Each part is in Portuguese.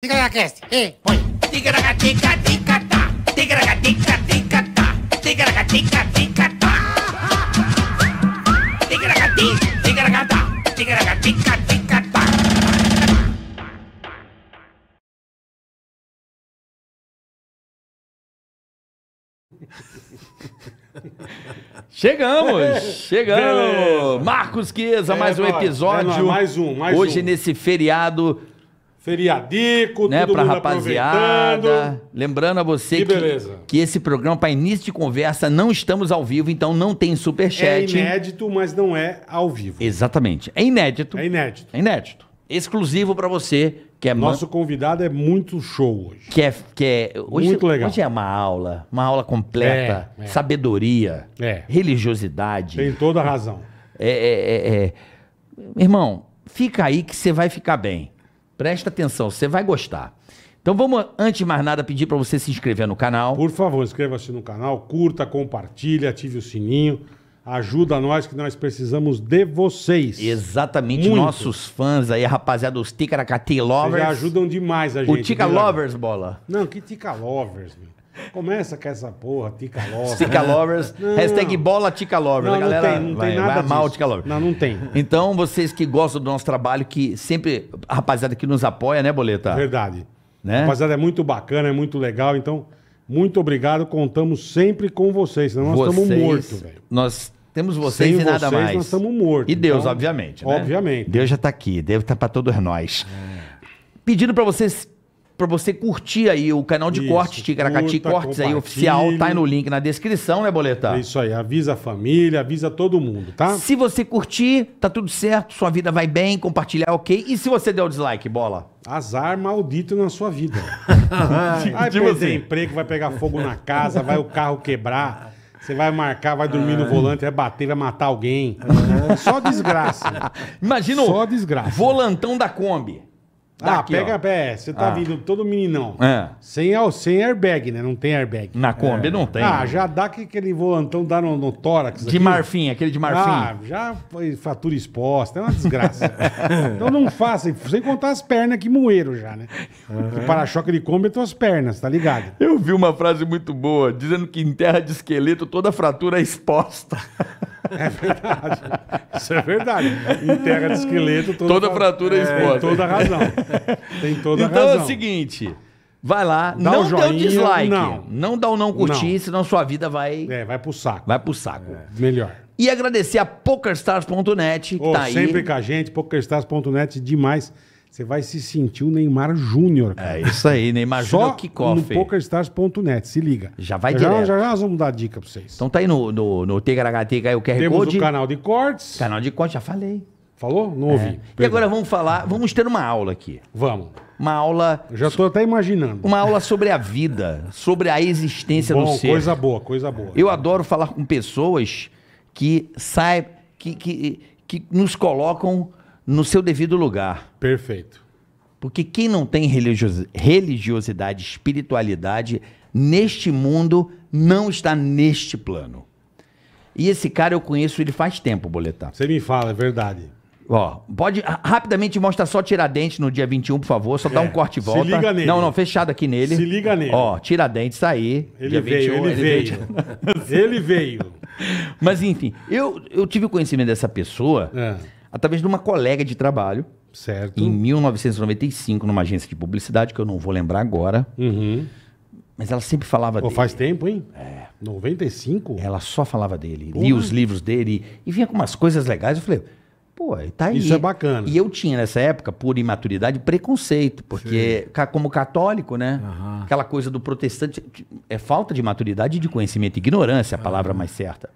Tigaracast, ei, põe. Tica ticatá. Tigaracatica, ticatá. Tigaracatica, Tica Tigaracati, tica tica tá. Chegamos, chegamos. Beleza. Marcos Chiesa, mais é um episódio. É mais um, mais Hoje um. nesse feriado Feriadico, né, tudo pra rapaziada. Lembrando a você que, que, que, esse programa, para início de conversa, não estamos ao vivo, então não tem superchat. É inédito, mas não é ao vivo. Exatamente. É inédito. É inédito. É inédito. Exclusivo para você, que é Nosso man... convidado é muito show hoje. Que é, que é hoje, muito legal. Hoje é uma aula, uma aula completa, é, é. sabedoria, é. religiosidade. Tem toda a razão. é, é, é. é. Irmão, fica aí que você vai ficar bem. Presta atenção, você vai gostar. Então vamos, antes de mais nada, pedir para você se inscrever no canal. Por favor, inscreva-se no canal, curta, compartilha, ative o sininho. Ajuda nós que nós precisamos de vocês. Exatamente, Muito. nossos fãs aí, rapaziada, os Ticaracati Lovers. Vocês ajudam demais a gente. O Tica Lovers, bola. Não, que Tica Lovers, meu. Começa com essa porra, Tica Lovers. Tica né? Lovers. hashtag bola Tica Lovers. Não, galera não tem, não vai, tem nada vai Tica Lovers. Não, não tem. Então, vocês que gostam do nosso trabalho, que sempre. A rapaziada que nos apoia, né, Boleta? Verdade. Né? rapaziada é muito bacana, é muito legal. Então, muito obrigado. Contamos sempre com vocês. Senão nós vocês, estamos mortos, velho. Nós temos vocês Sem e nada vocês, mais. Nós estamos mortos. E Deus, então, obviamente. Né? Obviamente. Deus já está aqui. Deus está para todos nós. É. Pedindo para vocês para você curtir aí o canal de isso, cortes, Ticaracati Cortes aí oficial, tá aí no link na descrição, né, boletar É isso aí, avisa a família, avisa todo mundo, tá? Se você curtir, tá tudo certo, sua vida vai bem, compartilhar, ok. E se você der o dislike, bola? Azar maldito na sua vida. vai tipo perder assim. emprego, vai pegar fogo na casa, vai o carro quebrar. Você vai marcar, vai dormir ah. no é. volante, vai bater, vai matar alguém. Ah. Só desgraça. Imagina Só desgraça. volantão da Kombi. Ah, pega ó. pé. Você tá Ah. vindo todo meninão. É. Sem, al- sem airbag, né? Não tem airbag. Na Kombi é. não tem. Ah, né? já dá que aquele volantão dá no, no tórax. de aqui. marfim, aquele de marfim. Ah, já foi fatura exposta, é uma desgraça. então não faça, sem contar as pernas que moeram já, né? O para-choque de Kombi é tuas pernas, tá ligado? Eu vi uma frase muito boa, dizendo que em terra de esqueleto toda fratura é exposta. É verdade. Isso é verdade. Em terra de esqueleto, toda, Toda fratura é, é exposta. Tem toda razão. Tem toda então a razão. Então é o seguinte. Vai lá, dá não um joinha, dê o dislike. Não. não dá o um não curtir, não. senão sua vida vai. É, vai pro saco. Vai pro saco. É, melhor. E agradecer a PokerStars.net, que oh, tá sempre aí. Sempre com a gente, PokerStars.net demais. Você vai se sentir o Neymar Júnior. É isso aí, Neymar Júnior Kickoff. no PokerStars.net, se liga. Já vai já, direto. Já, já nós vamos dar dica pra vocês. Então tá aí no, no, no TKHT, aí o QR Temos Code. Temos o canal de cortes. Canal de cortes, já falei. Falou? Não é. ouvi. É. E agora vamos falar, vamos ter uma aula aqui. Vamos. Uma aula. Eu já estou até imaginando. Uma aula sobre a vida, sobre a existência Bom, do ser. Coisa boa, coisa boa. Eu adoro falar com pessoas que saibam, que, que, que nos colocam no seu devido lugar. Perfeito. Porque quem não tem religiosidade, espiritualidade, neste mundo, não está neste plano. E esse cara eu conheço ele faz tempo, Boletar. Você me fala, é verdade. Ó, pode ah, rapidamente mostra só Tiradentes no dia 21, por favor. Só dá é, um corte e volta. Se liga nele. Não, não, fechado aqui nele. Se liga nele. Ó, Tiradentes tá aí. Ele veio, 21, ele, ele veio. veio. ele veio. Mas enfim, eu, eu tive conhecimento dessa pessoa é. através de uma colega de trabalho. Certo. Em 1995, numa agência de publicidade, que eu não vou lembrar agora. Uhum. Mas ela sempre falava Pô, dele. Faz tempo, hein? É. 95? Ela só falava dele. Lia os livros dele e vinha com umas coisas legais. Eu falei, Pô, tá aí. Isso é bacana. E eu tinha nessa época, por imaturidade, preconceito, porque Sim. como católico, né? Uhum. Aquela coisa do protestante é falta de maturidade e de conhecimento, ignorância, é a palavra uhum. mais certa.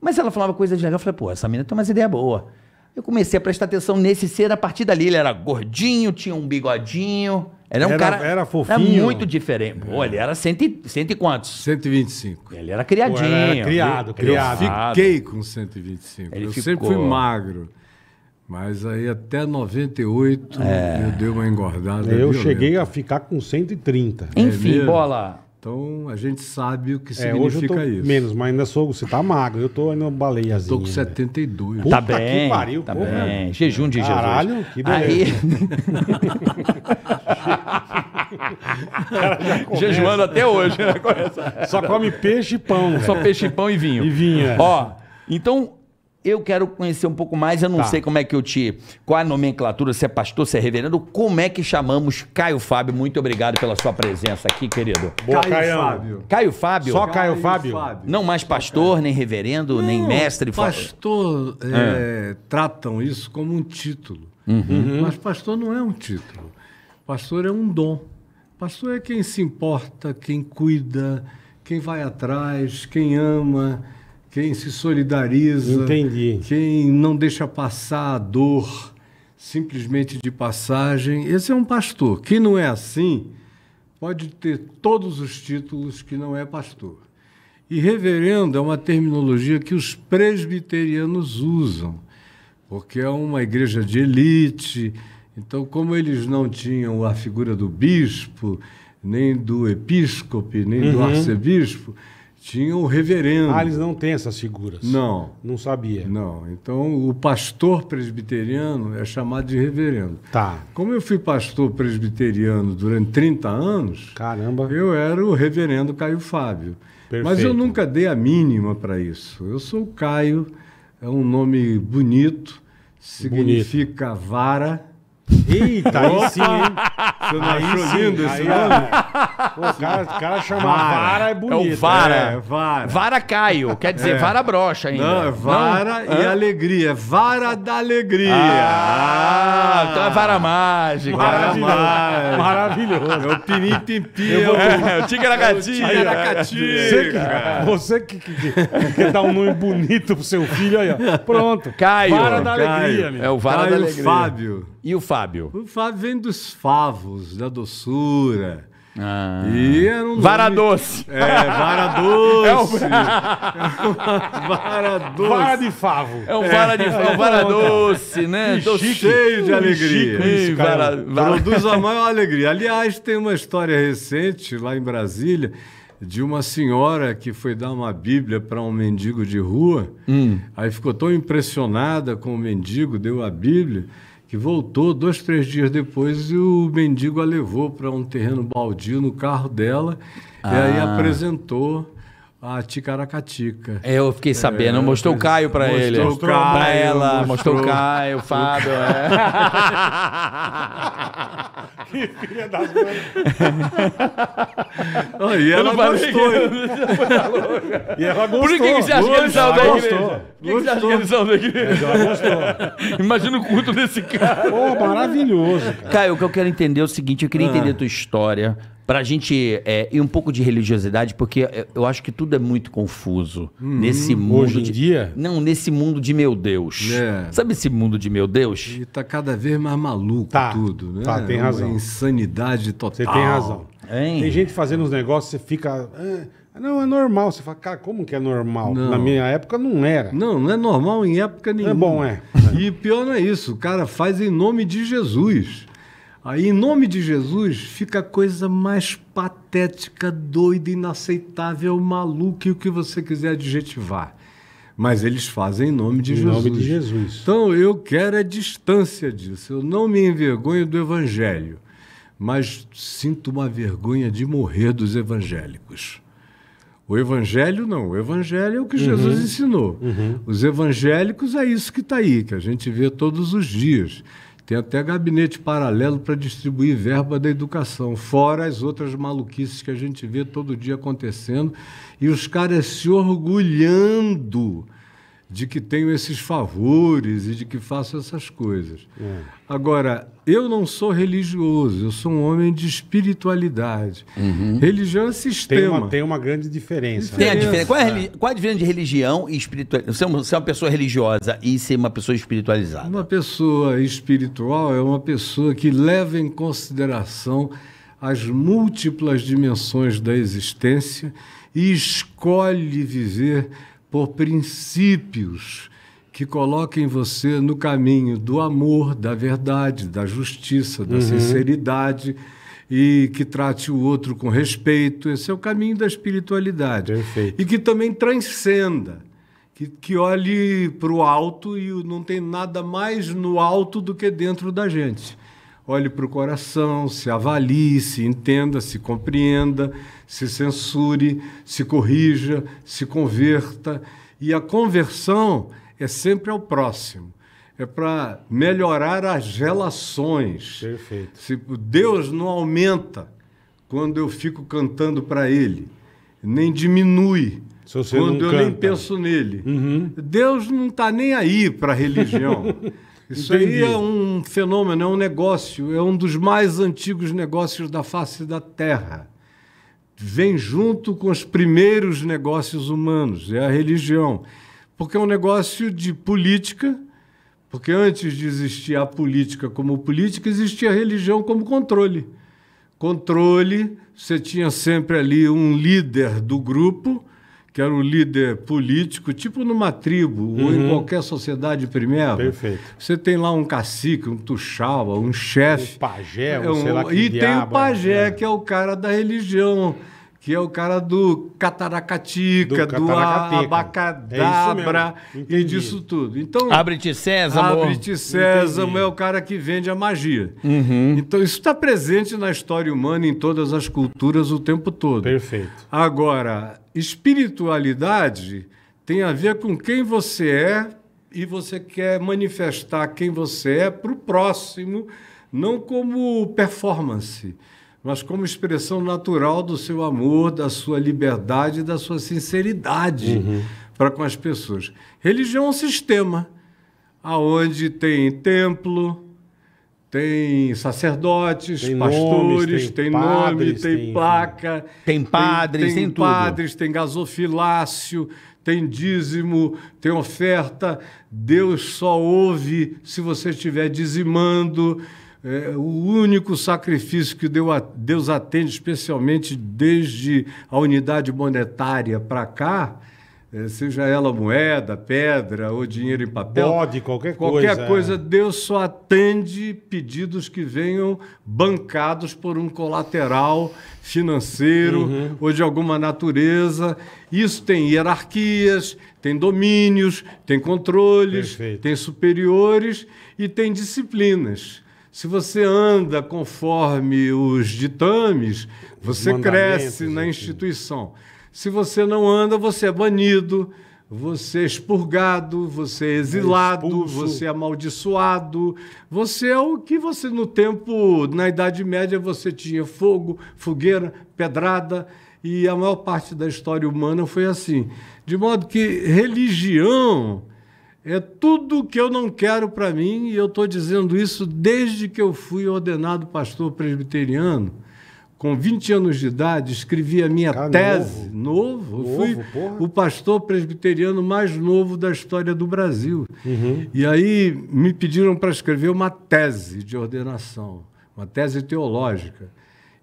Mas ela falava coisas de legal, eu falei, pô, essa menina tem umas ideias boas. Eu comecei a prestar atenção nesse ser a partir dali. Ele era gordinho, tinha um bigodinho. Era um era, cara. Era fofinho. Era muito diferente. É. Pô, ele era cento e, cento e quantos? 125. Ele era criadinho. Pô, era criado, criado. Fiquei com 125. Ele eu ficou... sempre fui magro. Mas aí até 98 é. eu dei uma engordada. Eu violenta. cheguei a ficar com 130. É Enfim, é bola. Então a gente sabe o que significa é, hoje eu tô isso. Menos, mas ainda sou. Você tá magro, eu tô ainda baleiazinho. Estou com 72. Né? Puta tá bem. Que pariu, tá bem. Jejum de Caralho, Jesus. Caralho, que beleza. Aí... Jejuando até hoje, né? Só come peixe e pão. Só peixe e pão e vinho. E vinho. É. Ó, então eu quero conhecer um pouco mais, eu não tá. sei como é que eu te. Qual a nomenclatura, se é pastor, se é reverendo, como é que chamamos Caio Fábio? Muito obrigado pela sua presença aqui, querido. Boa, Caio Fábio. Caio Fábio? Só Caio, Caio Fábio. Fábio. Não mais pastor, é. nem reverendo, não, nem mestre. Pastor, é, é. tratam isso como um título. Uhum. uhum. Mas pastor não é um título. Pastor é um dom. Pastor é quem se importa, quem cuida, quem vai atrás, quem ama quem se solidariza, Entendi. quem não deixa passar a dor simplesmente de passagem. Esse é um pastor. Quem não é assim pode ter todos os títulos que não é pastor. E reverendo é uma terminologia que os presbiterianos usam, porque é uma igreja de elite. Então, como eles não tinham a figura do bispo, nem do episcopo, nem uhum. do arcebispo, tinha o reverendo. Ah, eles não têm essas figuras. Não. Não sabia. Não. Então, o pastor presbiteriano é chamado de reverendo. Tá. Como eu fui pastor presbiteriano durante 30 anos. Caramba. Eu era o reverendo Caio Fábio. Perfeito. Mas eu nunca dei a mínima para isso. Eu sou o Caio, é um nome bonito, significa bonito. vara. Eita, aí sim, hein? Você não aí achou sim, lindo esse é. nome? Pô, o cara, o cara chama vara. vara, é bonito. É o né? vara. É, vara. Vara Caio, quer dizer é. vara brocha ainda. Não, é vara não? e alegria. Vara da alegria. Ah, ah então é vara mágica. Maravilhoso. Maravilhoso. Maravilhoso. É o pinitimpi. É o, é, o tigaragatinho. É você que, você que, que, que quer dar um nome bonito pro seu filho aí, ó. Pronto. Caio. Vara da Caio. alegria. meu. É o vara Caio da alegria. Fábio. E o Fábio? O Fábio vem dos favos, da doçura. Ah. E era um vara nome... doce. É, vara doce. É, o... é vara doce. Vara de favo. É um vara de favo, é um vara então, doce, né? Doce. Cheio de alegria. Chico, isso, vara... Produz a maior alegria. Aliás, tem uma história recente lá em Brasília de uma senhora que foi dar uma Bíblia para um mendigo de rua. Hum. Aí ficou tão impressionada com o mendigo, deu a Bíblia que voltou dois, três dias depois e o mendigo a levou para um terreno baldio no carro dela ah. e aí ah. apresentou a ah, Ticaracatica. É, eu fiquei é, sabendo, é, mostrou o Caio pra mostrou ele. Mostrou pra ela, mostrou o Caio, o Fábio. É. que filha das mães. e ela gostou. e ela gostou. Por que, você acha que eles são da Por que, você acha que eles são da Ela gostou. Imagina o culto desse cara. Pô, maravilhoso. Cara. Caio, o que eu quero entender é o seguinte, eu queria ah. entender a tua história para a gente é, ir um pouco de religiosidade, porque é, eu acho que tudo é muito confuso hum, nesse mundo. Hoje em de, dia? Não, nesse mundo de meu Deus. É. Sabe esse mundo de meu Deus? E tá cada vez mais maluco tá, tudo, né? Tá, tem razão. Uma insanidade total. Você tem razão. Hein? Tem gente fazendo os negócios, você fica. Ah, não, é normal. Você fala, cara, como que é normal? Não. Na minha época não era. Não, não é normal em época é nenhuma. É bom, é. E pior não é isso. O cara faz em nome de Jesus. Aí, em nome de Jesus, fica a coisa mais patética, doida, inaceitável, maluca e o que você quiser adjetivar. Mas eles fazem em nome de em Jesus. Em nome de Jesus. Então, eu quero a distância disso. Eu não me envergonho do Evangelho, mas sinto uma vergonha de morrer dos evangélicos. O evangelho não, o evangelho é o que uhum. Jesus ensinou. Uhum. Os evangélicos é isso que está aí, que a gente vê todos os dias. Tem até gabinete paralelo para distribuir verba da educação, fora as outras maluquices que a gente vê todo dia acontecendo, e os caras se orgulhando de que tenho esses favores e de que faço essas coisas. É. Agora, eu não sou religioso, eu sou um homem de espiritualidade. Uhum. Religião é sistema. Tem uma, tem uma grande diferença. Tem a diferença. Qual, é a, qual é a diferença de religião e espiritualidade? Você, é você é uma pessoa religiosa e ser uma pessoa espiritualizada? Uma pessoa espiritual é uma pessoa que leva em consideração as múltiplas dimensões da existência e escolhe viver por princípios que coloquem você no caminho do amor, da verdade, da justiça, da uhum. sinceridade e que trate o outro com respeito. Esse é o caminho da espiritualidade. Perfeito. E que também transcenda, que, que olhe para o alto e não tem nada mais no alto do que dentro da gente. Olhe para o coração, se avalie, se entenda, se compreenda se censure, se corrija, se converta. E a conversão é sempre ao próximo. É para melhorar as relações. Perfeito. Se Deus não aumenta quando eu fico cantando para Ele, nem diminui quando eu canta. nem penso nele. Uhum. Deus não está nem aí para a religião. Isso Entendi. aí é um fenômeno, é um negócio, é um dos mais antigos negócios da face da Terra vem junto com os primeiros negócios humanos, é a religião. Porque é um negócio de política, porque antes de existir a política como política, existia a religião como controle. Controle, você tinha sempre ali um líder do grupo que era o líder político, tipo numa tribo uhum. ou em uhum. qualquer sociedade primeva. Perfeito. Você tem lá um cacique, um tuxaua, um chefe. Um pajé, um, é um sei lá que E diabo, tem o é. pajé, é. que é o cara da religião que é o cara do Cataracatica, do, é do é Abacadabra é e disso tudo. Então, Abre-te Sésamo. Abre-te Sésamo Entendi. é o cara que vende a magia. Uhum. Então, isso está presente na história humana, em todas as culturas, o tempo todo. Perfeito. Agora, espiritualidade tem a ver com quem você é e você quer manifestar quem você é para o próximo, não como performance mas como expressão natural do seu amor, da sua liberdade, da sua sinceridade uhum. para com as pessoas. Religião é um sistema aonde tem templo, tem sacerdotes, tem pastores, nomes, tem, tem padres, nome, tem, tem, placa, tem padres, tem, padres, tudo. tem gasofilácio, tem dízimo, tem oferta. Deus só ouve se você estiver dizimando é, o único sacrifício que Deus atende, especialmente desde a unidade monetária para cá, é, seja ela moeda, pedra ou dinheiro em papel. Pode, qualquer, qualquer coisa. Qualquer coisa, é. Deus só atende pedidos que venham bancados por um colateral financeiro uhum. ou de alguma natureza. Isso tem hierarquias, tem domínios, tem controles, Perfeito. tem superiores e tem disciplinas. Se você anda conforme os ditames, você os cresce na assim. instituição. Se você não anda, você é banido, você é expurgado, você é exilado, é você é amaldiçoado. Você é o que você, no tempo, na Idade Média, você tinha fogo, fogueira, pedrada. E a maior parte da história humana foi assim. De modo que religião é tudo que eu não quero para mim, e eu estou dizendo isso desde que eu fui ordenado pastor presbiteriano. Com 20 anos de idade, escrevi a minha Cara, ah, tese, novo, novo fui porra. o pastor presbiteriano mais novo da história do Brasil. Uhum. E aí me pediram para escrever uma tese de ordenação, uma tese teológica.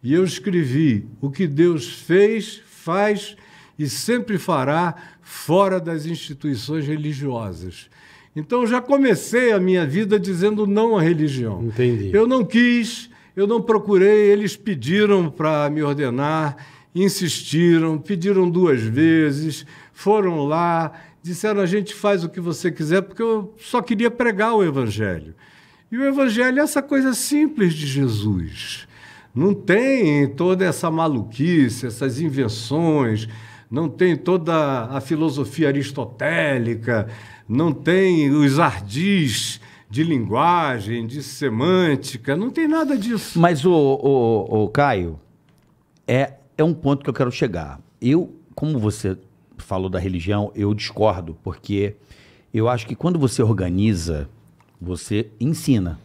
E eu escrevi: O que Deus fez, faz e sempre fará fora das instituições religiosas. Então já comecei a minha vida dizendo não à religião. Entendi. Eu não quis, eu não procurei, eles pediram para me ordenar, insistiram, pediram duas vezes, foram lá, disseram a gente faz o que você quiser, porque eu só queria pregar o evangelho. E o evangelho é essa coisa simples de Jesus. Não tem toda essa maluquice, essas invenções, não tem toda a filosofia aristotélica, não tem os ardis de linguagem, de semântica, não tem nada disso. Mas o, o, o Caio, é, é um ponto que eu quero chegar. Eu, como você falou da religião, eu discordo, porque eu acho que quando você organiza, você ensina.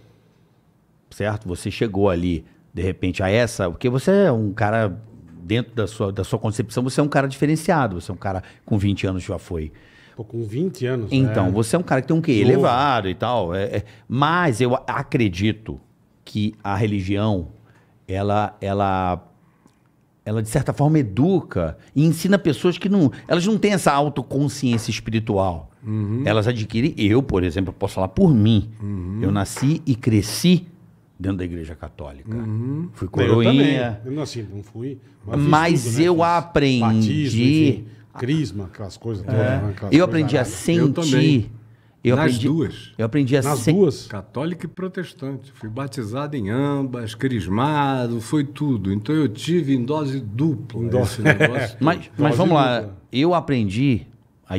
Certo? Você chegou ali, de repente, a essa, porque você é um cara dentro da sua, da sua concepção, você é um cara diferenciado, você é um cara com 20 anos já foi. Pô, com 20 anos. Né? Então, é. você é um cara que tem um quê? Novo. elevado e tal. É, é, mas eu acredito que a religião, ela, ela, ela de certa forma educa e ensina pessoas que não, elas não têm essa autoconsciência espiritual. Uhum. Elas adquirem. Eu, por exemplo, posso falar por mim. Uhum. Eu nasci e cresci dentro da Igreja Católica. Uhum. Fui coroinha. Eu, eu não, assim, não fui. Mas tudo, né? eu aprendi. Batismo, enfim, crisma, aquelas coisas todas. É. Né? Aquelas eu aprendi coisas a sentir. Eu Eu Nas aprendi, duas. Eu aprendi a Nas se... duas. Católica e protestante. Fui batizado em ambas, crismado, foi tudo. Então eu tive em dose dupla em dose... negócio. mas, dose mas vamos dupla. lá. Eu aprendi a,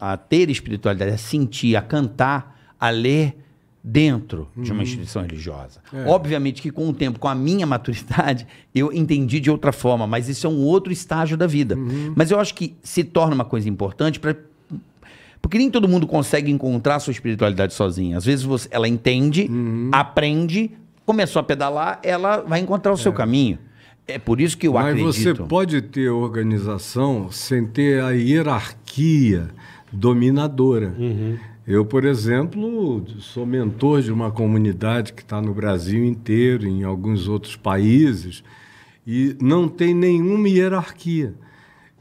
a ter espiritualidade, a sentir, a cantar, a ler dentro uhum. de uma uhum. instituição religiosa. É. Obviamente que com o tempo, com a minha maturidade, eu entendi de outra forma, mas isso é um outro estágio da vida. Uhum. Mas eu acho que se torna uma coisa importante para porque nem todo mundo consegue encontrar a sua espiritualidade sozinho. Às vezes você, ela entende, uhum. aprende, começou a pedalar, ela vai encontrar o é. seu caminho. É por isso que eu Mas acredito. Mas você pode ter organização sem ter a hierarquia dominadora. Uhum. Eu, por exemplo, sou mentor de uma comunidade que está no Brasil inteiro, em alguns outros países, e não tem nenhuma hierarquia.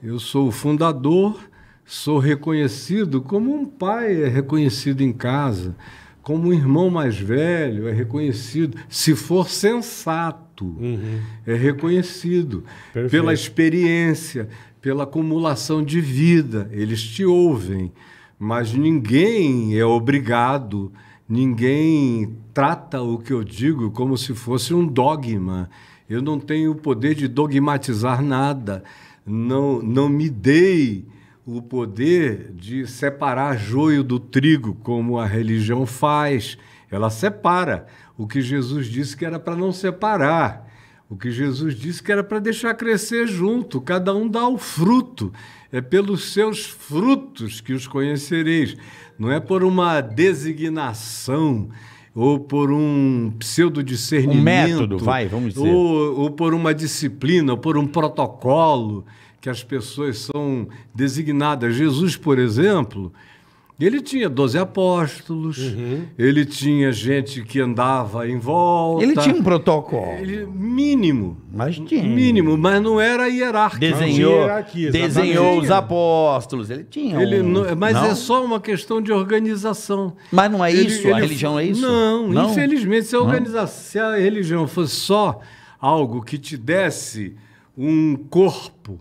Eu sou o fundador, sou reconhecido como um pai é reconhecido em casa, como um irmão mais velho é reconhecido, se for sensato, uhum. é reconhecido Perfeito. pela experiência, pela acumulação de vida, eles te ouvem mas ninguém é obrigado, ninguém trata o que eu digo como se fosse um dogma. Eu não tenho o poder de dogmatizar nada. Não, não me dei o poder de separar joio do trigo, como a religião faz. Ela separa o que Jesus disse que era para não separar. O que Jesus disse que era para deixar crescer junto, cada um dá o fruto é pelos seus frutos que os conhecereis, não é por uma designação ou por um pseudo discernimento, um método, vai, vamos dizer, ou, ou por uma disciplina, ou por um protocolo que as pessoas são designadas. Jesus, por exemplo, ele tinha doze apóstolos, uhum. ele tinha gente que andava em volta. Ele tinha um protocolo. Ele, mínimo. Mas tinha. Mínimo, mas não era hierárquico. Desenhou, hierarquia, desenhou os apóstolos. Ele tinha. Ele um... não, mas não? é só uma questão de organização. Mas não é ele, isso? Ele, a religião é isso? Não, infelizmente, se a, organização, se a religião fosse só algo que te desse um corpo,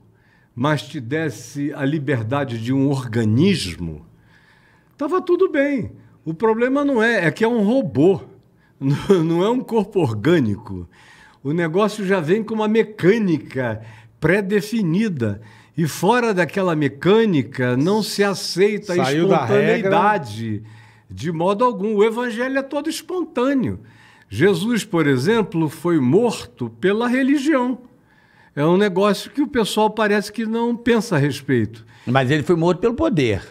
mas te desse a liberdade de um organismo Tava tudo bem. O problema não é, é que é um robô, não é um corpo orgânico. O negócio já vem com uma mecânica pré-definida. E fora daquela mecânica não se aceita a espontaneidade de modo algum. O evangelho é todo espontâneo. Jesus, por exemplo, foi morto pela religião. É um negócio que o pessoal parece que não pensa a respeito. Mas ele foi morto pelo poder.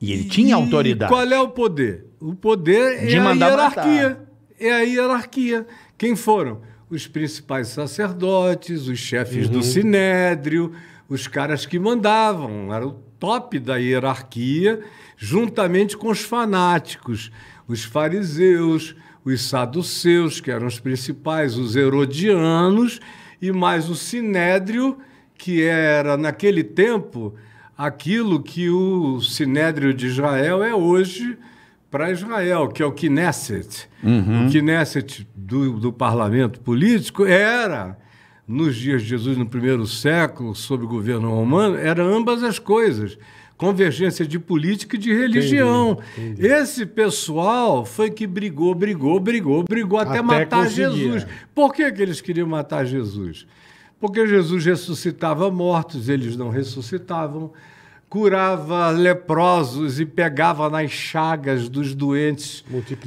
E ele e, tinha autoridade. Qual é o poder? O poder é De é a hierarquia. Matar. É a hierarquia. Quem foram? Os principais sacerdotes, os chefes uhum. do sinédrio, os caras que mandavam, era o top da hierarquia, juntamente com os fanáticos, os fariseus, os saduceus, que eram os principais, os herodianos, e mais o sinédrio, que era, naquele tempo, aquilo que o Sinédrio de Israel é hoje para Israel, que é o Knesset. Uhum. O Knesset do, do parlamento político era, nos dias de Jesus, no primeiro século, sob o governo romano, era ambas as coisas. Convergência de política e de religião. Entendi, entendi. Esse pessoal foi que brigou, brigou, brigou, brigou até, até matar Jesus. É. Por que, que eles queriam matar Jesus? porque Jesus ressuscitava mortos, eles não ressuscitavam, curava leprosos e pegava nas chagas dos doentes,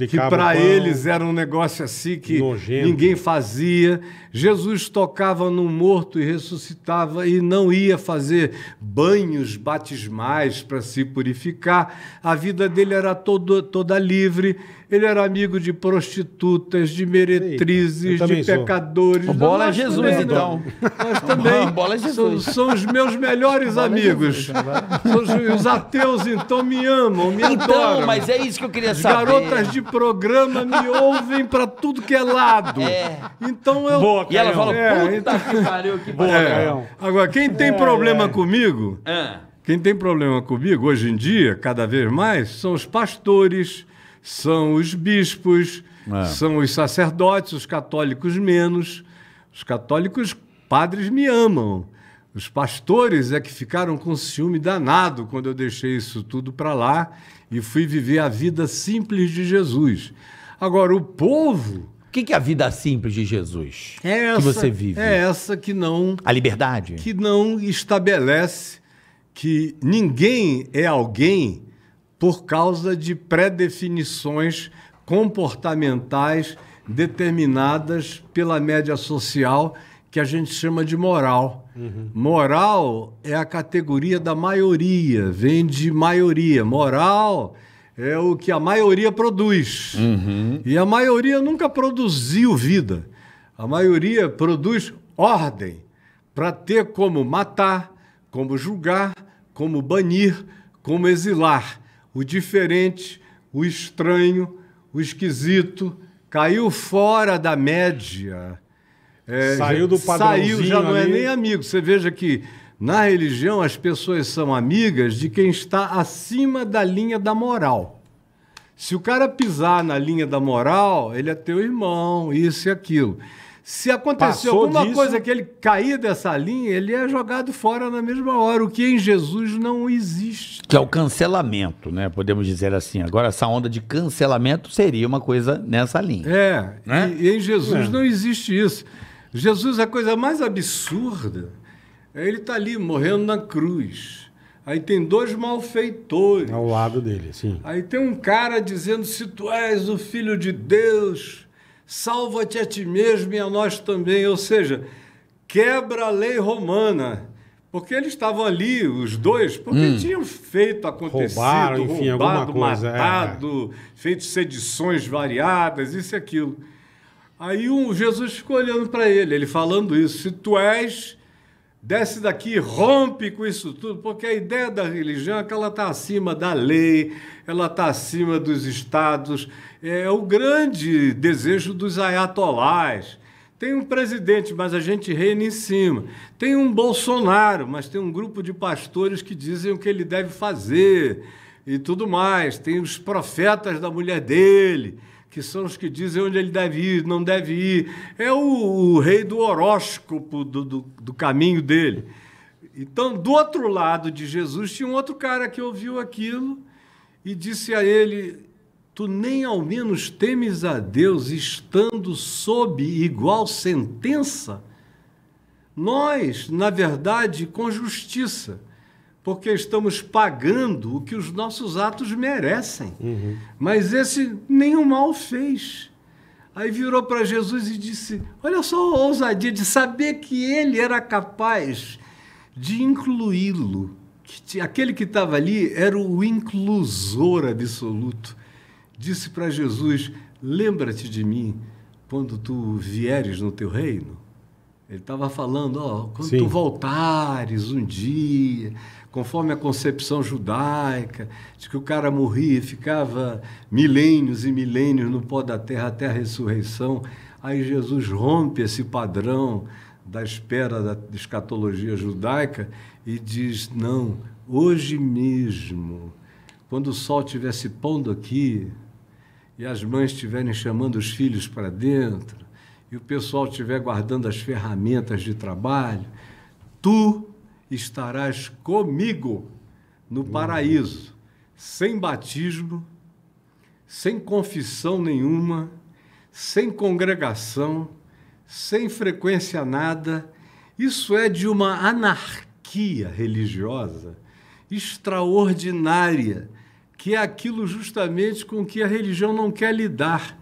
que para eles era um negócio assim que nojento. ninguém fazia. Jesus tocava no morto e ressuscitava e não ia fazer banhos batismais para se purificar. A vida dele era todo, toda livre ele era amigo de prostitutas, de meretrizes, de pecadores. O é então. bola é Jesus, então. Mas também bola é Jesus. São, são os meus melhores é amigos. É Jesus, então, os, os, ateus, então, me amam, me então, adoram. Então, mas é isso que eu queria as saber. Garotas de programa me ouvem para tudo que é lado. É. Então eu. Boa, e ela fala, é, puta então... que pariu, que Boa, é. Agora, quem tem problema comigo. Quem tem problema comigo, hoje em dia, cada vez mais, são os pastores, são os bispos, é. são os sacerdotes, os católicos menos. Os católicos padres me amam. Os pastores é que ficaram com ciúme danado quando eu deixei isso tudo para lá e fui viver a vida simples de Jesus. Agora, o povo. O que, que é a vida simples de Jesus é essa, que você vive? É essa que não. A liberdade? Que não estabelece que ninguém é alguém por causa de pré-definições comportamentais determinadas pela média social que a gente chama de moral. Uhum. Moral é a categoria da maioria, vem de maioria. Moral é o que a maioria produz. Uhum. E a maioria nunca produziu vida. A maioria produz ordem para ter como matar, como julgar, como banir, como exilar o diferente, o estranho, o esquisito, caiu fora da média. É, saiu do padrãozinho Saiu, já não é ali. é nem amigo. Você veja que na religião as pessoas são amigas de quem está acima da linha da moral. Se o cara pisar na linha da moral, ele é teu irmão, isso e aquilo. Se acontecer Passou alguma disso... coisa que ele cair dessa linha, ele é jogado fora na mesma hora, o que em Jesus não existe. Que é o cancelamento, né? Podemos dizer assim. Agora, essa onda de cancelamento seria uma coisa nessa linha. É, né? e, e em Jesus é. não existe isso. Jesus, a coisa mais absurda, ele está ali morrendo na cruz. Aí tem dois malfeitores. Ao lado dele, sim. Aí tem um cara dizendo: se tu és o filho de Deus salva-te a ti mesmo e a nós também, ou seja, quebra a lei romana. Porque eles estavam ali, os dois, porque hum. tinham feito acontecido, Roubaram, enfim, roubado, coisa, é. matado, é. feito sedições variadas, isso e aquilo. Aí um, Jesus ficou olhando para ele, ele falando isso: se tu és desce daqui, rompe com isso tudo, porque a ideia da religião é que ela está acima da lei, ela está acima dos estados. É o grande desejo dos ayatolás. Tem um presidente, mas a gente reina em cima. Tem um Bolsonaro, mas tem um grupo de pastores que dizem o que ele deve fazer e tudo mais. Tem os profetas da mulher dele que são os que dizem onde ele deve ir, não deve ir. É o, o rei do horóscopo do, do, do caminho dele. Então, do outro lado de Jesus, tinha um outro cara que ouviu aquilo e disse a ele: Tu nem ao menos temes a Deus estando sob igual sentença? Nós, na verdade, com justiça porque estamos pagando o que os nossos atos merecem. Uhum. Mas esse nenhum mal fez. Aí virou para Jesus e disse: Olha só a ousadia de saber que ele era capaz de incluí-lo. Aquele que estava ali era o inclusor absoluto. Disse para Jesus: Lembra-te de mim quando tu vieres no teu reino. Ele estava falando: Ó, oh, quando Sim. tu voltares um dia conforme a concepção judaica, de que o cara morria e ficava milênios e milênios no pó da terra até a ressurreição. Aí Jesus rompe esse padrão da espera da escatologia judaica e diz: não, hoje mesmo, quando o sol estiver se pondo aqui e as mães estiverem chamando os filhos para dentro e o pessoal estiver guardando as ferramentas de trabalho, tu estarás comigo no paraíso, sem batismo, sem confissão nenhuma, sem congregação, sem frequência nada. Isso é de uma anarquia religiosa extraordinária, que é aquilo justamente com que a religião não quer lidar.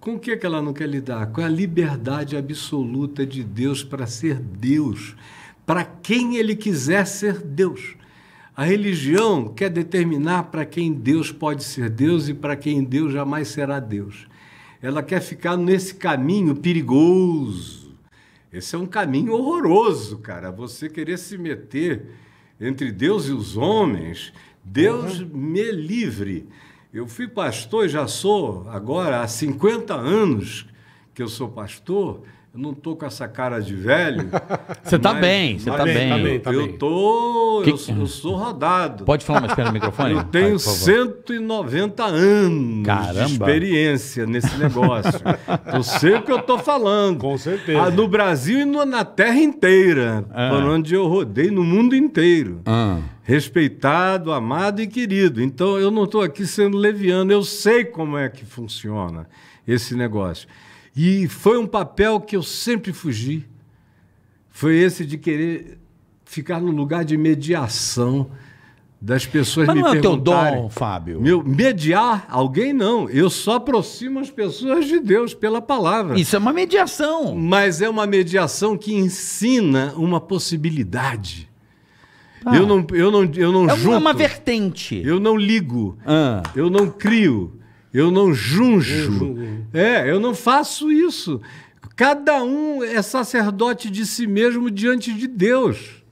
Com o que, que ela não quer lidar? Com a liberdade absoluta de Deus para ser Deus para quem ele quiser ser Deus. A religião quer determinar para quem Deus pode ser Deus e para quem Deus jamais será Deus. Ela quer ficar nesse caminho perigoso. Esse é um caminho horroroso, cara. Você querer se meter entre Deus e os homens, Deus uhum. me livre. Eu fui pastor e já sou agora há 50 anos que eu sou pastor. Eu não tô com essa cara de velho. Você tá bem, você tá, tá bem. Tá eu, bem. eu tô. Que... Eu, sou, eu, sou rodado. Pode falar mais perto do microfone? Eu tenho Vai, 190 anos Caramba. de experiência nesse negócio. eu sei o que eu tô falando. Com certeza. Ah, no Brasil e no, na terra inteira. Ah. Por onde eu rodei, no mundo inteiro. Ah. Respeitado, amado e querido. Então eu não estou aqui sendo leviano, eu sei como é que funciona esse negócio. E foi um papel que eu sempre fugi. Foi esse de querer ficar no lugar de mediação das pessoas Mas me não é teu dom, Fábio. Meu, mediar alguém não. Eu só aproximo as pessoas de Deus pela palavra. Isso é uma mediação. Mas é uma mediação que ensina uma possibilidade. Ah. Eu não, eu não, eu não é junto. É uma vertente. Eu não ligo. Ah. Eu não crio eu não junjo. É, eu não faço isso. Cada um é sacerdote de si mesmo diante de Deus.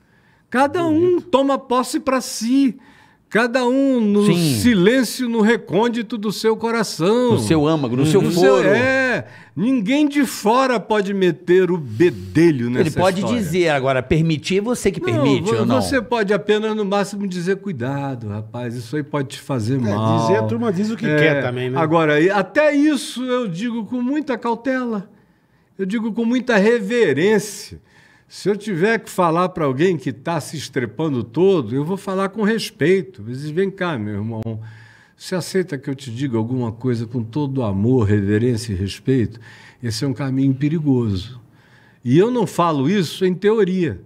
Cada um toma posse para si. Cada um no Sim. silêncio, no recôndito do seu coração. No seu âmago, no uhum. seu no foro. é. Ninguém de fora pode meter o bedelho nessa Ele pode história. dizer agora, permitir você que não, permite ou não? Você pode apenas, no máximo, dizer cuidado, rapaz, isso aí pode te fazer é, mal. Dizer, a turma diz o que é, quer também, né? Agora, até isso eu digo com muita cautela. Eu digo com muita reverência. Se eu tiver que falar para alguém que está se estrepando todo, eu vou falar com respeito. Vezes vem cá, meu irmão. Você aceita que eu te diga alguma coisa com todo amor, reverência e respeito? Esse é um caminho perigoso. E eu não falo isso em teoria.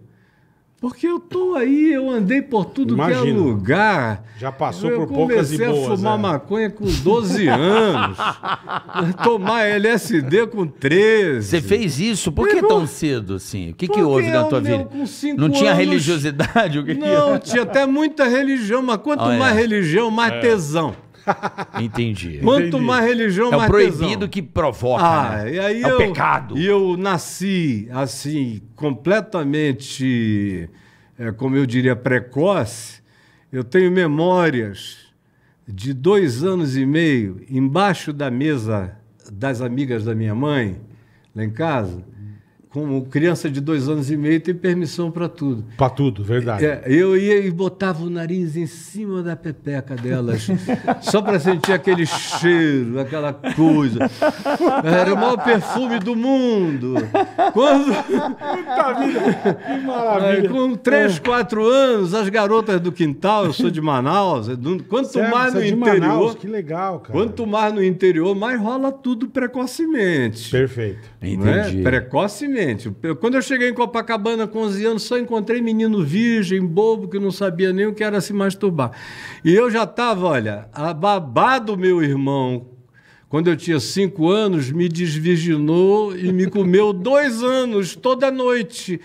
Porque eu tô aí, eu andei por tudo Imagina. que é lugar. Já passou eu por poucas e boas. comecei a fumar é. maconha com 12 anos. tomar LSD com 13. Você fez isso? Por que tão cedo assim? O que, que houve na tua vida? não tinha religiosidade? O que não, tinha até muita religião, mas quanto ah, é. mais religião, mais é. tesão. Entendi. Quanto Entendi. mais religião, é mais. É proibido tesão. que provoca. Ah, né? e aí é eu, o pecado. E eu nasci, assim, completamente, é, como eu diria, precoce. Eu tenho memórias de dois anos e meio, embaixo da mesa das amigas da minha mãe, lá em casa como criança de dois anos e meio, tem permissão para tudo. Para tudo, verdade. É, é, eu ia e botava o nariz em cima da pepeca delas, só para sentir aquele cheiro, aquela coisa. Era o maior perfume do mundo. Quando... Puta vida, que maravilha. É, com três, quatro anos, as garotas do quintal, eu sou de Manaus, é quanto certo, mais no interior... Manaus, que legal, cara. Quanto mais no interior, mais rola tudo precocemente. Perfeito. Entendi. Né? Precocemente. Quando eu cheguei em Copacabana com 11 anos, só encontrei menino virgem, bobo, que não sabia nem o que era se masturbar. E eu já estava, olha, a babá do meu irmão, quando eu tinha cinco anos, me desvirginou e me comeu dois anos toda noite.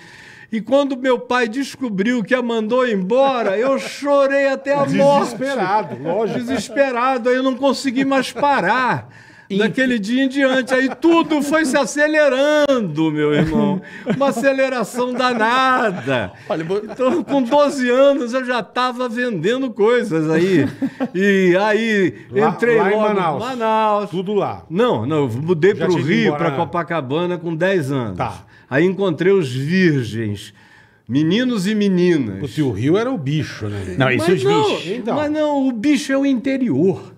E quando meu pai descobriu que a mandou embora, eu chorei até a morte. Desesperado, lógico. Desesperado, aí eu não consegui mais parar. Daquele dia em diante, aí tudo foi se acelerando, meu irmão. Uma aceleração danada. então, com 12 anos, eu já estava vendendo coisas aí. E aí, lá, entrei lá logo em Manaus. Manaus. Tudo lá. Não, não, eu mudei para o Rio, para Copacabana, com 10 anos. Tá. Aí encontrei os virgens. Meninos e meninas. Porque o Rio era o bicho, né? Não, isso é os bichos. Mas não, o bicho é o interior.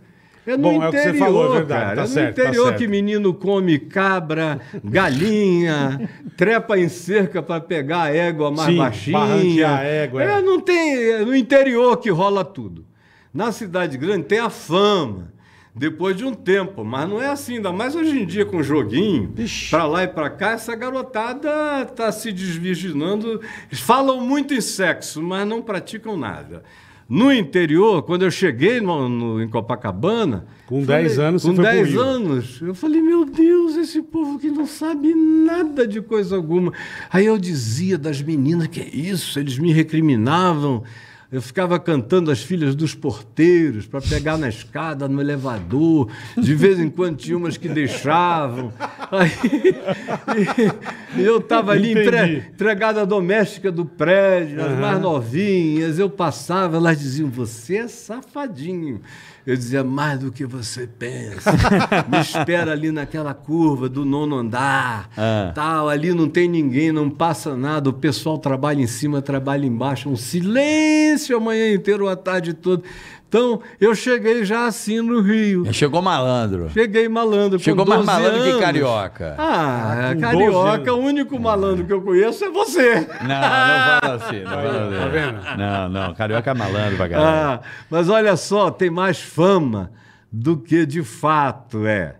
É no Bom, interior, é o que você falou, é verdade. Cara. Tá é no certo, tá interior tá que menino come cabra, galinha, trepa em cerca para pegar a égua mais Sim, baixinha. A égua, é. é, não tem. É no interior que rola tudo. Na cidade grande tem a fama depois de um tempo. Mas não é assim, ainda mais hoje em dia com joguinho, para lá e para cá, essa garotada tá se desvirginando. Falam muito em sexo, mas não praticam nada. No interior, quando eu cheguei no, no, em Copacabana. Com 10 anos, Com 10 anos, eu falei, meu Deus, esse povo que não sabe nada de coisa alguma. Aí eu dizia das meninas que é isso, eles me recriminavam. Eu ficava cantando as filhas dos porteiros para pegar na escada, no elevador. De vez em quando tinha umas que deixavam. Aí, e, eu estava ali, empre, empregada doméstica do prédio, uhum. as mais novinhas. Eu passava, elas diziam: Você é safadinho. Eu dizia, mais do que você pensa. Me espera ali naquela curva do nono andar. É. Tal, ali não tem ninguém, não passa nada. O pessoal trabalha em cima, trabalha embaixo. Um silêncio a manhã inteira, a tarde toda. Então, eu cheguei já assim no Rio. Chegou malandro. Cheguei malandro. Chegou mais malandro anos. que carioca. Ah, ah carioca, o único malandro que eu conheço é você. Não, não fala assim. Não, fala assim. Tá vendo? não, não, carioca é malandro pra caralho. Ah, mas olha só, tem mais fama do que de fato é.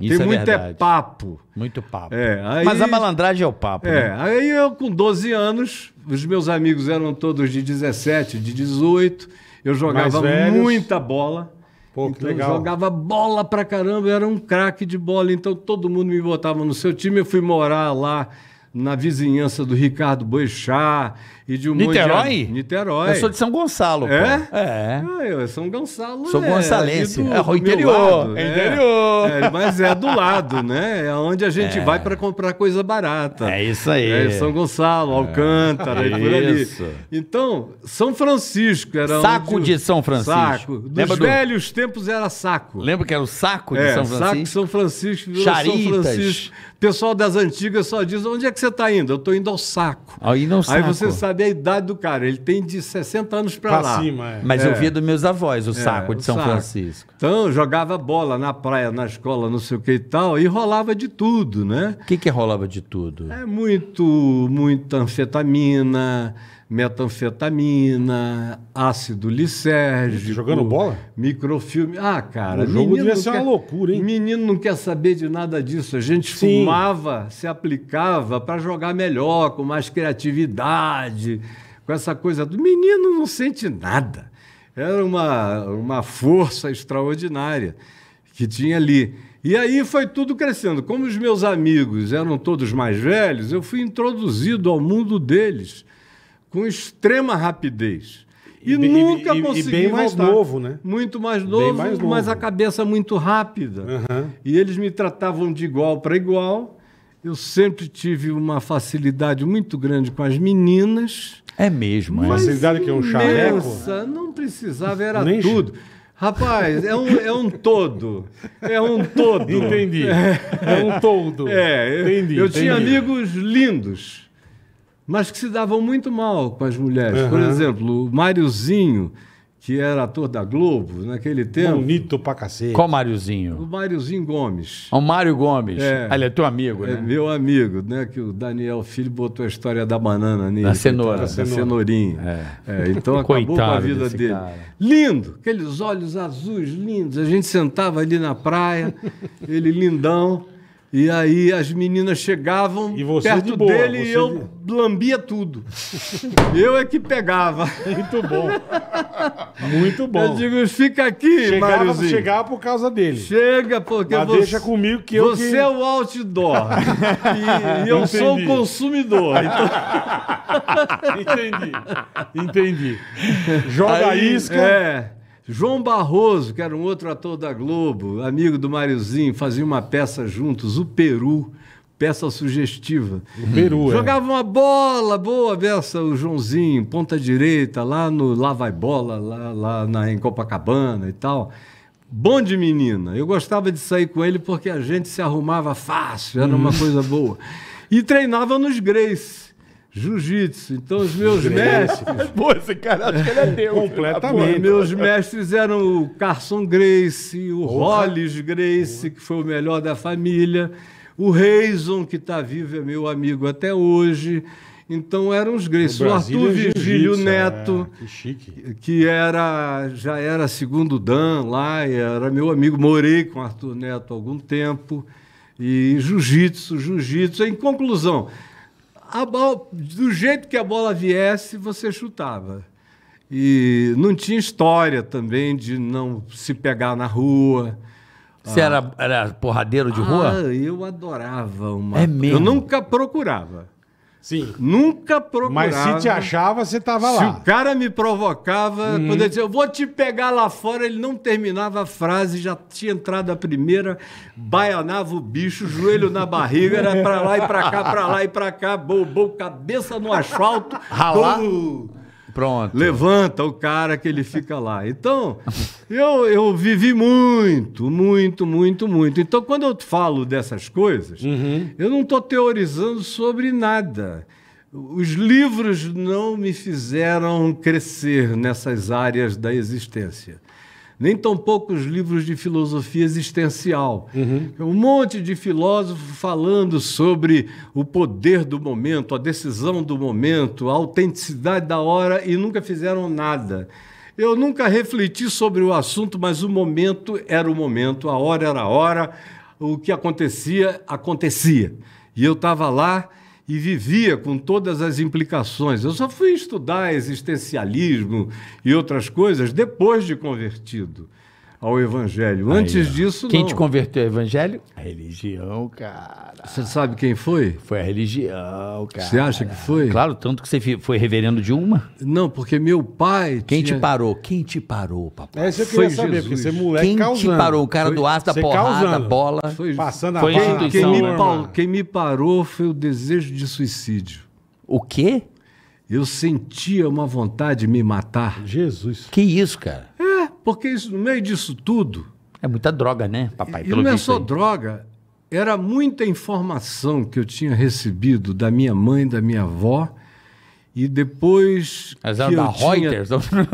Isso tem é muito é verdade. é papo. Muito papo. É, aí, mas a malandragem é o papo. É, né? aí eu com 12 anos, os meus amigos eram todos de 17, de 18 eu jogava muita bola. Pô, então, legal. Jogava bola pra caramba, eu era um craque de bola. Então todo mundo me botava no seu time. Eu fui morar lá na vizinhança do Ricardo Boechat. E de um Niterói? Monte de... Niterói. Eu sou de São Gonçalo. É? Pô. É. Ah, São Gonçalo. Sou é, gonçalense. Do, é o interior. Lado, é, é interior. É, mas é do lado, né? É onde a gente é. vai para comprar coisa barata. É isso aí. É, São Gonçalo, Alcântara e por ali. Então, São Francisco era Saco onde... de São Francisco. Saco. Dos Lembra velhos do... tempos era saco. Lembra que era o saco de São Francisco? Saco São Francisco. Charitas. São Francisco. Pessoal das antigas só diz: onde é que você está indo? Eu estou indo ao saco. Aí não saco. Aí você sabe a idade do cara. Ele tem de 60 anos para lá. Cima, é. Mas é. eu via dos meus avós o é, saco de São saco. Francisco. Então, jogava bola na praia, na escola, não sei o que e tal, e rolava de tudo, né? O que, que rolava de tudo? É muito, muita anfetamina metanfetamina, ácido lisérgico. Jogando bola? Microfilme. Ah, cara. O jogo devia ser quer, uma loucura, hein? Menino não quer saber de nada disso. A gente Sim. fumava, se aplicava para jogar melhor, com mais criatividade, com essa coisa. do Menino não sente nada. Era uma, uma força extraordinária que tinha ali. E aí foi tudo crescendo. Como os meus amigos eram todos mais velhos, eu fui introduzido ao mundo deles com extrema rapidez. E, e nunca e, consegui e bem mais voltar. novo, né? Muito mais novo, mais novo, mas a cabeça muito rápida. Uhum. E eles me tratavam de igual para igual. Eu sempre tive uma facilidade muito grande com as meninas. É mesmo, é. Facilidade que é um chaleco? Nossa, não precisava, era Nem tudo. Rapaz, é um, é um todo. É um todo. Entendi. É, é um todo. É, entendi. Eu entendi. tinha amigos lindos mas que se davam muito mal com as mulheres. Uhum. Por exemplo, o Máriozinho, que era ator da Globo naquele tempo. Bonito pra cacete. Qual Máriozinho? O Máriozinho Gomes. É o Mário Gomes. É, ah, ele é teu amigo, é né? É meu amigo, né? Que o Daniel Filho botou a história da banana nele. Da cenoura. Da cenourinha. É. É, então acabou com a vida dele. Cara. Lindo! Aqueles olhos azuis lindos. A gente sentava ali na praia, ele lindão. E aí as meninas chegavam perto de boa, dele e eu lambia tudo. eu é que pegava. Muito bom. Muito bom. Eu digo, fica aqui, chegava, por causa dele. Chega, porque Mas você... deixa comigo que eu Você que... é o outdoor. e, e eu Entendi. sou o consumidor. Então... Entendi. Entendi. Joga aí, isca. É. João Barroso, que era um outro ator da Globo, amigo do Máriozinho, fazia uma peça juntos, o Peru, peça sugestiva. O Peru, é. Jogava é. uma bola, boa peça, o Joãozinho, ponta direita, lá no Lá Vai Bola, lá, lá na, em Copacabana e tal. Bom de menina. Eu gostava de sair com ele porque a gente se arrumava fácil, era uma uhum. coisa boa. E treinava nos Grace. Jiu-jitsu. Então, os meus mestres. Pô, esse cara, acho que ele é teu. Completamente. Pô, meus mestres eram o Carson Grace, o Hollis Grace, que foi o melhor da família, o Reison, que está vivo, é meu amigo até hoje. Então eram os Grace. O, Arthur é Virgílio é, Neto, é, que, chique. que era já era segundo Dan lá, era meu amigo, morei com o Arthur Neto há algum tempo. E jiu-jitsu, jiu-jitsu. Em conclusão, a bola, do jeito que a bola viesse, você chutava. E não tinha história também de não se pegar na rua. Você ah. era, era porradeiro de ah, rua? Eu adorava uma. É mesmo? Eu nunca procurava. Sim. Nunca procurava. Mas se te achava, você estava lá. Se o cara me provocava, hum. quando ele dizia, eu vou te pegar lá fora, ele não terminava a frase, já tinha entrado a primeira, baianava o bicho, joelho na barriga, era para lá e para cá, para lá e para cá, bobou cabeça no asfalto. Ralar? Pronto. Levanta o cara que ele fica lá. Então, eu, eu vivi muito, muito, muito, muito. Então, quando eu falo dessas coisas, uhum. eu não estou teorizando sobre nada. Os livros não me fizeram crescer nessas áreas da existência nem tão poucos livros de filosofia existencial. Uhum. Um monte de filósofo falando sobre o poder do momento, a decisão do momento, a autenticidade da hora e nunca fizeram nada. Eu nunca refleti sobre o assunto, mas o momento era o momento, a hora era a hora, o que acontecia, acontecia. E eu estava lá e vivia com todas as implicações. Eu só fui estudar existencialismo e outras coisas depois de convertido ao Evangelho. Antes disso, quem não. te converteu ao Evangelho? A religião, cara. Você sabe quem foi? Foi a religião, cara. Você acha que foi? Claro, tanto que você foi reverendo de uma. Não, porque meu pai. Quem tinha... te parou? Quem te parou, papai? É isso queria foi saber, Jesus. porque você é moleque Quem causando. te parou? O cara foi... do aço, da porrada, causando. bola. Foi... Passando a foi Quem, quem, me pa... quem me parou foi o desejo de suicídio. O quê? Eu sentia uma vontade de me matar. Jesus. Que isso, cara? Porque isso, no meio disso tudo. É muita droga, né, papai? Pelo e não é só aí. droga, era muita informação que eu tinha recebido da minha mãe, da minha avó. E depois. Mas era da Reuters?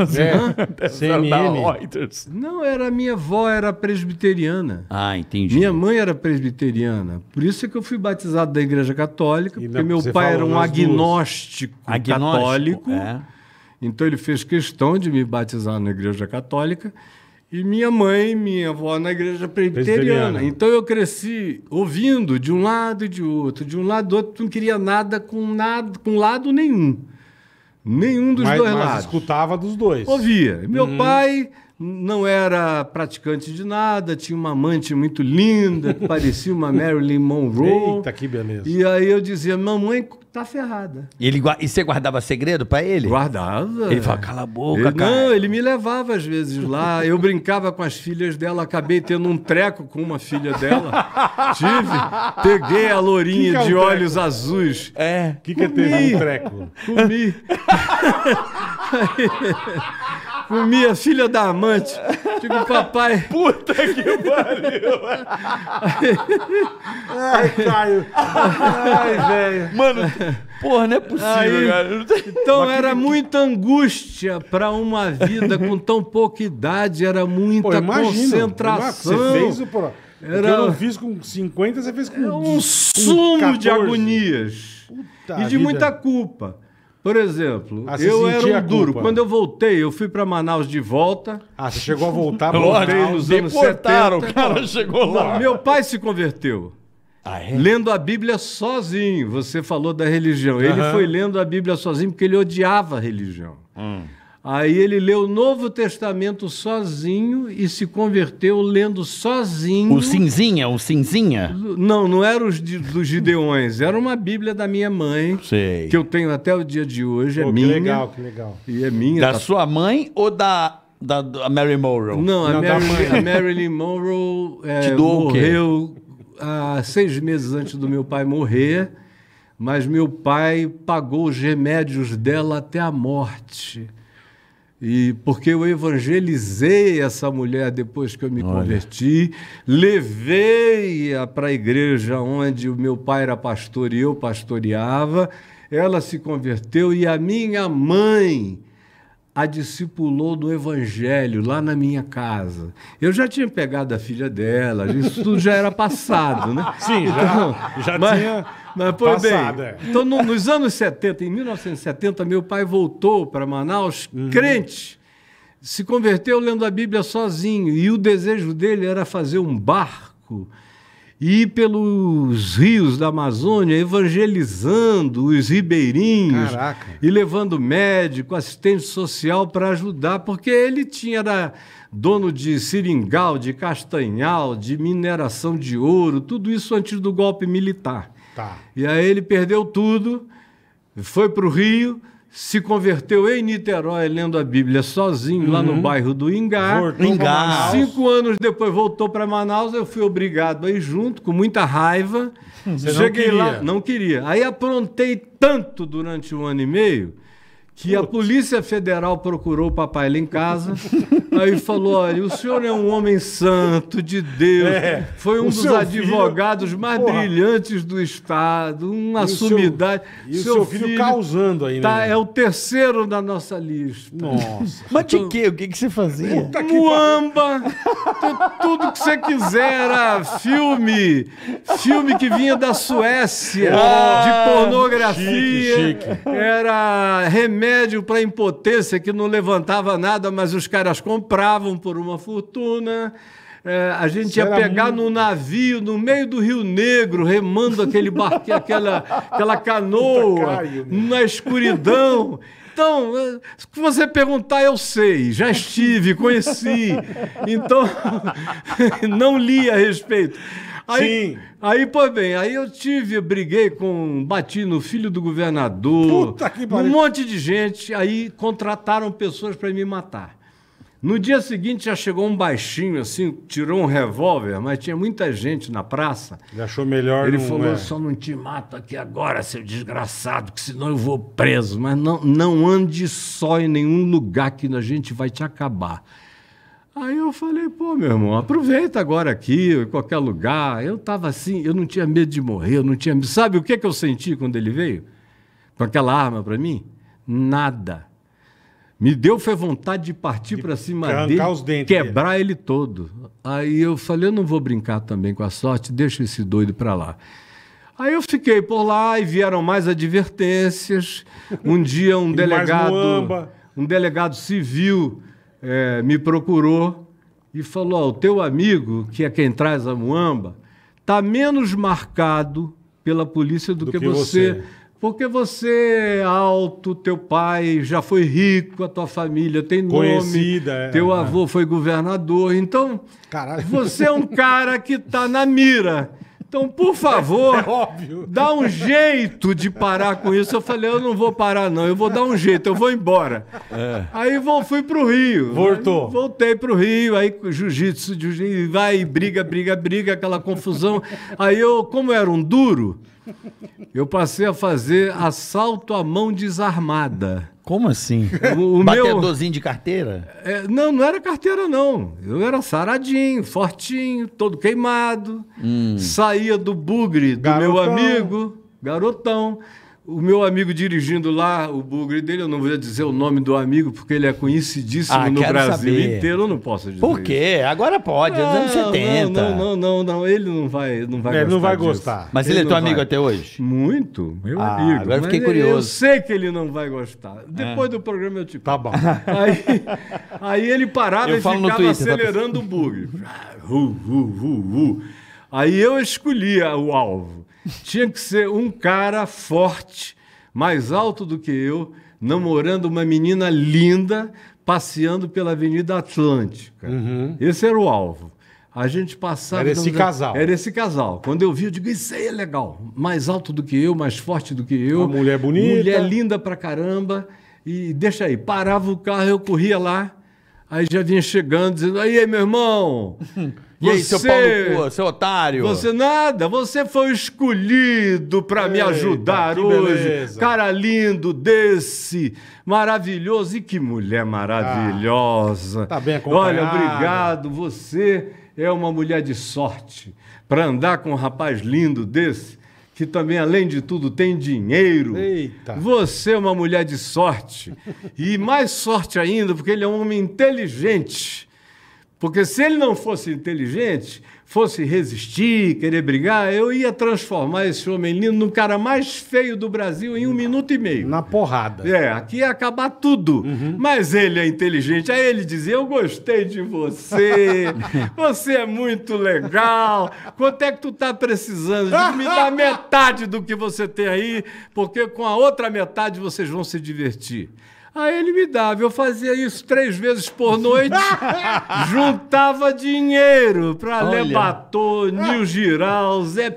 Tinha... É. CNN. da Reuters. Não, era minha avó, era presbiteriana. Ah, entendi. Minha mãe era presbiteriana. Por isso é que eu fui batizado da Igreja Católica, e porque não, meu pai era um agnóstico, agnóstico, católico. É. Então ele fez questão de me batizar na Igreja Católica e minha mãe, minha avó na igreja presbiteriana. Então eu cresci ouvindo de um lado e de outro, de um lado e do outro, não queria nada com nada, com lado nenhum. Nenhum dos mas, dois mas lados. escutava dos dois. Ouvia. Meu hum. pai não era praticante de nada, tinha uma amante muito linda, que parecia uma Marilyn Monroe. Eita, que beleza. E aí eu dizia: "Mamãe, tá ferrada. E, ele, e você guardava segredo para ele? Guardava. Ele falava, cala a boca, ele, cara. Não, ele me levava às vezes lá. Eu brincava com as filhas dela, acabei tendo um treco com uma filha dela. Tive, peguei a lourinha que que é de treco? olhos azuis. É. O que, que é ter um treco? Comi. Comia filha da amante. com o papai. Puta que pariu! Ai, Caio. Ai, velho. Mano, porra, não é possível, Aí, cara. Então era muita angústia para uma vida com tão pouca idade, era muita Pô, imagina, concentração. Você fez porra. Pro... Era... Eu não fiz com 50, você fez com. Era é um sumo com de agonias. Puta e de vida. muita culpa. Por exemplo, ah, eu era um duro. Quando eu voltei, eu fui para Manaus de volta. Ah, você chegou a voltar para Manaus? Deportaram, anos 70. o cara chegou lá. meu pai se converteu. Ah, é? Lendo a Bíblia sozinho. Você falou da religião. Uhum. Ele foi lendo a Bíblia sozinho porque ele odiava a religião. Hum. Aí ele leu o Novo Testamento sozinho e se converteu lendo sozinho. O Cinzinha, o Cinzinha? Não, não era os dos Gideões, era uma Bíblia da minha mãe, Sei. que eu tenho até o dia de hoje, é minha. Que legal, que legal. E é minha. Da tá... sua mãe ou da da, da Mary Monroe. Não, a, não, Mary, a Marilyn Monroe é, morreu há seis meses antes do meu pai morrer, mas meu pai pagou os remédios dela até a morte. E porque eu evangelizei essa mulher depois que eu me Olha. converti, levei-a para a igreja onde o meu pai era pastor e eu pastoreava. Ela se converteu e a minha mãe a discipulou do evangelho lá na minha casa. Eu já tinha pegado a filha dela, isso tudo já era passado, né? Sim, já, então, já mas, tinha mas, pois Passada. bem, então no, nos anos 70, em 1970, meu pai voltou para Manaus uhum. crente, se converteu lendo a Bíblia sozinho, e o desejo dele era fazer um barco e ir pelos rios da Amazônia evangelizando os ribeirinhos Caraca. e levando médico, assistente social para ajudar, porque ele tinha era dono de seringal, de castanhal, de mineração de ouro, tudo isso antes do golpe militar. Tá. E aí ele perdeu tudo, foi para o Rio, se converteu em Niterói lendo a Bíblia sozinho, uhum. lá no uhum. bairro do Ingá. Ingá. Cinco anos depois voltou para Manaus, eu fui obrigado a ir junto, com muita raiva. Você Cheguei não lá, não queria. Aí aprontei tanto durante um ano e meio que a Polícia Federal procurou o papai lá em casa, aí falou: olha, o senhor é um homem santo de Deus, é, foi um dos advogados filho, mais porra, brilhantes do Estado, uma sumidade. E o seu, e seu, seu filho, filho, causando aí, tá, né? Tá, é o terceiro da nossa lista. Nossa. Mas de então, quê? O que, que você fazia? Puta que tudo que você quiser filme, filme que vinha da Suécia, ah, de pornografia, chique, chique. era remédio remédio para impotência que não levantava nada, mas os caras compravam por uma fortuna. É, a gente ia pegar muito... num navio no meio do Rio Negro, remando aquele barquinho, aquela, aquela canoa, né? na escuridão. Então, se você perguntar, eu sei, já estive, conheci, então não li a respeito. Aí, Sim. Aí, pois bem, aí eu tive, briguei com, bati no filho do governador. Puta que Um monte de gente, aí contrataram pessoas para me matar. No dia seguinte já chegou um baixinho assim, tirou um revólver, mas tinha muita gente na praça. Ele achou melhor Ele não, falou: é. só não te mato aqui agora, seu desgraçado, que senão eu vou preso. Mas não, não ande só em nenhum lugar que a gente vai te acabar. Aí eu falei, pô, meu irmão, aproveita agora aqui, em qualquer lugar. Eu estava assim, eu não tinha medo de morrer, eu não tinha medo. Sabe o que, que eu senti quando ele veio? Com aquela arma para mim? Nada. Me deu foi vontade de partir de para cima dele, dentes, quebrar dele. ele todo. Aí eu falei, eu não vou brincar também com a sorte, deixa esse doido para lá. Aí eu fiquei por lá e vieram mais advertências. Um dia um delegado, um delegado civil é, me procurou e falou: oh, o teu amigo, que é quem traz a muamba, está menos marcado pela polícia do, do que, que você, você. Porque você é alto, teu pai já foi rico, a tua família tem nome, é, teu é. avô foi governador. Então, Caralho. você é um cara que está na mira. Então, por favor, é óbvio. dá um jeito de parar com isso. Eu falei, eu não vou parar, não, eu vou dar um jeito, eu vou embora. É. Aí vou, fui pro Rio. Voltou. Aí, voltei pro Rio, aí jiu-jitsu, jiu-jitsu, vai, briga, briga, briga, aquela confusão. Aí eu, como era um duro, eu passei a fazer assalto à mão desarmada. Como assim? O, o Batedorzinho meu... de carteira? É, não, não era carteira, não. Eu era saradinho, fortinho, todo queimado. Hum. Saía do bugre do garotão. meu amigo, garotão. O meu amigo dirigindo lá, o bugre dele, eu não vou dizer o nome do amigo, porque ele é conhecidíssimo ah, no Brasil saber. inteiro, eu não posso dizer. Por quê? Isso. Agora pode, é ah, Não anos 70. Não, não, não, não, ele não vai, não vai ele gostar. não vai gostar. Mas ele, ele é teu amigo vai. até hoje? Muito, meu ah, amigo. Agora fiquei curioso. Eu sei que ele não vai gostar. Depois é. do programa eu te Tá bom. Aí, aí ele parava eu e ficava Twitter, tá acelerando tá... o bugre. Uh, ah, uh, uh, Aí eu escolhia o alvo. Tinha que ser um cara forte, mais alto do que eu, namorando uma menina linda, passeando pela Avenida Atlântica. Uhum. Esse era o alvo. A gente passava. Era esse casal. Era esse casal. Quando eu vi, eu digo: Isso aí é legal. Mais alto do que eu, mais forte do que eu. Uma mulher bonita. Mulher linda pra caramba. E deixa aí. Parava o carro, eu corria lá. Aí já vinha chegando, dizendo: Aí, meu irmão. E aí, seu pau seu otário? Você nada, você foi escolhido para me ajudar hoje. Beleza. Cara lindo desse, maravilhoso. E que mulher maravilhosa. Ah, tá bem acompanhado. Olha, obrigado. Você é uma mulher de sorte. Para andar com um rapaz lindo desse, que também, além de tudo, tem dinheiro. Eita. Você é uma mulher de sorte. e mais sorte ainda, porque ele é um homem inteligente porque se ele não fosse inteligente, fosse resistir, querer brigar, eu ia transformar esse homem lindo no cara mais feio do Brasil em um minuto e meio. Na porrada. É, aqui ia acabar tudo. Uhum. Mas ele é inteligente. Aí ele dizia: Eu gostei de você, você é muito legal. Quanto é que tu tá precisando? Me dá metade do que você tem aí, porque com a outra metade vocês vão se divertir. Aí ele me dava, eu fazia isso três vezes por noite, juntava dinheiro para Lebatô, Nil Giral, Zé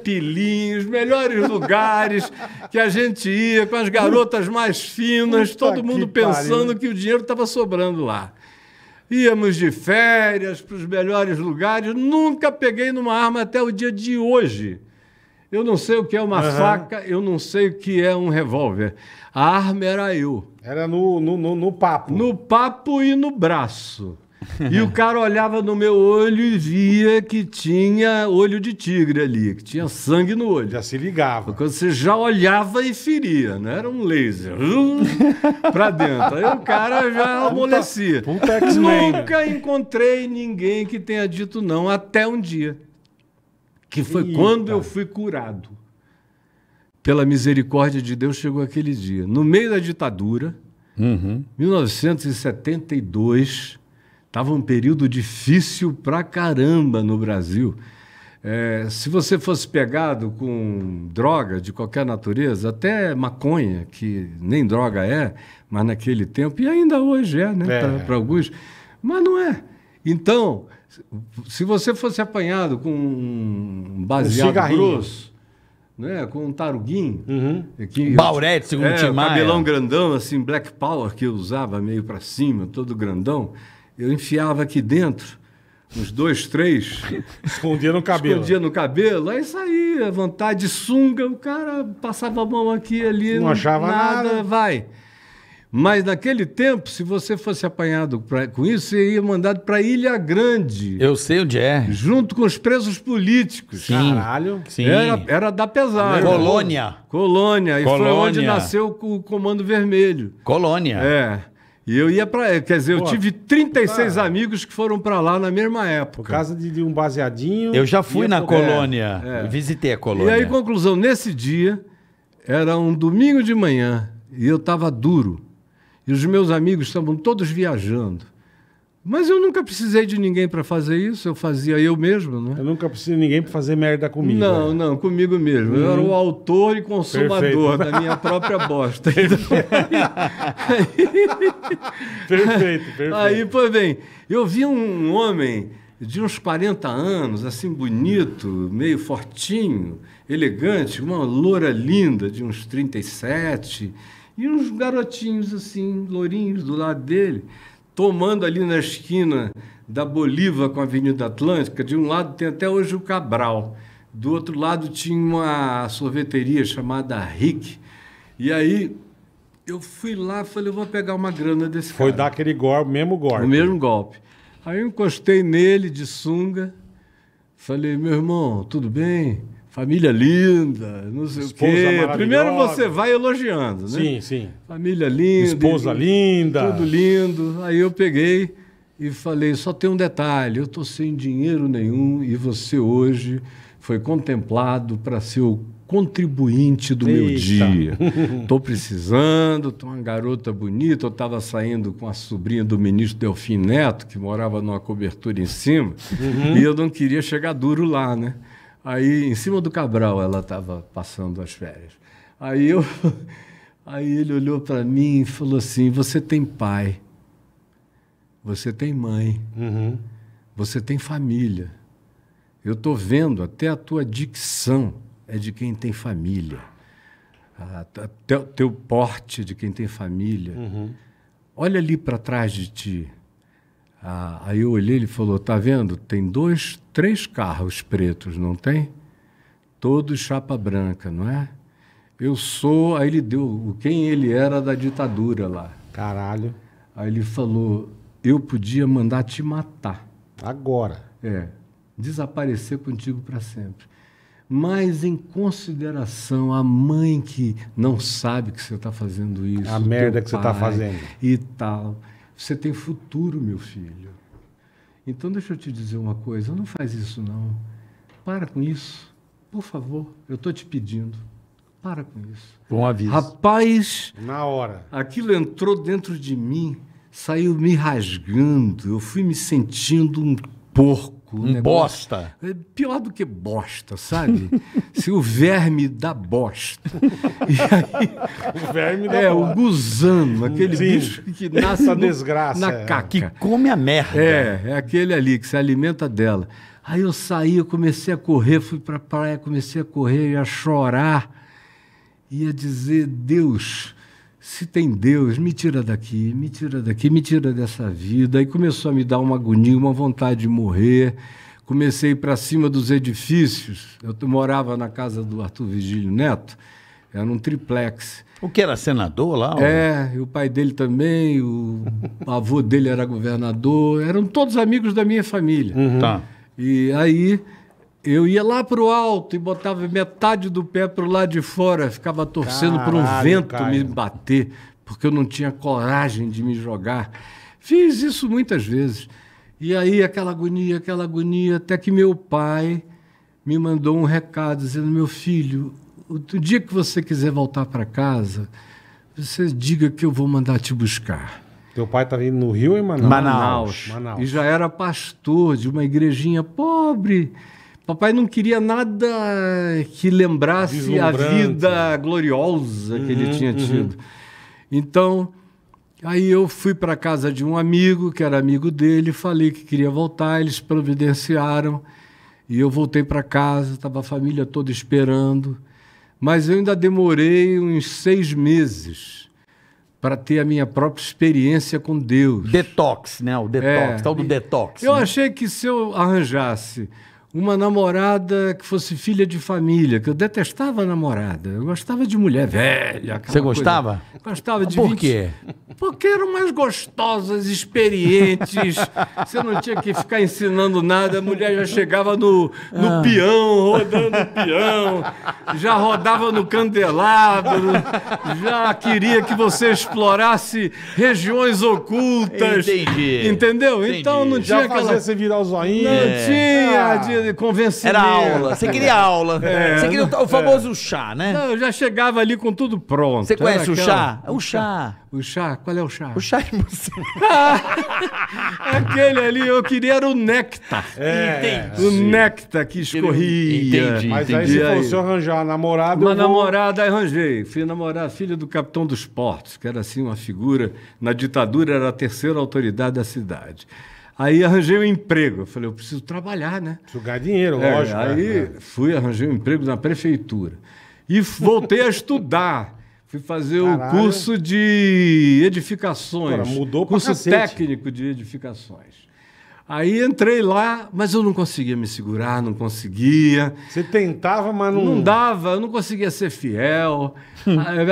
os melhores lugares que a gente ia, com as garotas mais finas, Puta todo mundo que pensando pariu. que o dinheiro estava sobrando lá. Íamos de férias para os melhores lugares, nunca peguei numa arma até o dia de hoje. Eu não sei o que é uma uhum. faca, eu não sei o que é um revólver. A arma era eu. Era no, no, no, no papo. No papo e no braço. E o cara olhava no meu olho e via que tinha olho de tigre ali, que tinha sangue no olho. Já se ligava. Quando você já olhava e feria, não né? era um laser hum, pra dentro. Aí o cara já amolecia. Puta, puta né? Nunca encontrei ninguém que tenha dito não até um dia. Que foi Eita. quando eu fui curado pela misericórdia de Deus, chegou aquele dia. No meio da ditadura, uhum. 1972, estava um período difícil pra caramba no Brasil. É, se você fosse pegado com droga de qualquer natureza, até maconha, que nem droga é, mas naquele tempo, e ainda hoje é, né? É. Para alguns, mas não é. Então, se você fosse apanhado com um baseado um grosso, né, com um taruguinho. Uhum. É que, Baurete, segundo é, cabelão grandão, assim, Black Power, que eu usava meio para cima, todo grandão. Eu enfiava aqui dentro, uns dois, três. Escondia no cabelo. Escondia no cabelo, aí saía, vontade sunga, o cara passava a mão aqui ali. Não achava nada. nada. Vai. Mas naquele tempo, se você fosse apanhado pra, com isso, você ia mandado para Ilha Grande. Eu sei onde é. Junto com os presos políticos. Sim. Caralho. Sim. Era, era da pesada. Colônia. Colônia. E Colônia. foi onde nasceu o Comando Vermelho. Colônia. É. E eu ia para, quer dizer, Pô, eu tive 36 cara. amigos que foram para lá na mesma época. Por causa de, de um baseadinho. Eu já fui na pro... colônia, é, é. visitei a colônia. E aí, conclusão, nesse dia era um domingo de manhã e eu estava duro e os meus amigos estavam todos viajando. Mas eu nunca precisei de ninguém para fazer isso, eu fazia eu mesmo, né? Eu nunca precisei de ninguém para fazer merda comigo. Não, né? não, comigo mesmo. Eu era o uhum. autor e consumador Perfeito. da minha própria bosta. perfeito, perfeito. Aí, pois bem, eu vi um homem de uns 40 anos, assim bonito, meio fortinho, elegante, uma loura linda de uns 37, e uns garotinhos assim, lourinhos, do lado dele, tomando ali na esquina da Bolívia com a Avenida Atlântica, de um lado tem até hoje o Cabral, do outro lado tinha uma sorveteria chamada Rick. E aí eu fui lá, falei, eu vou pegar uma grana desse Foi cara. Foi dar aquele golpe, mesmo golpe. O mesmo golpe. Aí eu encostei nele de sunga, falei, meu irmão, tudo bem? família linda, não sei Esposa o quê. Primeiro você vai elogiando, né? Sim, sim. Família linda. Esposa linda. Tudo lindo. Aí eu peguei e falei, só tem um detalhe, eu estou sem dinheiro nenhum e você hoje foi contemplado para ser o contribuinte do Eita. meu dia. Estou precisando, estou uma garota bonita. Eu estava saindo com a sobrinha do ministro Delfim Neto, que morava numa cobertura em cima, uhum. e eu não queria chegar duro lá, né? Aí, em cima do Cabral, ela estava passando as férias. Aí, eu, aí ele olhou para mim e falou assim: Você tem pai, você tem mãe, uhum. você tem família. Eu estou vendo, até a tua dicção é de quem tem família, até ah, o teu porte é de quem tem família. Uhum. Olha ali para trás de ti. Ah, aí eu olhei, ele falou: tá vendo? Tem dois, três carros pretos, não tem? Todos chapa branca, não é? Eu sou. Aí ele deu quem ele era da ditadura lá. Caralho. Aí ele falou: eu podia mandar te matar. Agora. É. Desaparecer contigo para sempre. Mas em consideração à mãe que não sabe que você está fazendo isso. A merda que tá pai, você está fazendo. E tal você tem futuro, meu filho. Então deixa eu te dizer uma coisa, não faz isso não. Para com isso. Por favor, eu estou te pedindo. Para com isso. Bom aviso. Rapaz, na hora. Aquilo entrou dentro de mim, saiu me rasgando. Eu fui me sentindo um porco um, bosta. É pior do que bosta, sabe? Se o verme da bosta. Aí, o verme da É, bosta. o gusano, aquele Sim. bicho que nasce Essa desgraça, na é. caca. Que come a merda. É, é aquele ali que se alimenta dela. Aí eu saí, eu comecei a correr, fui para praia, comecei a correr, ia chorar, ia dizer, Deus se tem Deus, me tira daqui, me tira daqui, me tira dessa vida. E começou a me dar uma agonia, uma vontade de morrer. Comecei para cima dos edifícios. Eu morava na casa do Arthur Vigílio Neto, era um triplex. O que era senador lá? Ou... É, e o pai dele também, o avô dele era governador, eram todos amigos da minha família. Uhum. Tá. E aí eu ia lá para o alto e botava metade do pé para o lado de fora, ficava torcendo para um vento me bater, porque eu não tinha coragem de me jogar. Fiz isso muitas vezes. E aí aquela agonia, aquela agonia, até que meu pai me mandou um recado dizendo: "Meu filho, o dia que você quiser voltar para casa, você diga que eu vou mandar te buscar." Teu pai estava tá indo no Rio em Manaus. Manaus. Manaus. E já era pastor de uma igrejinha pobre Papai não queria nada que lembrasse a vida gloriosa que uhum, ele tinha uhum. tido. Uhum. Então, aí eu fui para casa de um amigo, que era amigo dele, falei que queria voltar, eles providenciaram. E eu voltei para casa, estava a família toda esperando. Mas eu ainda demorei uns seis meses para ter a minha própria experiência com Deus. Detox, né? O detox, é, tal do detox. Eu né? achei que se eu arranjasse uma namorada que fosse filha de família, que eu detestava a namorada. Eu gostava de mulher velha. Você gostava? Coisa. Gostava de. Por 20... quê? Porque eram mais gostosas, experientes. Você não tinha que ficar ensinando nada. A mulher já chegava no, no ah. peão, rodando o peão, já rodava no candelabro, já queria que você explorasse regiões ocultas. Entendi. Entendeu? Então, Entendi. Então não tinha. Já fazia aquela... você virar o zoinho. Não é. tinha. Ah. De era convencimento. Era aula. Você queria aula. É, você queria o, famoso é. chá, né? Não, eu já chegava ali com tudo pronto. Você conhece o chá? o chá? O chá. O chá? Qual é o chá? O chá é você. Aquele ali, eu queria era o néctar. É, entendi. O néctar que escorria. Entendi, Mas aí se fosse arranjar namorado. namorada... Uma vou... namorada arranjei. Fui namorar a filha do capitão dos portos, que era assim uma figura... Na ditadura era a terceira autoridade da cidade. Aí arranjei um emprego. Eu falei, eu preciso trabalhar, né? Jogar dinheiro, é, lógico. Aí né? É. fui, arranjei um emprego na prefeitura. E voltei a estudar. Fui fazer Caralho. o curso de edificações. Cara, mudou curso cacete. técnico de edificações. Aí entrei lá, mas eu não conseguia me segurar, não conseguia. Você tentava, mas não. Não dava, eu não conseguia ser fiel.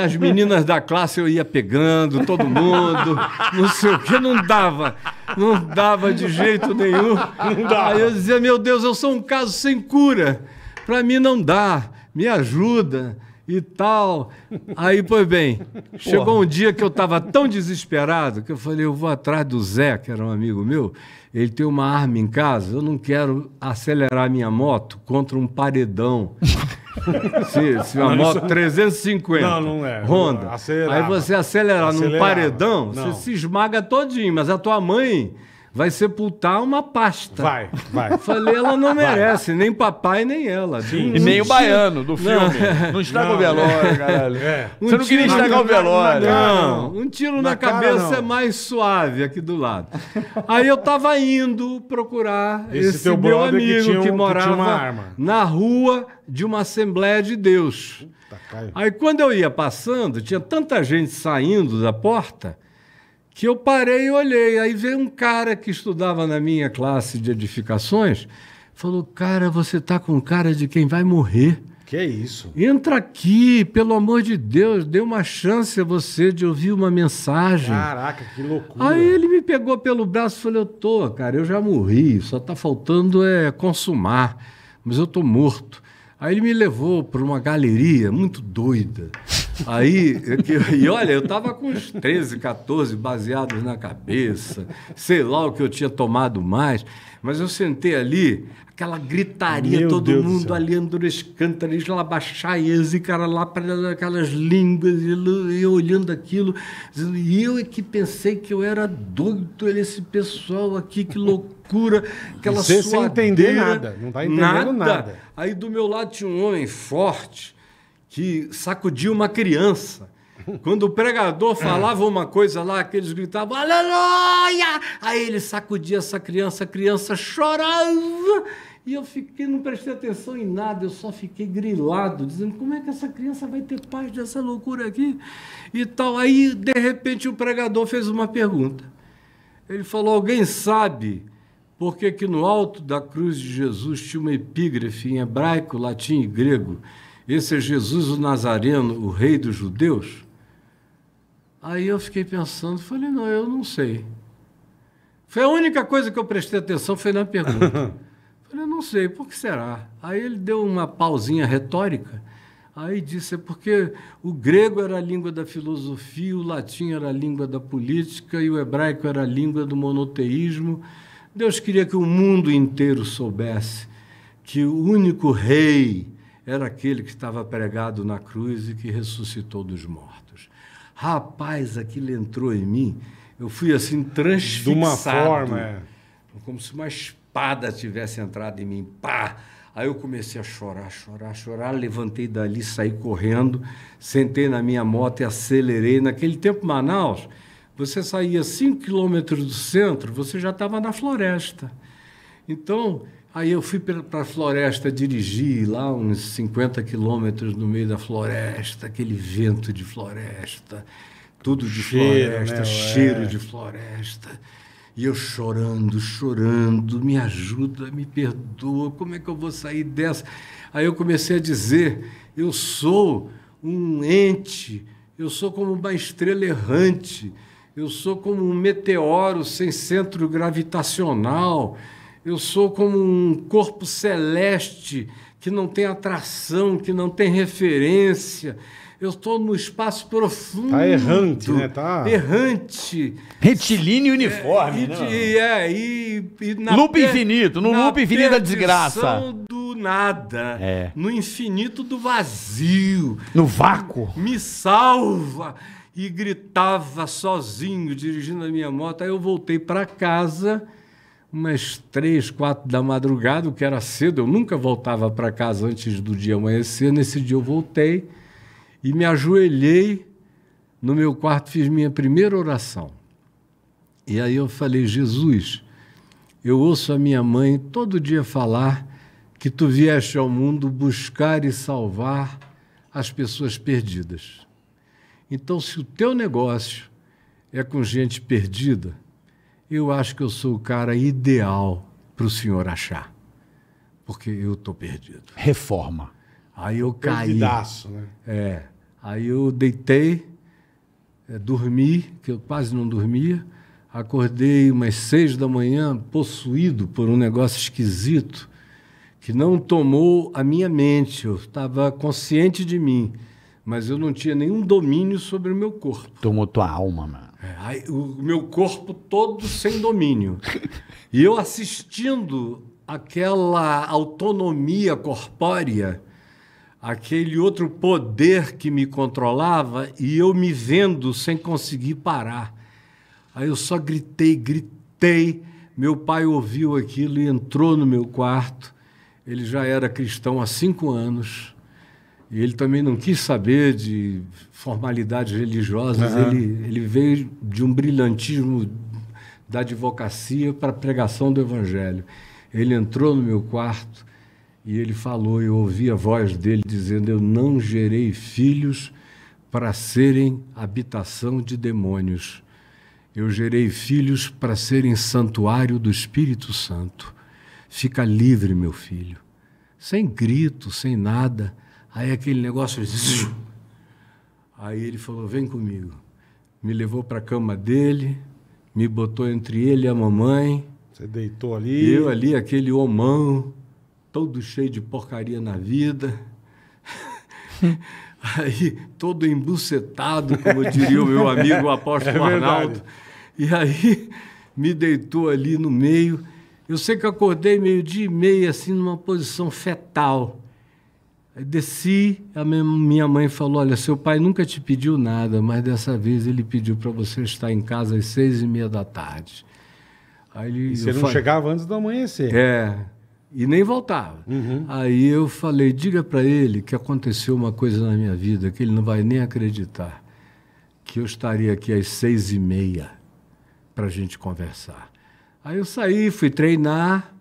As meninas da classe eu ia pegando, todo mundo, não sei o que, não dava. Não dava de jeito nenhum. Não dava. Aí eu dizia, meu Deus, eu sou um caso sem cura. Para mim não dá, me ajuda e tal. Aí, pois bem, Porra. chegou um dia que eu estava tão desesperado que eu falei, eu vou atrás do Zé, que era um amigo meu ele tem uma arma em casa, eu não quero acelerar minha moto contra um paredão. se, se uma não, moto isso... 350. Não, não é. Honda. Aí você acelerar acelerava. num paredão, não. você se esmaga todinho, mas a tua mãe vai sepultar uma pasta. Vai, vai. Falei, ela não merece, vai. nem papai, nem ela. Sim. E nem o baiano do filme. Não, não estraga não, o velório, é. caralho. É. Um Você não queria estragar na, o velório. Não, não. um tiro na, na cabeça cara, é mais suave aqui do lado. Aí eu tava indo procurar esse, esse meu amigo que, um, que morava que na rua de uma Assembleia de Deus. Puta, Aí quando eu ia passando, tinha tanta gente saindo da porta que eu parei e olhei. Aí veio um cara que estudava na minha classe de edificações, falou: Cara, você tá com cara de quem vai morrer. Que isso? Entra aqui, pelo amor de Deus, dê uma chance a você de ouvir uma mensagem. Caraca, que loucura. Aí ele me pegou pelo braço e falou: Eu tô, cara, eu já morri, só tá faltando é consumar, mas eu tô morto. Aí ele me levou para uma galeria muito doida. Aí, e olha, eu estava com uns 13, 14 baseados na cabeça, sei lá o que eu tinha tomado mais, mas eu sentei ali, aquela gritaria, Meu todo Deus mundo ali, Andrés Cântares, Labachaias e cara lá aquelas línguas, e eu olhando aquilo, e eu é que pensei que eu era doido, esse pessoal aqui, que loucura, aquela Você sem entender nada, não está entendendo nada. nada. Aí do meu lado tinha um homem forte, que sacudiu uma criança. Quando o pregador falava uma coisa lá, aqueles gritavam, aleluia! Aí ele sacudia essa criança, a criança chorava. E eu fiquei, não prestei atenção em nada, eu só fiquei grilado, dizendo como é que essa criança vai ter paz dessa loucura aqui e tal. Aí, de repente, o pregador fez uma pergunta. Ele falou: Alguém sabe por que, que no alto da cruz de Jesus tinha uma epígrafe em hebraico, latim e grego? Esse é Jesus o Nazareno, o rei dos judeus? Aí eu fiquei pensando, falei, não, eu não sei. Foi a única coisa que eu prestei atenção, foi na pergunta. falei, não sei, por que será? Aí ele deu uma pausinha retórica, aí disse, é porque o grego era a língua da filosofia, o latim era a língua da política e o hebraico era a língua do monoteísmo. Deus queria que o mundo inteiro soubesse que o único rei era aquele que estava pregado na cruz e que ressuscitou dos mortos. Rapaz, aquilo entrou em mim. Eu fui assim transfixado. De uma forma, é. como se uma espada tivesse entrado em mim. Pá! Aí eu comecei a chorar, chorar, chorar, levantei dali, saí correndo, sentei na minha moto e acelerei. Naquele tempo, Manaus, você saía 5 quilômetros do centro, você já estava na floresta. Então, Aí eu fui para a floresta dirigir lá uns 50 quilômetros no meio da floresta, aquele vento de floresta, tudo de cheiro, floresta, né? cheiro é. de floresta. E eu chorando, chorando, me ajuda, me perdoa, como é que eu vou sair dessa? Aí eu comecei a dizer: eu sou um ente, eu sou como uma estrela errante, eu sou como um meteoro sem centro gravitacional. Eu sou como um corpo celeste que não tem atração, que não tem referência. Eu estou no espaço profundo. Está errante, né? Tá... Errante. Retilíneo é, uniforme, é, né? E, é, e, e na loop per... infinito, no loop infinito da desgraça. do nada, é. no infinito do vazio. No vácuo. Me salva. E gritava sozinho, dirigindo a minha moto. Aí eu voltei para casa umas três, quatro da madrugada, o que era cedo, eu nunca voltava para casa antes do dia amanhecer. Nesse dia eu voltei e me ajoelhei no meu quarto, fiz minha primeira oração. E aí eu falei: Jesus, eu ouço a minha mãe todo dia falar que tu vieste ao mundo buscar e salvar as pessoas perdidas. Então, se o teu negócio é com gente perdida, eu acho que eu sou o cara ideal para o senhor achar, porque eu tô perdido. Reforma. Aí eu caí. Perdidaço, né? É. Aí eu deitei, é, dormi, que eu quase não dormia. Acordei umas seis da manhã, possuído por um negócio esquisito que não tomou a minha mente. Eu estava consciente de mim, mas eu não tinha nenhum domínio sobre o meu corpo. Tomou tua alma, mano. É. Aí, o meu corpo todo sem domínio. E eu assistindo aquela autonomia corpórea, aquele outro poder que me controlava e eu me vendo sem conseguir parar. Aí eu só gritei, gritei. Meu pai ouviu aquilo e entrou no meu quarto. Ele já era cristão há cinco anos. E ele também não quis saber de formalidades religiosas. Uhum. Ele, ele veio de um brilhantismo da advocacia para a pregação do Evangelho. Ele entrou no meu quarto e ele falou, eu ouvi a voz dele dizendo: Eu não gerei filhos para serem habitação de demônios. Eu gerei filhos para serem santuário do Espírito Santo. Fica livre, meu filho. Sem grito, sem nada Aí aquele negócio. Aí ele falou: Vem comigo. Me levou para a cama dele, me botou entre ele e a mamãe. Você deitou ali? Eu ali, aquele homão, todo cheio de porcaria na vida. aí, todo embucetado, como diria o meu amigo o apóstolo é Arnaldo. E aí, me deitou ali no meio. Eu sei que acordei meio-dia e meia, assim, numa posição fetal desci, a minha mãe falou: Olha, seu pai nunca te pediu nada, mas dessa vez ele pediu para você estar em casa às seis e meia da tarde. Aí ele, e você não falei, chegava antes do amanhecer. É, e nem voltava. Uhum. Aí eu falei: Diga para ele que aconteceu uma coisa na minha vida que ele não vai nem acreditar, que eu estaria aqui às seis e meia para a gente conversar. Aí eu saí, fui treinar.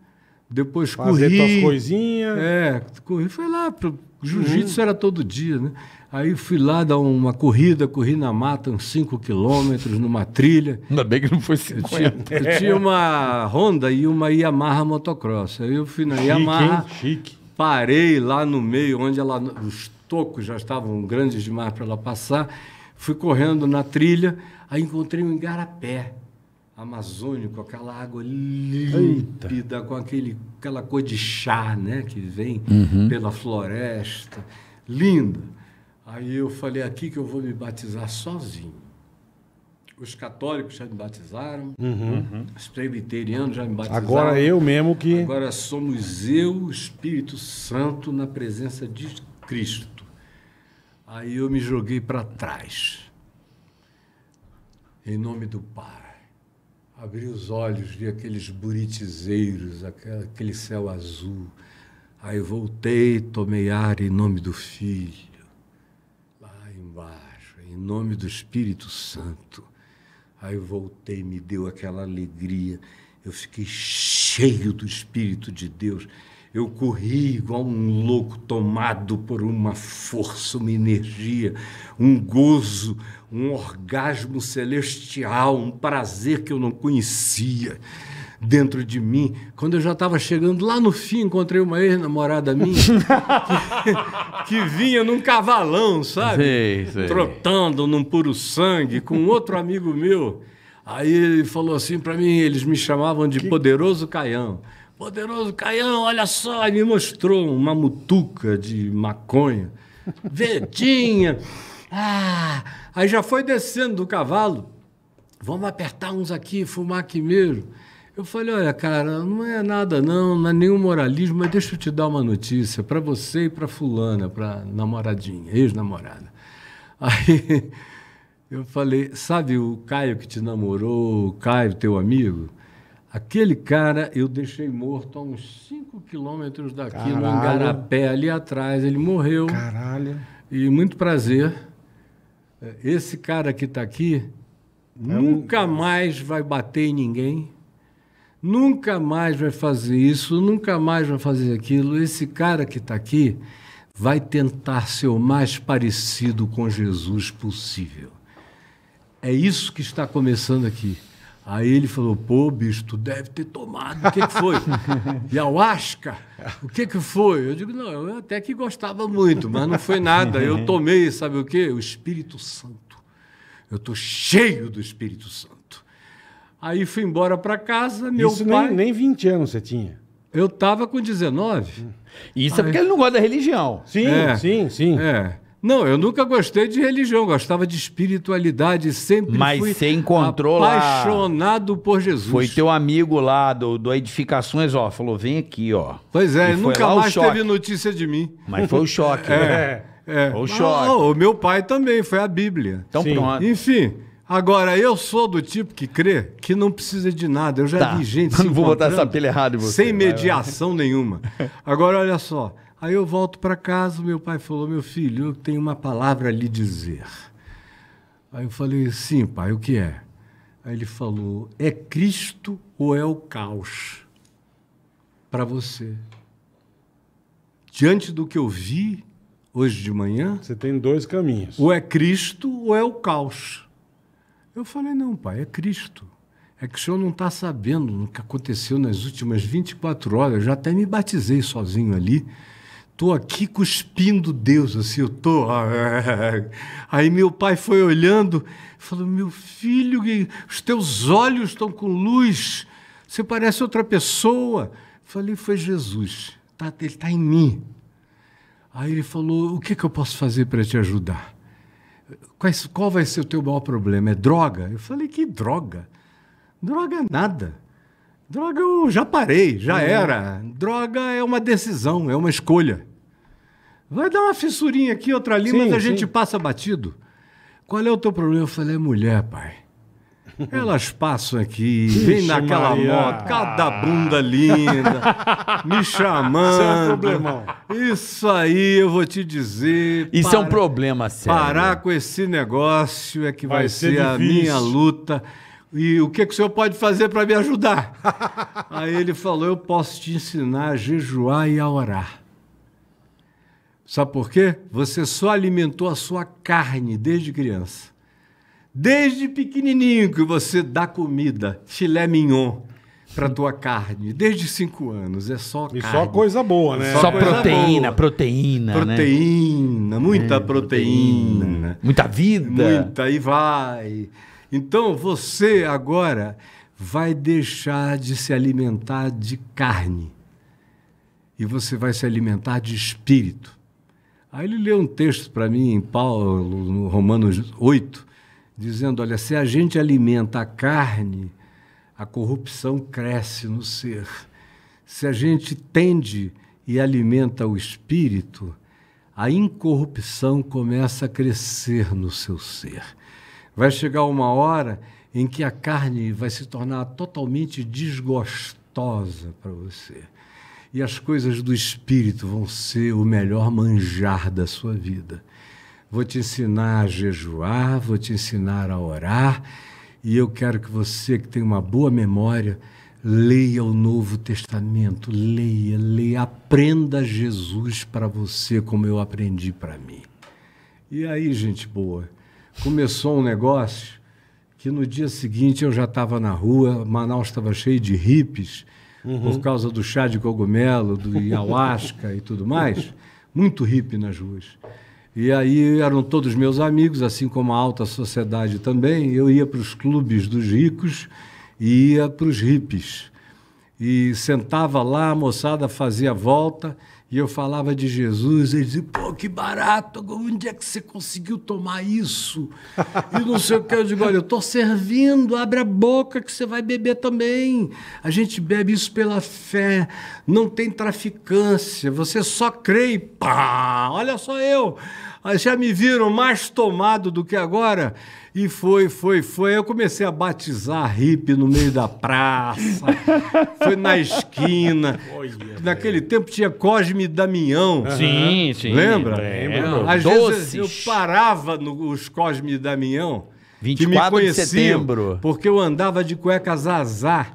Depois Fazer corri. Fazer tuas coisinhas. É, corri. Foi lá, pro, jiu-jitsu uhum. era todo dia, né? Aí fui lá dar uma corrida, corri na mata uns 5 quilômetros, numa trilha. Ainda bem que não foi 50. Eu tinha, eu tinha uma Honda e uma Yamaha motocross. Aí eu fui na chique, Yamaha, hein? chique. parei lá no meio, onde ela, os tocos já estavam grandes demais para ela passar. Fui correndo na trilha, aí encontrei um igarapé amazônico, aquela água límpida, Eita. com aquele, aquela cor de chá né, que vem uhum. pela floresta, linda. Aí eu falei aqui que eu vou me batizar sozinho. Os católicos já me batizaram, uhum. uhum. os presbiterianos já me batizaram. Agora eu mesmo que. Agora somos eu, Espírito Santo, na presença de Cristo. Aí eu me joguei para trás. Em nome do Pai abri os olhos, vi aqueles buritizeiros, aquele céu azul. Aí voltei, tomei ar em nome do Filho, lá embaixo, em nome do Espírito Santo. Aí voltei, me deu aquela alegria. Eu fiquei cheio do Espírito de Deus. Eu corri igual um louco, tomado por uma força, uma energia, um gozo, um orgasmo celestial, um prazer que eu não conhecia dentro de mim. Quando eu já estava chegando lá no fim, encontrei uma ex-namorada minha que, que, vinha num cavalão, sabe? Sei, sei. Trotando num puro sangue com outro amigo meu. Aí ele falou assim para mim, eles me chamavam de que... Poderoso Caião. Poderoso Caião, olha só, e me mostrou uma mutuca de maconha, vedinha ah, aí já foi descendo do cavalo. Vamos apertar uns aqui, fumar mesmo. Eu falei, olha, cara, não é nada não, não é nenhum moralismo, mas deixa eu te dar uma notícia para você e para fulana, para namoradinha, ex-namorada. Aí eu falei, sabe o Caio que te namorou, o Caio, teu amigo? Aquele cara eu deixei morto a uns 5 quilômetros daqui, Caralho. no Angarapé, ali atrás. Ele morreu. Caralho. E muito prazer. É, esse cara que está aqui é nunca um... mais vai bater em ninguém, nunca mais vai fazer isso, nunca mais vai fazer aquilo. Esse cara que está aqui vai tentar ser o mais parecido com Jesus possível. É isso que está começando aqui. Aí ele falou, pô, bicho, tu deve ter tomado. O que, que foi? Ayahuasca? O que, que foi? Eu digo, não, eu até que gostava muito, mas não foi nada. Eu tomei, sabe o quê? O Espírito Santo. Eu estou cheio do Espírito Santo. Aí fui embora para casa, meu Isso pai... Isso nem, nem 20 anos você tinha. Eu estava com 19. Isso é Aí... é porque ele não gosta da religião. Sim, é, sim, sim. É. Não, eu nunca gostei de religião, gostava de espiritualidade, sempre Mas fui você encontrou apaixonado lá, por Jesus. Foi teu amigo lá do, do Edificações, ó, falou, vem aqui, ó. Pois é, e nunca mais teve notícia de mim. Mas foi o choque, é, né? É. Foi o choque. Ah, o meu pai também, foi a Bíblia. Então Sim. pronto. Enfim, Agora, eu sou do tipo que crê que não precisa de nada. Eu já tá. vi gente. Não vou botar essa pilha errada em você. Sem mediação nenhuma. Agora, olha só. Aí eu volto para casa, meu pai falou: Meu filho, eu tenho uma palavra a lhe dizer. Aí eu falei: Sim, pai, o que é? Aí ele falou: É Cristo ou é o caos? Para você. Diante do que eu vi hoje de manhã. Você tem dois caminhos: ou é Cristo ou é o caos. Eu falei: Não, pai, é Cristo. É que o senhor não está sabendo o que aconteceu nas últimas 24 horas. Eu já até me batizei sozinho ali tô aqui cuspindo Deus, assim, eu tô. Ah, aí meu pai foi olhando, falou: Meu filho, os teus olhos estão com luz, você parece outra pessoa. Falei: Foi Jesus, tá, ele está em mim. Aí ele falou: O que, que eu posso fazer para te ajudar? Quais, qual vai ser o teu maior problema? É droga? Eu falei: Que droga? Droga é nada. Droga eu já parei, já uhum. era. Droga é uma decisão, é uma escolha. Vai dar uma fissurinha aqui, outra ali, sim, mas a sim. gente passa batido. Qual é o teu problema? Eu falei, é mulher, pai. Elas passam aqui, vem naquela Maria. moto, cada bunda linda, me chamando. Isso é um problemão. Isso aí eu vou te dizer. Isso para, é um problema sério. Parar com esse negócio é que vai, vai ser, ser a minha luta. E o que, que o senhor pode fazer para me ajudar? aí ele falou: eu posso te ensinar a jejuar e a orar. Sabe por quê? Você só alimentou a sua carne desde criança. Desde pequenininho que você dá comida, filé mignon, para tua carne, desde cinco anos. É só e só coisa boa, né? Só, só proteína, boa. proteína, né? proteína, né? muita é, proteína, proteína, muita vida, muita e vai. Então você agora vai deixar de se alimentar de carne e você vai se alimentar de espírito. Aí ele leu um texto para mim em Paulo, no Romanos 8, dizendo: Olha, se a gente alimenta a carne, a corrupção cresce no ser. Se a gente tende e alimenta o espírito, a incorrupção começa a crescer no seu ser. Vai chegar uma hora em que a carne vai se tornar totalmente desgostosa para você e as coisas do Espírito vão ser o melhor manjar da sua vida. Vou te ensinar a jejuar, vou te ensinar a orar, e eu quero que você, que tem uma boa memória, leia o Novo Testamento, leia, leia, aprenda Jesus para você como eu aprendi para mim. E aí, gente boa, começou um negócio que no dia seguinte eu já estava na rua, Manaus estava cheio de hippies, uhum. por causa do chá de cogumelo, do ayahuasca e tudo mais. Muito hippie nas ruas. E aí eram todos meus amigos, assim como a alta sociedade também. Eu ia para os clubes dos ricos e ia para os hippies. E sentava lá, a moçada fazia volta e eu falava de Jesus, ele dizia, pô, que barato, onde é que você conseguiu tomar isso? E não sei o que, eu digo, olha, eu estou servindo, abre a boca que você vai beber também. A gente bebe isso pela fé, não tem traficância, você só crê e pá, olha só eu. Ah, já me viram mais tomado do que agora. E foi, foi, foi. Eu comecei a batizar hippie no meio da praça, foi na esquina. Olha, Naquele velho. tempo tinha Cosme e Damião. Uhum. Sim, sim. Lembra? Lembro. Às Doces. vezes eu parava nos Cosme e Damião 24 que me conheciam, de setembro. Porque eu andava de cueca zazá.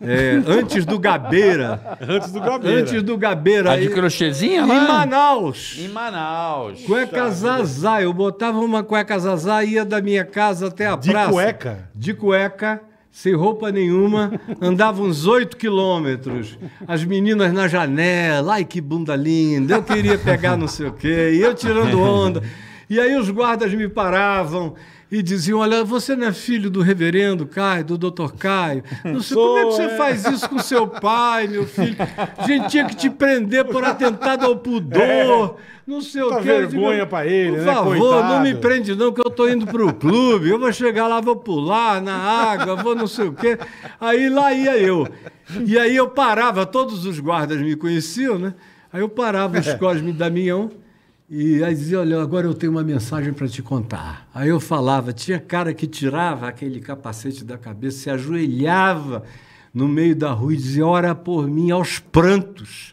É, antes do Gabeira. Antes do Gabeira. Antes do Gabeira. A de crochêzinha lá? Em Manaus. Em Manaus. Cueca tá. zazá. Eu botava uma cueca zazá, ia da minha casa até a de praça. De cueca? De cueca sem roupa nenhuma, andava uns oito quilômetros. As meninas na janela, ai que bunda linda, eu queria pegar não sei o quê, e eu tirando onda. E aí os guardas me paravam e diziam: Olha, você não é filho do reverendo Caio, do doutor Caio? Não sei Sou, como é que você é. faz isso com seu pai, meu filho. A gente tinha que te prender por atentado ao pudor. É. Não sei o quê. vergonha para ele, por né? favor, Coitado. não me prende não, que eu tô indo pro clube. Eu vou chegar lá, vou pular na água, vou não sei o quê. Aí lá ia eu. E aí eu parava, todos os guardas me conheciam, né? Aí eu parava os é. Cosme Damião e aí dizia, olha, agora eu tenho uma mensagem para te contar. Aí eu falava, tinha cara que tirava aquele capacete da cabeça, se ajoelhava no meio da rua e dizia, ora por mim aos prantos.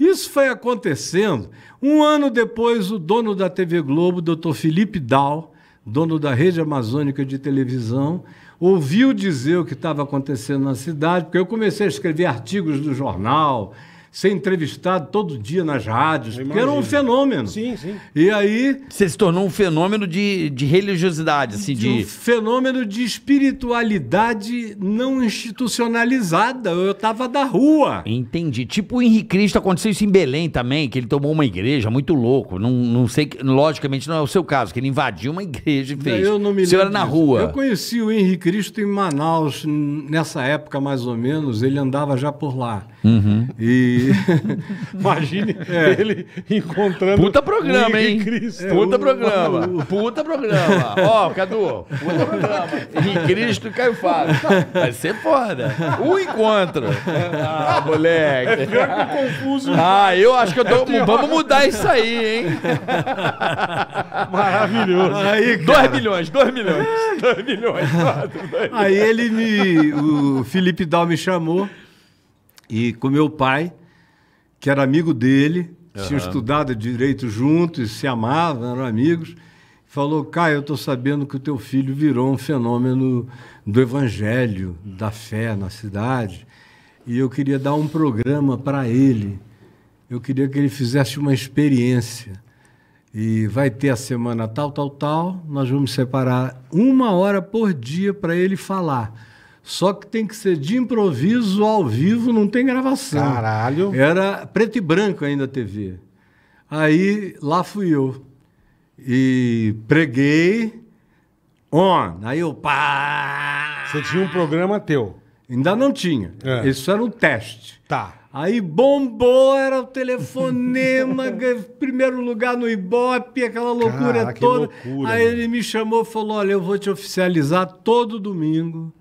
Isso foi acontecendo. Um ano depois, o dono da TV Globo, Dr. Felipe Dal, dono da Rede Amazônica de Televisão, ouviu dizer o que estava acontecendo na cidade, porque eu comecei a escrever artigos do jornal, ser entrevistado todo dia nas rádios, porque era um fenômeno. Sim, sim. E aí. Você se tornou um fenômeno de, de religiosidade, assim, de. Um fenômeno de espiritualidade não institucionalizada. Eu tava da rua. Entendi. Tipo o Henrique Cristo aconteceu isso em Belém também, que ele tomou uma igreja muito louco. Não, não sei, logicamente não é o seu caso, que ele invadiu uma igreja e fez. Eu não me lembro. Você era na rua. Eu conheci o Henrique Cristo em Manaus, nessa época mais ou menos, ele andava já por lá. Uhum. E. Imagine é. ele encontrando. Puta programa, hein? Cristo. puta, é, o... programa. O... puta programa. Ó, oh, Cadu, puta programa. Em Cristo Caio Fábio. Vai ser foda. O encontro. Ah, moleque. É pior que confuso. Ah, eu acho que eu tô. É Vamos mudar isso aí, hein? Maravilhoso. Aí, 2 milhões, 2 milhões. 2 milhões, 4, 2 Aí ele me. O Felipe Dal me chamou e com meu pai, que era amigo dele, uhum. tinham estudado direito juntos, se amavam, eram amigos. Falou, Caio, eu estou sabendo que o teu filho virou um fenômeno do evangelho, da fé na cidade, e eu queria dar um programa para ele. Eu queria que ele fizesse uma experiência. E vai ter a semana tal, tal, tal, nós vamos separar uma hora por dia para ele falar só que tem que ser de improviso, ao vivo, não tem gravação. Caralho. Era preto e branco ainda a TV. Aí lá fui eu. E preguei. On. Aí eu pá. Você tinha um programa teu? Ainda não tinha. É. Isso era um teste. Tá. Aí bombou, era o telefonema, primeiro lugar no Ibope, aquela loucura Cara, toda. Loucura, Aí mano. ele me chamou e falou: Olha, eu vou te oficializar todo domingo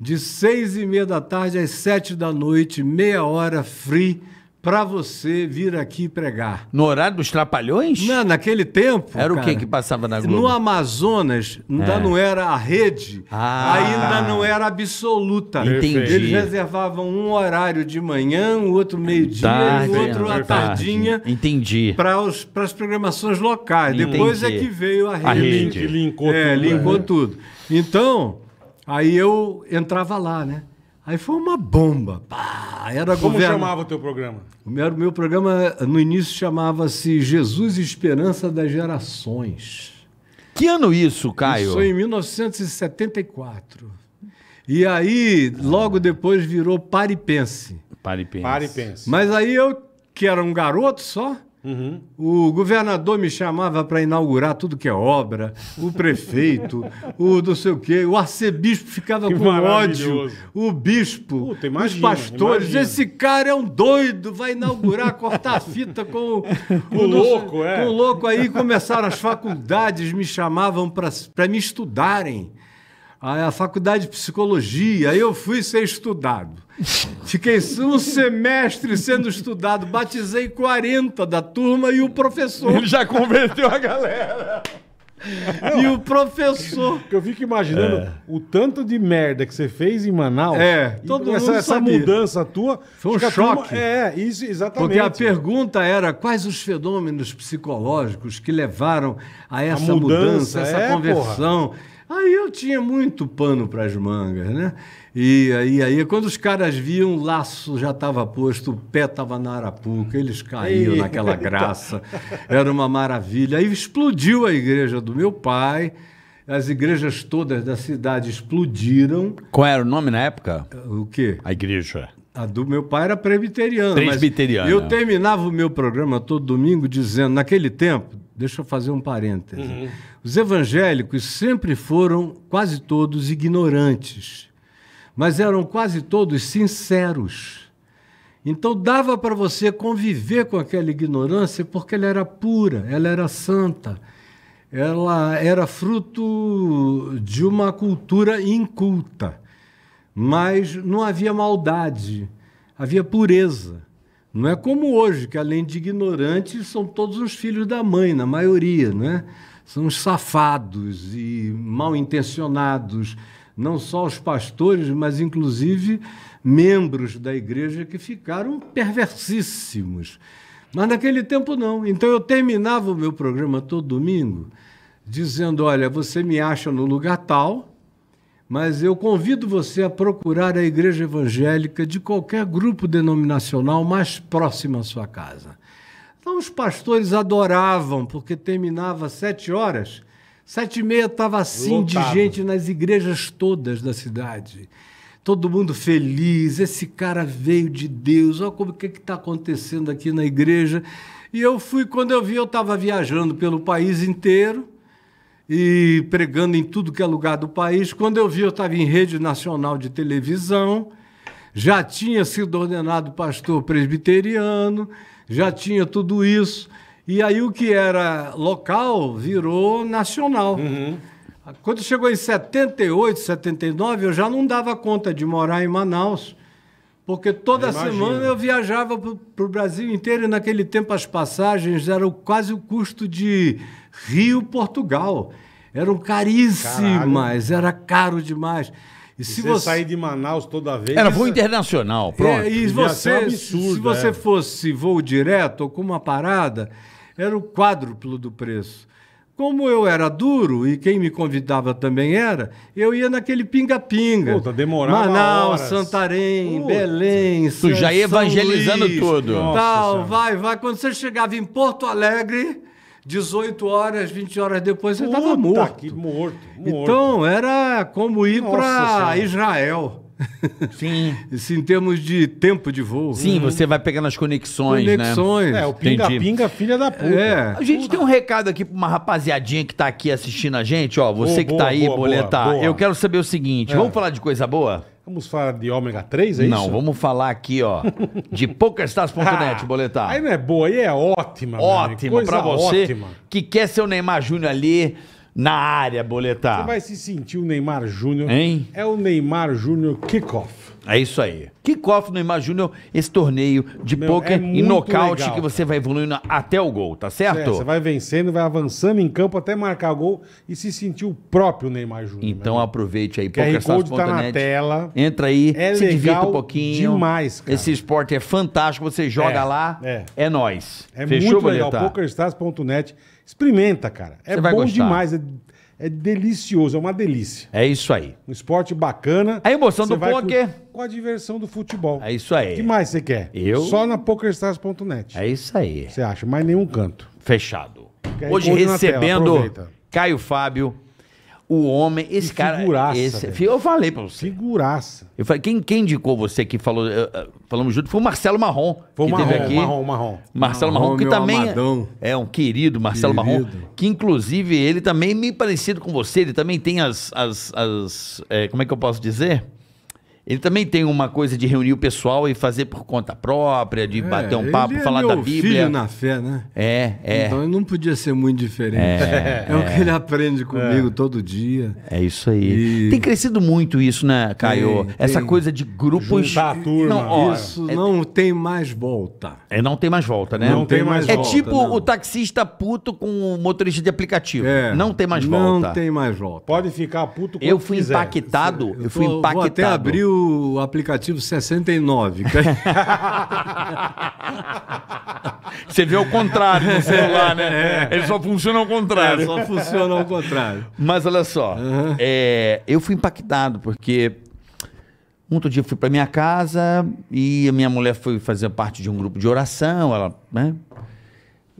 de seis e meia da tarde às sete da noite, meia hora free para você vir aqui pregar. No horário dos Trapalhões? Não, naquele tempo. Era cara, o que que passava na Globo? No Amazonas, ainda é. não era a rede, ah, ainda não era absoluta. Entendi. Eles reservavam um horário de manhã, o outro meio-dia e o outro à tardinha. Entendi. Para as programações locais. Entendi. Depois é que veio a rede. A rede. Que linkou é, tudo. linkou né? tudo. Então. Aí eu entrava lá, né? Aí foi uma bomba. Pá, era Como governo. chamava o teu programa? O meu, meu programa, no início, chamava-se Jesus Esperança das Gerações. Que ano isso, Caio? Isso em 1974. E aí, logo depois, virou Pare Pense. Pare Pense. Pare Pense. Mas aí eu, que era um garoto só, Uhum. O governador me chamava para inaugurar tudo que é obra, o prefeito, o não sei o quê, o arcebispo ficava que com ódio, o bispo, Puta, imagina, os pastores. Imagina. Esse cara é um doido, vai inaugurar, cortar a fita com o, o, louco, é. Com o louco aí. Começaram as faculdades, me chamavam para me estudarem. Ah, é a faculdade de psicologia, aí eu fui ser estudado. Fiquei um semestre sendo estudado, batizei 40 da turma e o professor. Ele já converteu a galera. e o professor. Eu fico imaginando é. o tanto de merda que você fez em Manaus. É, todo essa, essa mudança tua. Foi um choque. Turma, é, isso, exatamente. Porque a pergunta era quais os fenômenos psicológicos que levaram a essa a mudança, mudança, essa é, conversão. Porra Aí eu tinha muito pano para as mangas, né? E aí, aí, quando os caras viam, o laço já estava posto, o pé estava na arapuca, eles caíam naquela graça. Era uma maravilha. Aí explodiu a igreja do meu pai, as igrejas todas da cidade explodiram. Qual era o nome na época? O quê? A igreja. A do meu pai era presbiteriana. Presbiteriana. Eu terminava o meu programa todo domingo dizendo, naquele tempo, Deixa eu fazer um parêntese. Uhum. Os evangélicos sempre foram quase todos ignorantes, mas eram quase todos sinceros. Então dava para você conviver com aquela ignorância porque ela era pura, ela era santa, ela era fruto de uma cultura inculta. Mas não havia maldade, havia pureza. Não é como hoje, que além de ignorantes, são todos os filhos da mãe, na maioria, não é? São os safados e mal intencionados, não só os pastores, mas inclusive membros da igreja que ficaram perversíssimos. Mas naquele tempo não. Então eu terminava o meu programa todo domingo dizendo: olha, você me acha no lugar tal, mas eu convido você a procurar a igreja evangélica de qualquer grupo denominacional mais próximo à sua casa. Então os pastores adoravam, porque terminava às sete horas, sete e meia estava assim de gente nas igrejas todas da cidade. Todo mundo feliz, esse cara veio de Deus, olha como que está acontecendo aqui na igreja. E eu fui, quando eu vi, eu estava viajando pelo país inteiro, e pregando em tudo que é lugar do país. Quando eu vi, eu estava em rede nacional de televisão, já tinha sido ordenado pastor presbiteriano, já tinha tudo isso. E aí o que era local virou nacional. Uhum. Quando chegou em 78, 79, eu já não dava conta de morar em Manaus, porque toda eu semana eu viajava para o Brasil inteiro e naquele tempo as passagens eram quase o custo de Rio, Portugal. Eram caríssimas, Caralho. era caro demais. E, e se você, você sair de Manaus toda vez. Era voo é- internacional, pronto. É, e você, é um absurdo, se você é. fosse voo direto ou com uma parada, era o quádruplo do preço. Como eu era duro e quem me convidava também era, eu ia naquele pinga-pinga. Puta, demorava Manaus, horas. Santarém, Puta. Belém, Tu São, já ia evangelizando tudo. tal, vai, vai. Quando você chegava em Porto Alegre, 18 horas, 20 horas depois, você estava morto. Aqui, morto, morto. Então, era como ir para Israel. Sim. sim em termos de tempo de voo. Sim, uhum. você vai pegando as conexões, né? conexões. né? É, o pinga-pinga, filha da puta. É. A gente tem um recado aqui pra uma rapaziadinha que tá aqui assistindo a gente, ó. Você boa, que tá boa, aí, boa, boleta. Boa, eu quero saber o seguinte: é. vamos falar de coisa boa? Vamos falar de ômega 3, é não, isso? Não, vamos falar aqui, ó, de pokerstars.net, ah, boletar. Aí não é boa, aí é ótima. Ótima para você ótima. que quer ser o Neymar Júnior ali na área, boletar. Você vai se sentir o Neymar Júnior. Hein? É o Neymar Júnior Kickoff. É isso aí. Kickoff no Imar Júnior, esse torneio de Meu, poker é e nocaute que você vai evoluindo até o gol, tá certo? você vai vencendo, vai avançando em campo até marcar gol e se sentir o próprio Neymar Júnior. Né, então aproveite aí, PokerStars.net. tá na tela. Entra aí, é se divirta um pouquinho. demais, cara. Esse esporte é fantástico, você joga é, lá, é, é nós. É Fechou, muito legal, PokerStars.net. Experimenta, cara. É bom gostar. demais, é é delicioso, é uma delícia. É isso aí. Um esporte bacana. A emoção do poker. É com, é. com, a diversão do futebol. É isso aí. O que mais você quer? Eu? Só na PokerStars.net. É isso aí. Você acha, mais nenhum canto. Fechado. Hoje recebendo tela, Caio Fábio, o homem, esse cara. Figuraça. Esse, eu falei pra você. Figuraça. Eu falei, quem, quem indicou você que falou. Eh, eh, falamos junto, foi o Marcelo Marrom. Foi o Marrom, aqui. Marrom, Marrom. Marcelo Marrom, Marrom que também. Amadão. É um querido Marcelo querido. Marrom. Que inclusive ele também é meio parecido com você. Ele também tem as. as, as é, como é que eu posso dizer? Ele também tem uma coisa de reunir o pessoal e fazer por conta própria, de é, bater um papo, é falar é da Bíblia. filho na fé, né? É, é. Então ele não podia ser muito diferente. É, é o que é. ele aprende comigo é. todo dia. É isso aí. E... Tem crescido muito isso, né, Caio? Tem, Essa tem... coisa de grupos. Juntar a turma. Não, ó, isso não tem mais volta. É, não tem mais volta, né? Não, não tem, tem mais volta. É tipo não. o taxista puto com o motorista de aplicativo. Não tem mais volta. Não tem mais volta. Pode ficar puto com Eu fui quiser. impactado. Eu, eu tô, fui impactado. Vou até abrir o aplicativo 69. Você vê o contrário no celular, né? É. Ele só funciona ao contrário. É, só funciona ao contrário. Mas olha só, uhum. é, eu fui impactado porque um outro dia fui para minha casa e a minha mulher foi fazer parte de um grupo de oração, ela, né?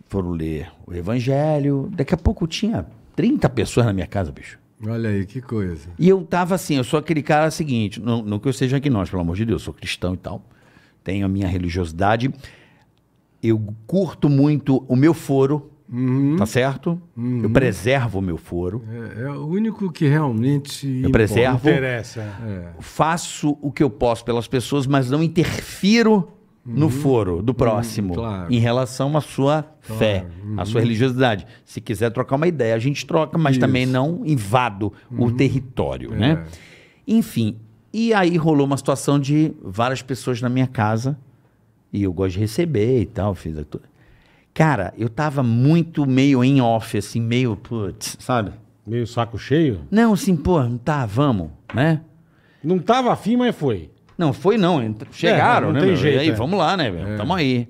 Foram ler o evangelho. Daqui a pouco tinha 30 pessoas na minha casa, bicho. Olha aí, que coisa. E eu tava assim, eu sou aquele cara seguinte, não, não que eu seja aqui nós, pelo amor de Deus, sou cristão e tal, tenho a minha religiosidade, eu curto muito o meu foro, uhum. tá certo? Uhum. Eu preservo o meu foro. É, é o único que realmente eu preservo, interessa. É. Faço o que eu posso pelas pessoas, mas não interfiro no foro do hum, próximo claro. em relação à sua claro. fé, uhum. à sua uhum. religiosidade. Se quiser trocar uma ideia, a gente troca, mas Isso. também não invado uhum. o território, é. né? Enfim, e aí rolou uma situação de várias pessoas na minha casa e eu gosto de receber e tal, fiz a... Cara, eu tava muito meio em off, assim, meio, putz, sabe? Meio saco cheio? Não, assim, pô, não tá, vamos, né? Não tava afim, mas foi. Não, foi não. Chegaram, é, não né? Tem jeito, e aí, é. vamos lá, né? É. Tamo aí.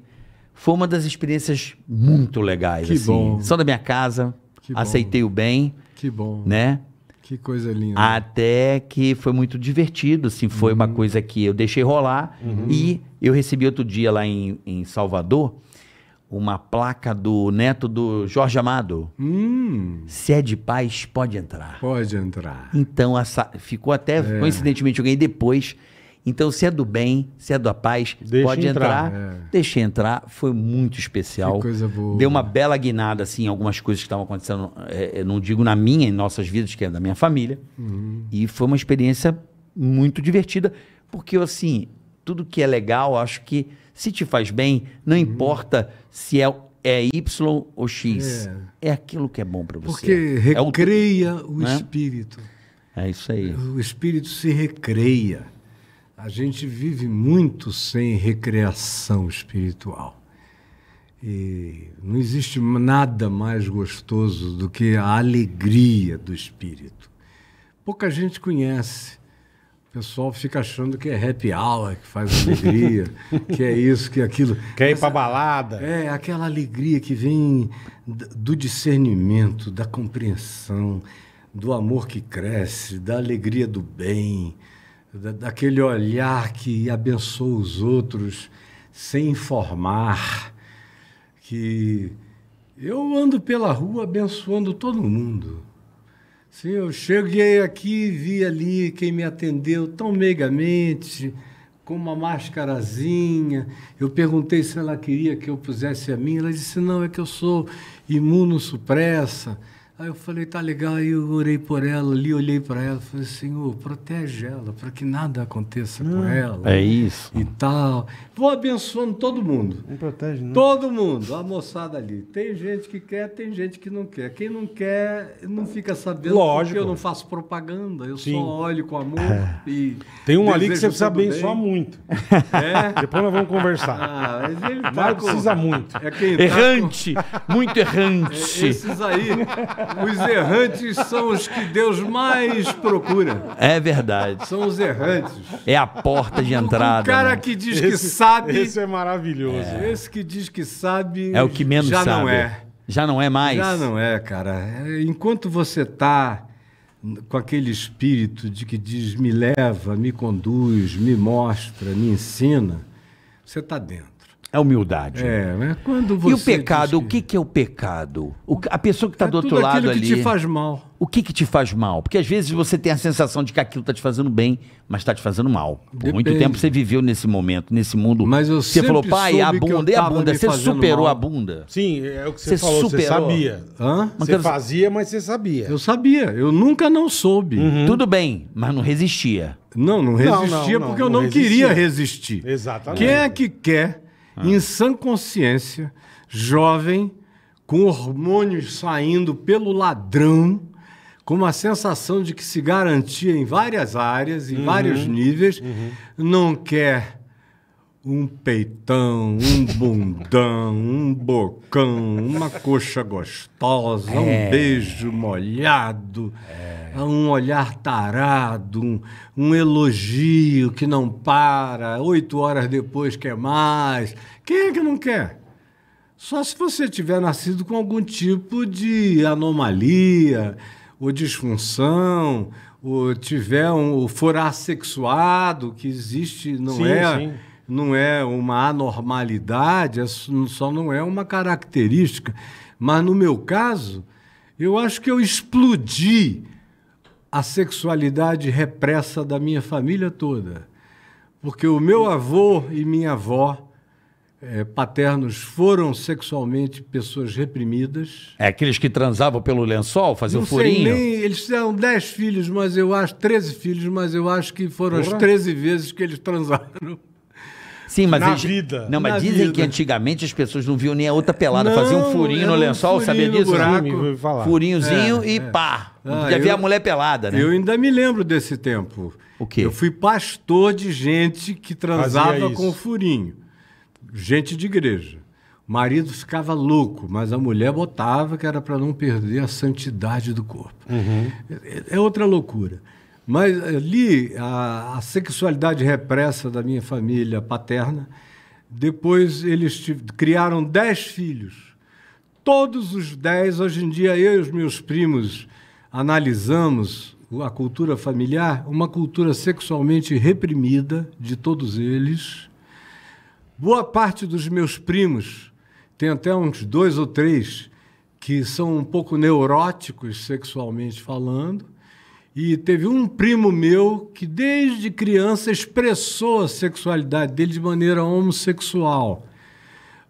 Foi uma das experiências muito legais. Que assim. bom. Só da minha casa. aceitei o bem. Que bom. Né? Que coisa linda. Até que foi muito divertido, assim, foi uhum. uma coisa que eu deixei rolar. Uhum. E eu recebi outro dia lá em, em Salvador uma placa do neto do Jorge Amado. Hum. Se é de paz, pode entrar. Pode entrar. Então, essa, ficou até, é. coincidentemente, alguém depois então, se é do bem, se é da paz, deixa pode entrar. entrar. É. Deixa entrar. Foi muito especial. Que coisa boa. Deu uma bela guinada, assim, algumas coisas que estavam acontecendo, é, é, não digo na minha, em nossas vidas, que é da minha família. Uhum. E foi uma experiência muito divertida, porque, assim, tudo que é legal, acho que se te faz bem, não uhum. importa se é é Y ou X. É, é aquilo que é bom para você. Porque recreia é o, o né? espírito. É isso aí. O espírito se recreia. A gente vive muito sem recreação espiritual. E não existe nada mais gostoso do que a alegria do espírito. Pouca gente conhece. O pessoal fica achando que é happy hour, que faz alegria, que é isso, que é aquilo. Quer ir para é balada. É, aquela alegria que vem do discernimento, da compreensão, do amor que cresce, da alegria do bem daquele olhar que abençoa os outros sem informar, que eu ando pela rua abençoando todo mundo. sim eu cheguei aqui vi ali quem me atendeu tão meigamente, com uma máscarazinha Eu perguntei se ela queria que eu pusesse a minha. Ela disse: não, é que eu sou imunossupressa. supressa Aí eu falei, tá legal. Aí eu orei por ela, ali olhei para ela, falei, Senhor, protege ela, para que nada aconteça hum, com ah. ela. É isso. E tal. Vou abençoando todo mundo. Não protege, não. Né? Todo mundo, a moçada ali. Tem gente que quer, tem gente que não quer. Quem não quer, não fica sabendo. Lógico. eu não faço propaganda, eu Sim. só olho com amor é. e. Tem um ali que você precisa abençoar muito. É? Depois nós vamos conversar. Ah, mas ele tá com... precisa muito. É errante, tá com... muito errante. É, esses aí. Os errantes são os que Deus mais procura. É verdade. São os errantes. É a porta de entrada. O cara né? que diz esse, que sabe. Esse é maravilhoso. É. Esse que diz que sabe. É o que menos já sabe. Já não é. Já não é mais? Já não é, cara. É, enquanto você está com aquele espírito de que diz me leva, me conduz, me mostra, me ensina, você está dentro. É humildade. É, né? né? Quando você e o pecado, que... o que, que é o pecado? O... a pessoa que está é do outro lado ali. O que te faz mal? O que, que te faz mal? Porque às vezes você tem a sensação de que aquilo está te fazendo bem, mas está te fazendo mal. Por Depende. muito tempo você viveu nesse momento, nesse mundo. Mas eu você falou, pai, a bunda, e a bunda? Você superou mal. a bunda? Sim, é o que você, você falou, superou. você sabia. Hã? Você quero... fazia, mas você sabia. Eu sabia, eu nunca não soube. Uhum. Tudo bem, mas não resistia. Não, não resistia não, não, porque não, eu não, resistia. queria resistir. Exatamente. Quem é que quer ah. em sã consciência, jovem, com hormônios saindo pelo ladrão, com uma sensação de que se garantia em várias áreas, em uhum. vários níveis, uhum. não quer um peitão, um bundão, um bocão, uma coxa gostosa, é. um beijo molhado, é. um olhar tarado, um, um, elogio que não para, oito horas depois quer mais. Quem é que não quer? Só se você tiver nascido com algum tipo de anomalia ou disfunção, ou tiver um, ou for assexuado, que existe, não sim, é? Sim não é uma anormalidade, é só não é uma característica. Mas no meu caso, eu acho que eu explodi a sexualidade repressa da minha família toda. Porque o meu avô e minha avó é, paternos foram sexualmente pessoas reprimidas. É aqueles que transavam pelo lençol, faziam Não furinho? nem, eles tinham 10 filhos, mas eu acho, 13 filhos, mas eu acho que foram Porra. as 13 vezes que eles transaram. Sim, mas na eles, vida. Não, mas na dizem vida. que antigamente as pessoas não viam nem a outra pelada, não, faziam um furinho no lençol, furinho sabia disso? Buraco, Furinhozinho é, e é. pá. já ah, eu, a mulher pelada, né? Eu ainda me lembro desse tempo. O quê? Eu fui pastor de gente que transava com furinho. Gente de igreja. O marido ficava louco, mas a mulher botava que era para não perder a santidade do corpo. Uhum. É, é outra loucura. Mas li a, a sexualidade repressa da minha família paterna. Depois eles criaram dez filhos. Todos os dez, hoje em dia, eu e os meus primos analisamos a cultura familiar, uma cultura sexualmente reprimida de todos eles. Boa parte dos meus primos, tem até uns dois ou três, que são um pouco neuróticos sexualmente falando. E teve um primo meu que desde criança expressou a sexualidade dele de maneira homossexual.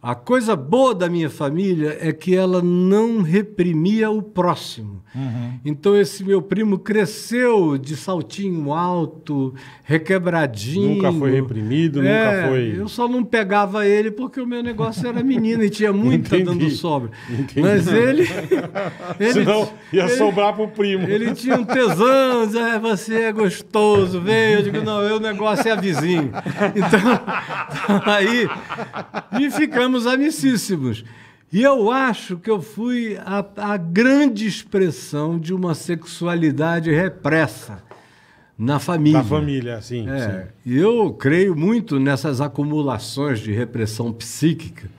A coisa boa da minha família é que ela não reprimia o próximo. Uhum. Então, esse meu primo cresceu de saltinho alto, requebradinho. Nunca foi reprimido, é, nunca foi. Eu só não pegava ele porque o meu negócio era menina e tinha muita Entendi. dando sobra. Entendi. Mas ele. ele Senão ia ele, sobrar pro primo. Ele tinha um tesão, é você é gostoso, veio. Eu digo, não, o negócio é vizinho. Então, aí. E ficamos Éramos amicíssimos. E eu acho que eu fui a, a grande expressão de uma sexualidade repressa na família. Na família, sim. É, Eu creio muito nessas acumulações de repressão psíquica.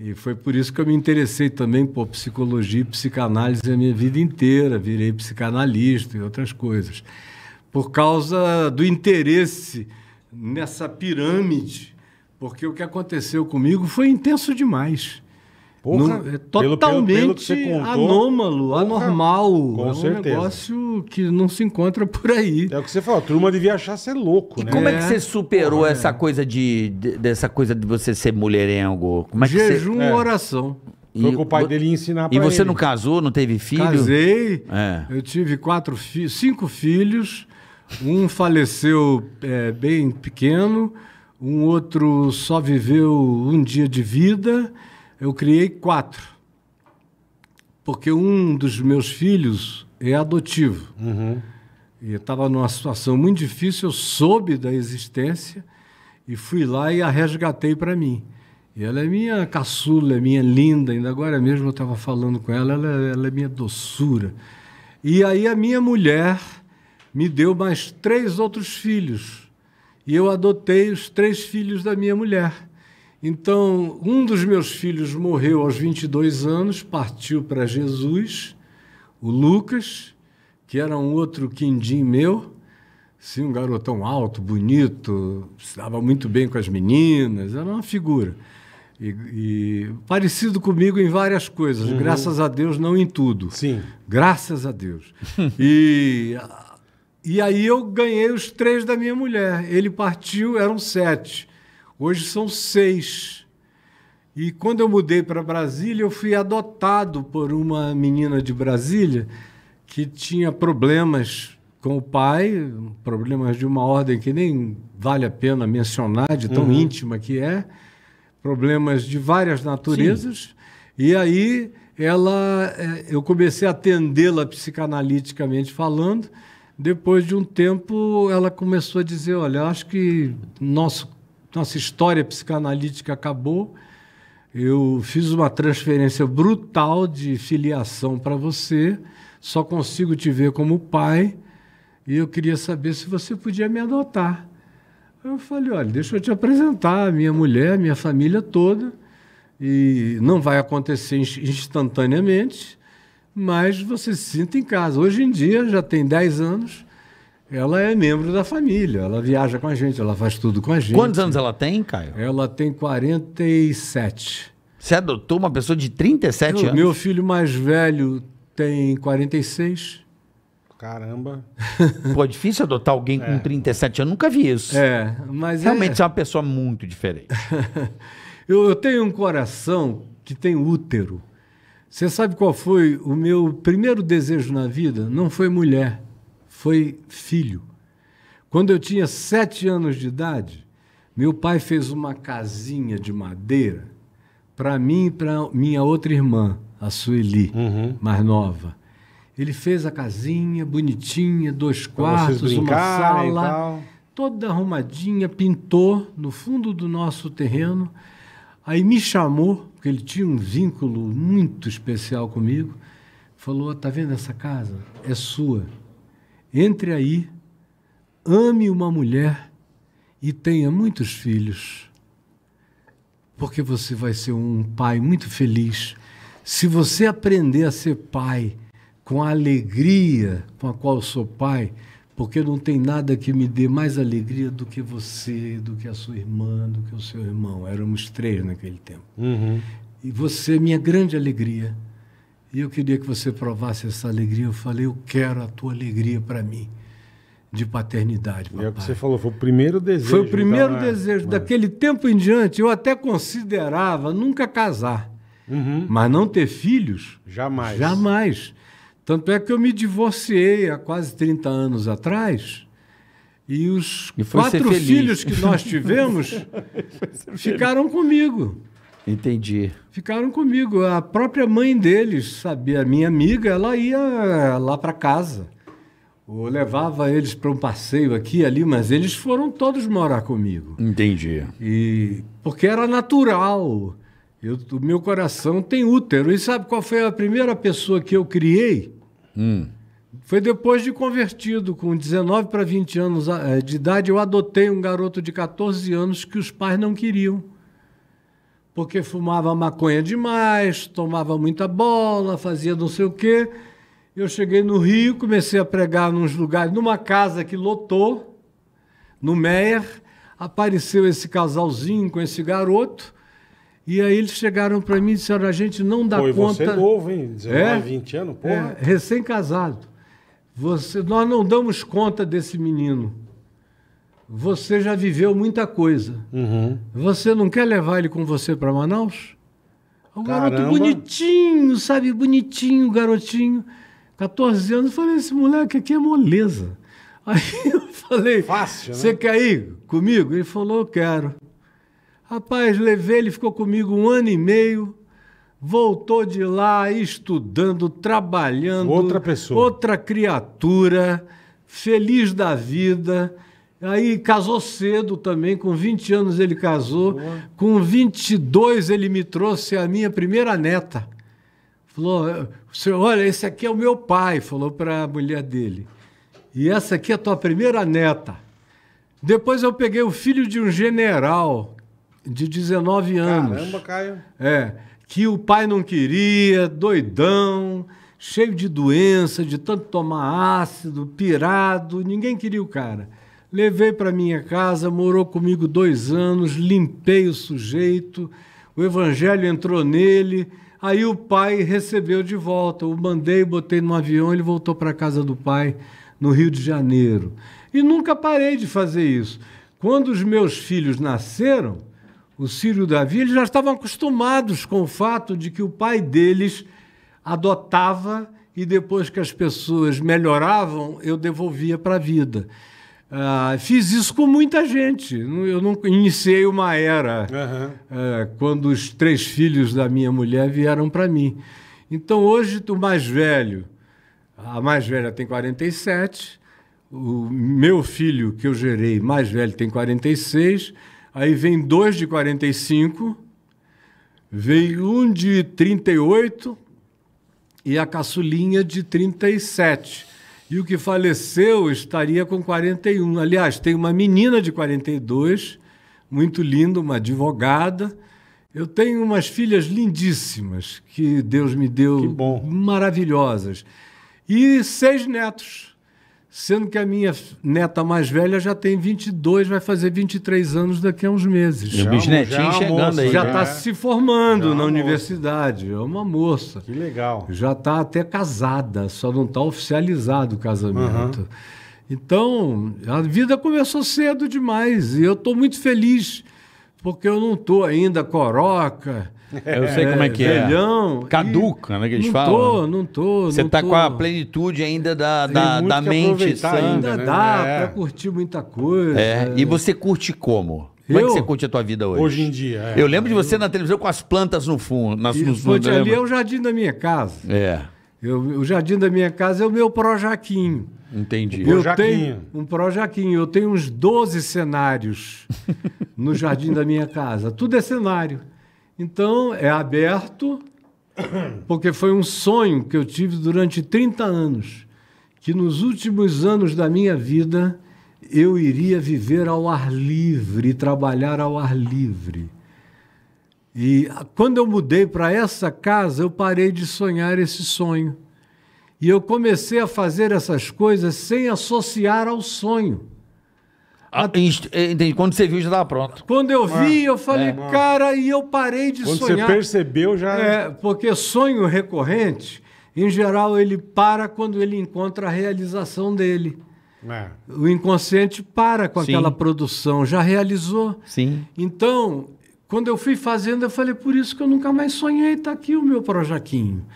E foi por isso que eu me interessei também por psicologia e psicanálise a minha vida inteira. Virei psicanalista e outras coisas. Por causa do interesse nessa pirâmide porque o que aconteceu comigo foi intenso demais. Porra, é totalmente pelo, pelo, pelo contou, anômalo, porra, anormal. Com é um negócio que não se encontra por aí. É o que você falou, a turma devia achar ser louco, e né? como é, é que você superou porra, essa é. coisa de, de, dessa coisa de você ser mulherengo? Como é que Jejum você... É. oração. E Foi com o pai dele ensinar pra E você ele. não casou, não teve filho? Casei. É. Eu tive quatro fi cinco filhos. Um faleceu é, bem pequeno um outro só viveu um dia de vida, eu criei quatro. Porque um dos meus filhos é adotivo. Uhum. E estava numa situação muito difícil, eu soube da existência e fui lá e a resgatei para mim. E ela é minha caçula, é minha linda, ainda agora mesmo eu estava falando com ela, ela, ela é minha doçura. E aí a minha mulher me deu mais três outros filhos e eu adotei os três filhos da minha mulher. Então, um dos meus filhos morreu aos 22 anos, partiu para Jesus, o Lucas, que era um outro quindim meu, sim, um garotão alto, bonito, se dava muito bem com as meninas, era uma figura. E, e parecido comigo em várias coisas, uhum. graças a Deus, não em tudo. Sim. Graças a Deus. e e aí eu ganhei os três da minha mulher. Ele partiu, eram sete. Hoje são seis. E quando eu mudei para Brasília, eu fui adotado por uma menina de Brasília que tinha problemas com o pai, problemas de uma ordem que nem vale a pena mencionar, de tão uhum. íntima que é, problemas de várias naturezas. Sim. E aí ela, eh, eu comecei a atendê-la psicanaliticamente falando. Depois de um tempo, ela começou a dizer: Olha, acho que nosso, nossa história psicanalítica acabou. Eu fiz uma transferência brutal de filiação para você, só consigo te ver como pai, e eu queria saber se você podia me adotar. Eu falei: Olha, deixa eu te apresentar a minha mulher, a minha família toda, e não vai acontecer instantaneamente mas você se sinta em casa. Hoje em dia, já tem 10 anos, ela é membro da família, ela viaja com a gente, ela faz tudo com a gente. Quantos anos ela tem, Caio? Ela tem 47. Você adotou uma pessoa de 37 Eu, anos? Meu filho mais velho tem 46. Caramba. Pô, é difícil adotar alguém é. com 37 anos. Eu nunca vi isso. É, mas é- Realmente é, é uma pessoa muito diferente. eu tenho um coração que tem útero. Você sabe qual foi o meu primeiro desejo na vida? Não foi mulher, foi filho. Quando eu tinha sete anos de idade, meu pai fez uma casinha de madeira para mim e para minha outra irmã, a Sueli, uhum. mais nova. Ele fez a casinha bonitinha, dois quartos, uma sala, toda arrumadinha, pintou no fundo do nosso terreno. Aí me chamou porque ele tinha um vínculo muito especial comigo, falou: está vendo essa casa? É sua. Entre aí, ame uma mulher e tenha muitos filhos, porque você vai ser um pai muito feliz. Se você aprender a ser pai com a alegria com a qual sou pai, porque não tem nada que me dê mais alegria do que você, do que a sua irmã, do que o seu irmão. Éramos três naquele tempo. Uhum. E você é minha grande alegria. E eu queria que você provasse essa alegria. Eu falei, eu quero a tua alegria para mim, de paternidade. Papai. E é o que você falou, foi o primeiro desejo. Foi o primeiro então, desejo. Mas... Daquele tempo em diante, eu até considerava nunca casar, uhum. mas não ter filhos. Jamais. Jamais. Tanto é que eu me divorciei há quase 30 anos atrás. E os e quatro filhos que nós tivemos ficaram comigo. Entendi. Ficaram comigo. A própria mãe deles, sabia, a minha amiga, ela ia lá para casa. Ou levava eles para um passeio aqui ali, mas eles foram todos morar comigo. Entendi. E porque era natural. Eu, o meu coração tem útero. E sabe qual foi a primeira pessoa que eu criei? Hum. Foi depois de convertido, com 19 para 20 anos eh, de idade, eu adotei um garoto de 14 anos que os pais não queriam. Porque fumava maconha demais, tomava muita bola, fazia não sei o quê. Eu cheguei no Rio, comecei a pregar nos lugares, numa casa que lotou, no Meyer. Apareceu esse casalzinho com esse garoto. E aí eles chegaram para mim e disseram: a gente não dá Pô, conta. Você é novo, hein? 19, é? 20 anos, é, porra. É, recém-casado. Você, nós não damos conta desse menino. Você já viveu muita coisa. Uhum. Você não quer levar ele com você para Manaus? O é garoto bonitinho, sabe? Bonitinho, garotinho. 14 anos. Eu falei: esse moleque aqui é moleza. Aí eu falei: Fácil, né? Você quer ir comigo? Ele falou: eu quero. Rapaz, levei, ele ficou comigo um ano e meio, voltou de lá estudando, trabalhando. Outra pessoa. Outra criatura, feliz da vida. Aí casou cedo também, com 20 anos ele casou, Boa. com 22 ele me trouxe a minha primeira neta. Falou, olha, esse aqui é o meu pai, falou para a mulher dele. E essa aqui é a tua primeira neta. Depois eu peguei o filho de um general, de 19 anos. Caramba, Caio. É, que o pai não queria, doidão, cheio de doença, de tanto tomar ácido, pirado, ninguém queria o cara. Levei para minha casa, morou comigo dois anos, limpei o sujeito, o evangelho entrou nele. Aí o pai recebeu de volta, o mandei, botei no avião, ele voltou para casa do pai no Rio de Janeiro. E nunca parei de fazer isso. Quando os meus filhos nasceram, o Círio Davi, eles já estavam acostumados com o fato de que o pai deles adotava e depois que as pessoas melhoravam, eu devolvia para a vida. Ah, fiz isso com muita gente. Eu não iniciei uma era uhum. quando os três filhos da minha mulher vieram para mim. Então hoje o mais velho, a mais velha tem 47, o meu filho que eu gerei mais velho tem 46 Aí vem dois de 45, veio um de 38 e a caçulinha de 37. E o que faleceu estaria com 41. Aliás, tem uma menina de 42, muito linda, uma advogada. Eu tenho umas filhas lindíssimas que Deus me deu, maravilhosas. E seis netos. Sendo que a minha neta mais velha já tem 22, vai fazer 23 anos daqui a uns meses. já o bisnetinho é é chegando aí. Já está né? é. se formando já é na universidade. Moça. É uma moça. Que legal. Já está até casada, só não está oficializado o casamento. Uhum. Então, a vida começou cedo demais. E eu estou muito feliz, porque eu não estou ainda coroca eu sei como é que é. Caduca, né? Que eles não falam. Né? Tô, não tô, Você tá tô. com a plenitude ainda da, da, da mente sã. Ainda né? dá é. pra curtir muita coisa. É. E você curte como? Como eu? é que você curte a tua vida hoje? Hoje em dia. É. Eu lembro de você na televisão com as plantas no fundo. Nas, Isso, no, no, ali é o jardim da minha casa. É. Eu, o jardim da minha casa é o meu projaquinho. Entendi. Eu tenho um projaquinho. Eu tenho uns 12 cenários no jardim da minha casa. Tudo é cenário. Então, é aberto, porque foi um sonho que eu tive durante 30 anos, que nos últimos anos da minha vida eu iria viver ao ar livre, trabalhar ao ar livre. E ah, quando eu mudei para essa casa, eu parei de sonhar esse sonho. E eu comecei a fazer essas coisas sem associar ao sonho. Ah, ah eh, entendi. Quando você viu, já estava pronto. Quando eu vi, ah, eu falei, é. cara, e eu parei de Quando sonhar. Quando você percebeu, já... É, porque sonho recorrente, em geral, ele para quando ele encontra a realização dele. É. O inconsciente para com Sim. aquela produção, já realizou. Sim. Então, quando eu fui fazendo, eu falei, por isso que eu nunca mais sonhei, está aqui o meu projaquinho.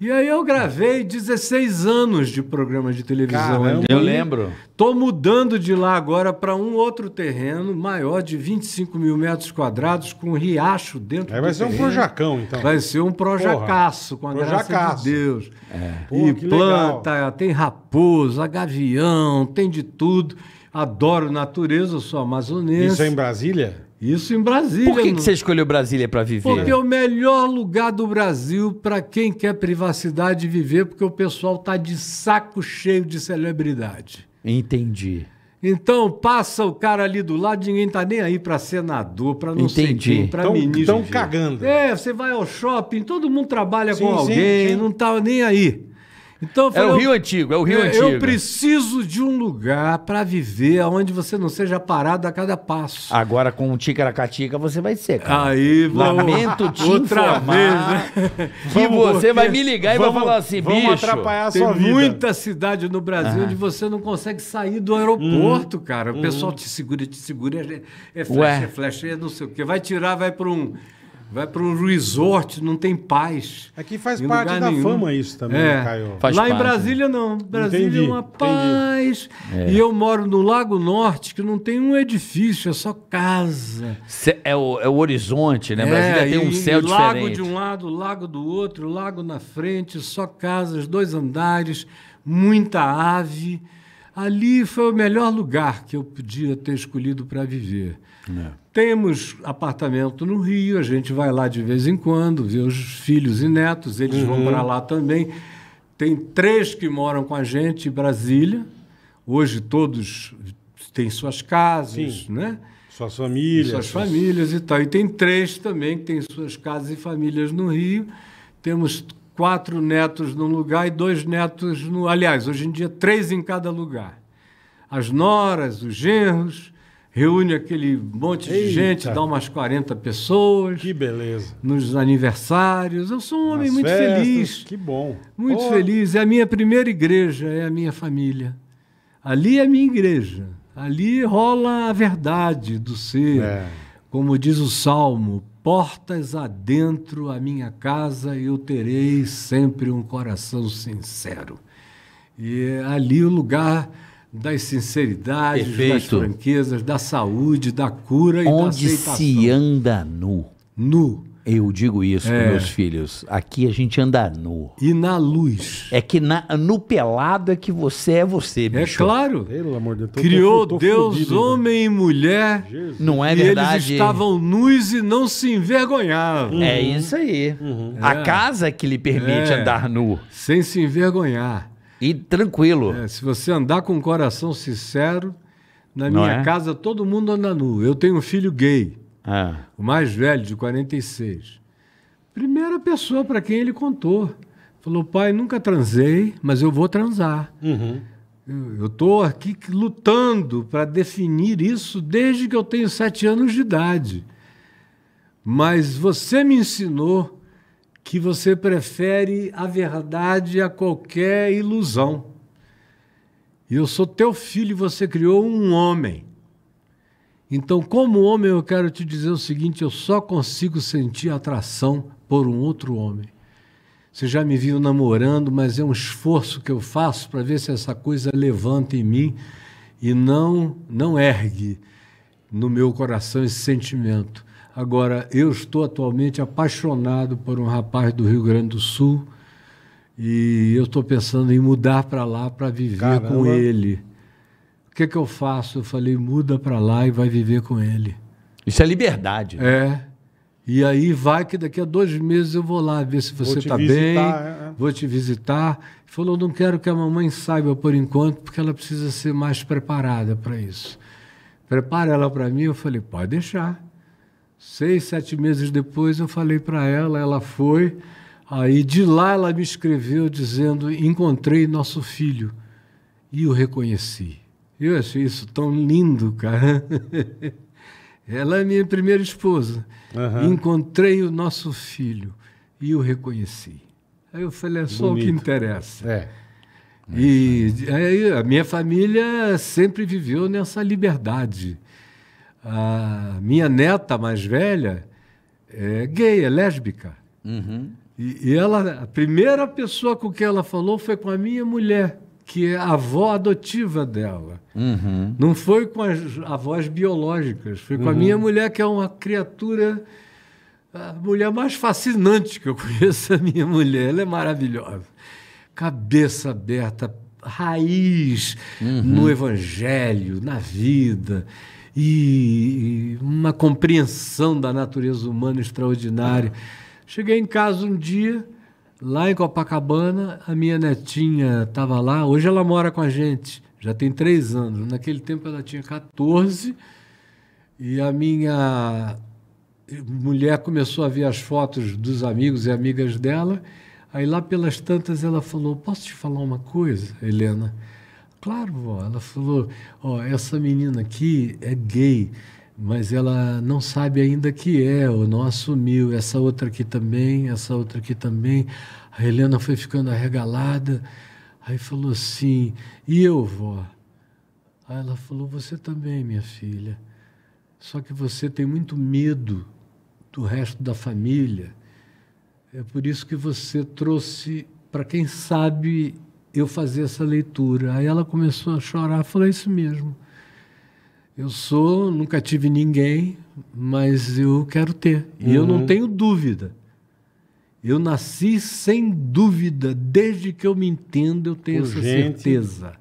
E aí eu gravei 16 anos de programa de televisão. Caramba, é eu lembro. Tô mudando de lá agora para um outro terreno maior de 25 mil metros quadrados com um riacho dentro. Aí vai ser um projacão, então. Vai ser um projacaço, Porra, com a projacaço. graça de Deus. É. Pô, e planta, legal. tem raposa, gavião, tem de tudo. Adoro natureza, sou amazonense. Isso é em Brasília? Isso em Brasília. Por que, que você escolheu Brasília para viver? Porque é o melhor lugar do Brasil para quem quer privacidade viver, porque o pessoal tá de saco cheio de celebridade. Entendi. Então passa o cara ali do lado, ninguém tá nem aí para senador, para não Entendi. sei quem, para ministro. Estão cagando. É, você vai ao shopping, todo mundo trabalha sim, com alguém, sim, sim. não tá nem aí. Então, falei, é o Rio eu, Antigo, é o Rio eu, Antigo. Eu preciso de um lugar para viver onde você não seja parado a cada passo. Agora com o Ticaracatica você vai ser, cara. Aí, Lamento te outra informar vez, né? que vamos, você vai me ligar vamos, e vai falar assim, vamos bicho... atrapalhar a sua tem vida. muita cidade no Brasil ah. onde você não consegue sair do aeroporto, hum, cara. O hum. pessoal te segura, te segura, é flecha, é flecha, é não sei o quê. Vai tirar, vai para um vai para um resort, não tem paz. Aqui faz parte da nenhum. fama isso também, é. Caio. Faz Lá parte. em Brasília não. Brasília entendi, é uma paz. É. E eu moro no Lago Norte, que não tem um edifício, é só casa. É o, é o horizonte, né? É, Brasília tem um e, céu e diferente. Lago de um lado, lago do outro, lago na frente, só casas, dois andares, muita ave. Ali foi o melhor lugar que eu podia ter escolhido para viver. É. Temos apartamento no Rio, a gente vai lá de vez em quando, vê os filhos e netos, eles uhum. vão para lá também. Tem três que moram com a gente em Brasília. Hoje todos têm suas casas, Sim. né? Suas famílias. E suas famílias e tal. E tem três também que têm suas casas e famílias no Rio. Temos quatro netos num lugar e dois netos no. Aliás, hoje em dia, três em cada lugar. As noras, os genros reúne aquele monte de gente, dá umas 40 pessoas. Que beleza. Nos aniversários. Eu sou um homem muito festas, feliz. Que bom. Muito oh. feliz. É a minha primeira igreja, é a minha família. Ali é a minha igreja. Ali rola a verdade do ser. É. Como diz o Salmo, portas adentro a minha casa, eu terei sempre um coração sincero. E é ali o lugar das sinceridades, Perfeito. das franquezas, da saúde, da cura e Onde da aceitação. se anda nu. Nu. Eu digo isso é. para meus filhos. Aqui a gente anda nu. E na luz. É que na, no pelado é que você é você, é bicho. É claro. Pelo amor de Deus. Criou tô, tô Deus fudido, homem né? e mulher. Jesus. Não é e verdade. Eles estavam nus e não se envergonhavam. Uhum. É isso aí. Uhum. É. A casa que lhe permite é. andar nu. Sem se envergonhar e tranquilo. É, se você andar com um coração sincero, na minha é? casa todo mundo anda nu. Eu tenho um filho gay, é. o mais velho, de 46. Primeira pessoa para quem ele contou. Falou, pai, nunca transei, mas eu vou transar. Uhum. Eu estou aqui lutando para definir isso desde que eu tenho sete anos de idade. Mas você me ensinou que você prefere a verdade a qualquer ilusão. Eu sou teu filho e você criou um homem. Então, como homem, eu quero te dizer o seguinte: eu só consigo sentir atração por um outro homem. Você já me viu namorando, mas é um esforço que eu faço para ver se essa coisa levanta em mim e não não ergue no meu coração esse sentimento. Agora, eu estou atualmente apaixonado por um rapaz do Rio Grande do Sul e eu estou pensando em mudar para lá para viver Caramba. com ele. O que, é que eu faço? Eu falei, muda para lá e vai viver com ele. Isso é liberdade. Né? É. E aí vai que daqui a dois meses eu vou lá ver se você está bem, é, é. vou te visitar. Ele falou, não quero que a mamãe saiba por enquanto, porque ela precisa ser mais preparada para isso. Prepara ela para mim. Eu falei, pode deixar. Seis, sete meses depois eu falei para ela, ela foi. Aí de lá ela me escreveu dizendo: Encontrei nosso filho e o reconheci. Eu achei isso tão lindo, cara. Ela é minha primeira esposa. Uhum. Encontrei o nosso filho e o reconheci. Aí eu falei: É só Bonito. o que interessa. É. E aí, a minha família sempre viveu nessa liberdade a minha neta mais velha é gay, é lésbica. Uhum. E, e, ela, a primeira pessoa com que ela falou foi com a minha mulher, que é a avó adotiva dela. Uhum. Não foi com as avós biológicas, foi com uhum. a minha mulher, que é uma criatura, a mulher mais fascinante que eu conheço, a minha mulher. Ela é maravilhosa. Cabeça aberta, raiz uhum. no evangelho, na vida e uma compreensão da natureza humana extraordinária. Cheguei em casa um dia, lá em Copacabana, a minha netinha estava lá. Hoje ela mora com a gente, já tem três anos. Naquele tempo ela tinha 14 e a minha mulher começou a ver as fotos dos amigos e amigas dela. Aí lá pelas tantas ela falou: Posso te falar uma coisa, Helena? Claro, vó. Ela falou: Ó, essa menina aqui é gay, mas ela não sabe ainda que é, ou não assumiu. Essa outra aqui também, essa outra aqui também. A Helena foi ficando arregalada. Aí falou assim: E eu, vó? Aí ela falou: Você também, minha filha. Só que você tem muito medo do resto da família. É por isso que você trouxe para quem sabe eu fazer essa leitura. Aí ela começou a chorar, falou: é Isso mesmo. Eu sou, nunca tive ninguém, mas eu quero ter. E uhum. eu não uhum. tenho dúvida. Eu nasci sem dúvida, desde que eu me entendo, eu tenho essa certeza.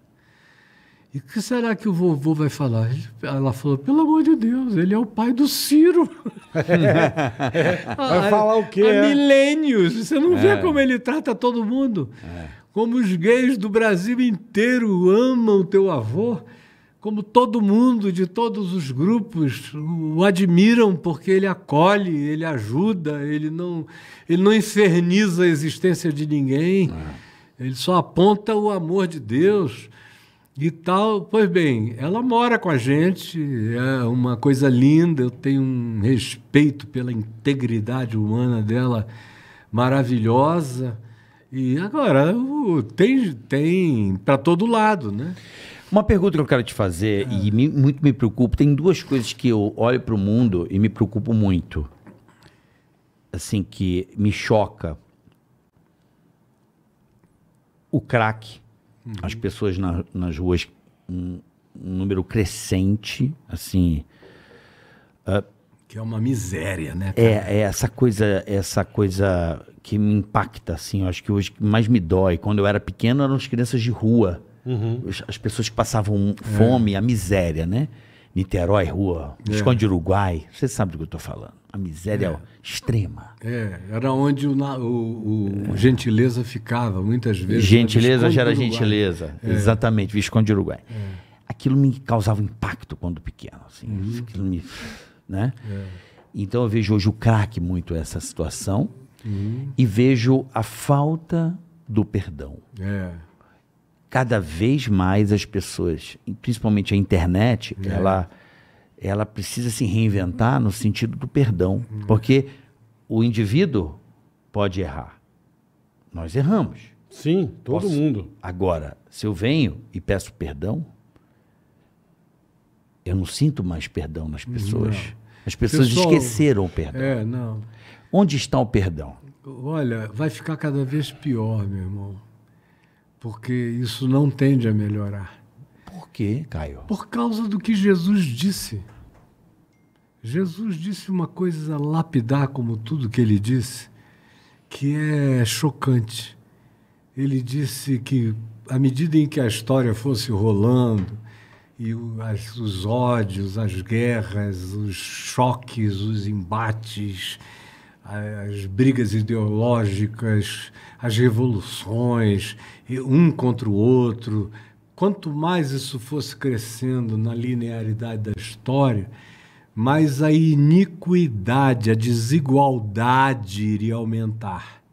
E o que será que o vovô vai falar? Ela falou: pelo amor de Deus, ele é o pai do Ciro. É. vai falar o quê? Há é? milênios. Você não é. vê como ele trata todo mundo. É como os gays do Brasil inteiro amam teu avô, como todo mundo de todos os grupos o admiram porque ele acolhe, ele ajuda, ele não, ele não inferniza a existência de ninguém, é. ele só aponta o amor de Deus e tal. Pois bem, ela mora com a gente, é uma coisa linda, eu tenho um respeito pela integridade humana dela maravilhosa. E agora tem, tem para todo lado, né? Uma pergunta que eu quero te fazer, ah. e me, muito me preocupa, tem duas coisas que eu olho para o mundo e me preocupo muito. Assim, que me choca. O crack. Uhum. As pessoas na, nas ruas, um, um, número crescente, assim. Uh, que é uma miséria, né? É, cara? É, é essa coisa, essa coisa que me impacta, assim. Eu acho que hoje mais me dói. Quando eu era pequeno, eram as crianças de rua. Uhum. As pessoas que passavam fome, é. a miséria, né? Niterói, rua, é. esconde Uruguai. Você sabe do que eu estou falando. A miséria é. extrema. É, era onde o, o, o gentileza ficava, muitas vezes. Né? Gentileza gera gentileza. É. Exatamente, Visconde de Uruguai. É. Aquilo me causava impacto quando pequeno. Assim, uhum. me, né? É. Então eu vejo hoje o craque muito essa situação Uhum. E vejo a falta do perdão. É. Cada vez mais as pessoas, principalmente a internet, é. ela, ela precisa se reinventar no sentido do perdão. Uhum. Porque o indivíduo pode errar. Nós erramos. Sim, todo Posso... mundo. Agora, se eu venho e peço perdão, eu não sinto mais perdão nas pessoas. Não. As pessoas Pessoal, esqueceram o perdão. É, não. Onde está o perdão? Olha, vai ficar cada vez pior, meu irmão. Porque isso não tende a melhorar. Por quê, Caio? Por causa do que Jesus disse. Jesus disse uma coisa lapidar, como tudo que ele disse, que é chocante. Ele disse que, à medida em que a história fosse rolando, e os ódios, as guerras, os choques, os embates, as brigas ideológicas, as revoluções, um contra o outro. Quanto mais isso fosse crescendo na linearidade da história, mais a iniquidade, a desigualdade iria aumentar.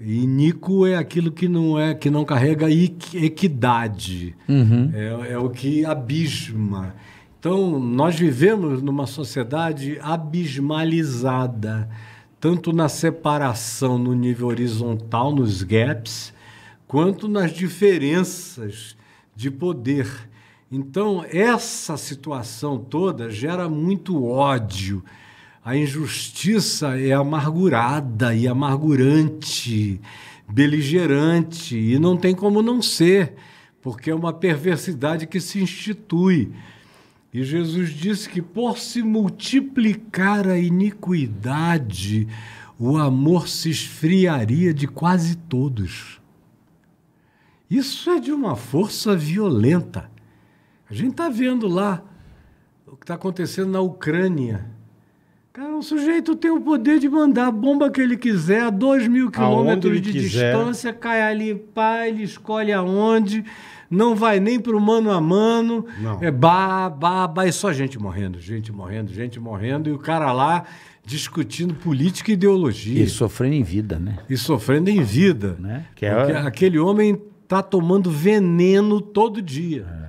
Iníquo é aquilo que não é, que não carrega equidade, uhum. é, é o que abisma. Então, nós vivemos numa sociedade abismalizada tanto na separação no nível horizontal, nos gaps, quanto nas diferenças de poder. Então, essa situação toda gera muito ódio. A injustiça é amargurada e amargurante, beligerante, e não tem como não ser, porque é uma perversidade que se institui. E Jesus disse que por se multiplicar a iniquidade, o amor se esfriaria de quase todos. Isso é de uma força violenta. A gente está vendo lá o que está acontecendo na Ucrânia. Cara, um sujeito tem o poder de mandar a bomba que ele quiser a dois mil quilômetros de quiser. distância, cai ali, pá, ele escolhe aonde não vai nem para o mano a mano. Não. É babá bah, e só gente morrendo, gente morrendo, gente morrendo, e o cara lá discutindo política e ideologia. E sofrendo em vida, né? E sofrendo em vida. Né? Que é... Aquele homem tá tomando veneno todo dia. É.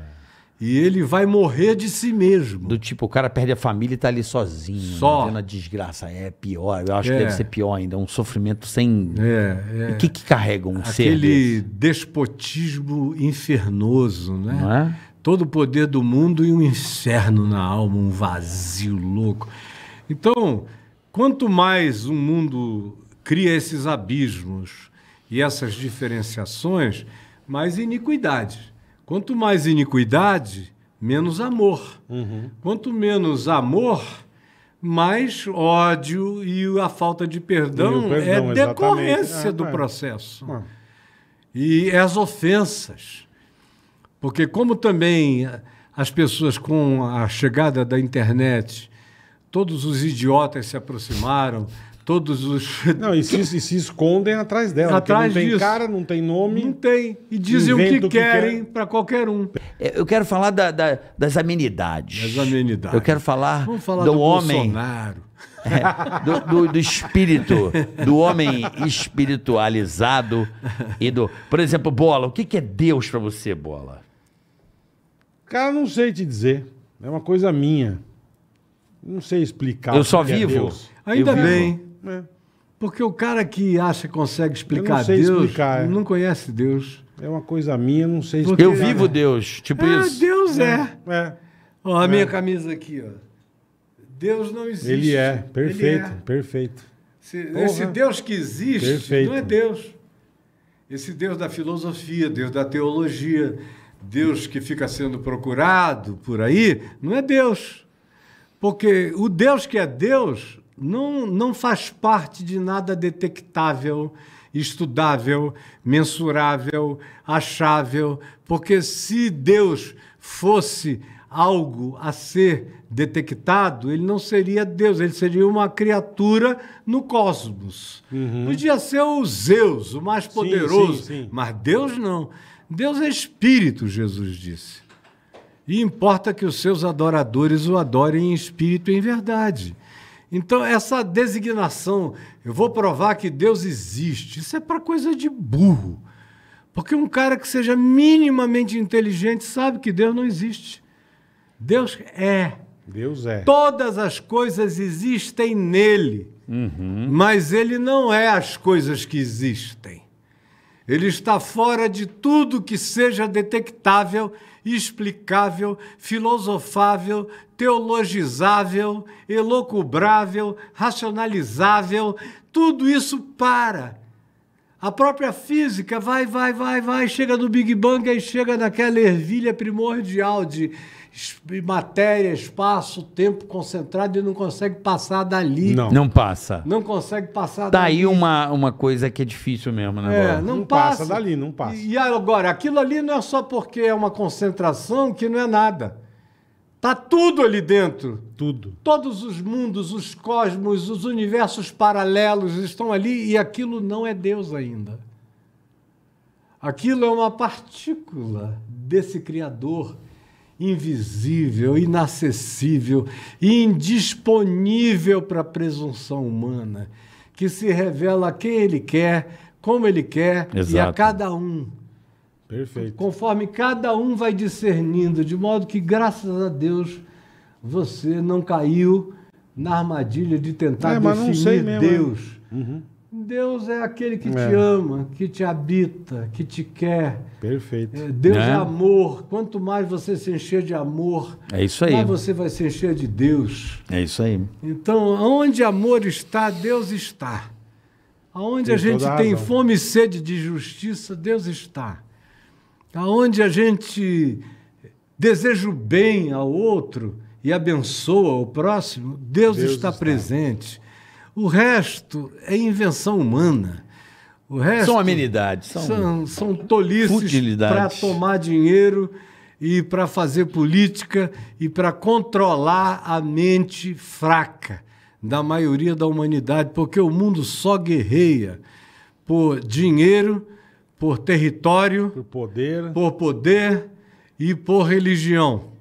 E ele vai morrer de si mesmo. Do tipo, o cara perde a família e tá ali sozinho. Só. Vendo a desgraça. É pior. Eu acho é. que deve ser pior ainda. Um sofrimento sem. É. é. O que, que carrega um Aquele ser? Aquele despotismo infernoso, né? Não é? Todo o poder do mundo e um inferno na alma, um vazio louco. Então, quanto mais o mundo cria esses abismos e essas diferenciações, mais iniquidade Quanto mais iniquidade, menos amor. Uhum. Quanto menos amor, mais ódio e a falta de perdão, perdão é decorrência é, do é. processo. Ah. E é as ofensas. Porque, como também as pessoas com a chegada da internet, todos os idiotas se aproximaram, todos os. Não, e se, e se escondem atrás dela. Atrás não tem disso. cara, não tem nome. Não tem. E dizem o que, o que querem quer. para qualquer um. É, eu quero falar da, da, das amenidades. Das amenidades. Eu quero falar, falar do, do, homem. Bolsonaro. É, do, do, do, espírito, do homem espiritualizado e do. Por exemplo, Bola, o que, que é Deus para você, Bola? Cara, não sei te dizer. É uma coisa minha. Não sei explicar. Eu só é vivo. É Ainda eu bem. Vivo. É. Porque o cara que acha que consegue explicar não Deus explicar, é. não conhece Deus. É uma coisa minha, não sei explicar. eu vivo Deus, tipo é, isso. Deus é. é. é. Ó, a minha é. camisa aqui, ó. Deus não existe. Ele é, perfeito, Ele perfeito. Se, esse Deus que existe perfeito. não é Deus. Esse Deus da filosofia, Deus da teologia, Deus que fica sendo procurado por aí, não é Deus. Porque o Deus que é Deus não, não faz parte de nada detectável, estudável, mensurável, achável, porque se Deus fosse algo a ser detectado, ele não seria Deus, ele seria uma criatura no cosmos. Uhum. Podia ser o Zeus, o mais poderoso, sim, sim, sim. mas Deus não. Deus é espírito, Jesus disse. E importa que os seus adoradores o adorem em espírito e em verdade. Então, essa designação, eu vou provar que Deus existe, isso é para coisa de burro. Porque um cara que seja minimamente inteligente sabe que Deus não existe. Deus é. Deus é. Todas as coisas existem nele, uhum. mas ele não é as coisas que existem. Ele está fora de tudo que seja detectável, explicável, filosofável, teologizável, elocubrável, racionalizável. Tudo isso para a própria física vai, vai, vai, vai, chega no Big Bang e chega naquela ervilha primordial de matéria, espaço, tempo concentrado e não consegue passar dali. Não, não passa. Não consegue passar Tá dali. uma, uma coisa que é difícil mesmo, né? É, não, não passa. passa dali, não passa. E, e agora, aquilo ali não é só porque é uma concentração que não é nada. Tá tudo ali dentro. Tudo. Todos os mundos, os cosmos, os universos paralelos estão ali e aquilo não é Deus ainda. Aquilo é uma partícula desse Criador invisível, inacessível indisponível para a presunção humana, que se revela a quem Ele quer, como Ele quer Exato. e a cada um Perfeito. Conforme cada um vai discernindo, de modo que, graças a Deus, você não caiu na armadilha de tentar é, definir mesmo, Deus. É. Uhum. Deus é aquele que é. te ama, que te habita, que te quer. Perfeito. É, Deus né? é. amor. Quanto mais você se encher de amor, é isso aí. mais você vai se encher de Deus. É isso aí. Então, onde amor está, Deus está. Aonde tem a gente tem fome e sede de justiça, Deus está aonde a gente deseja o bem ao outro e abençoa o próximo, Deus, Deus está, está, presente. O resto é invenção humana. O resto são amenidades, são, são, são tolices para tomar dinheiro e para fazer política e para controlar a mente fraca da maioria da humanidade, porque o mundo só guerreia por dinheiro por território, por poder, por poder e por religião.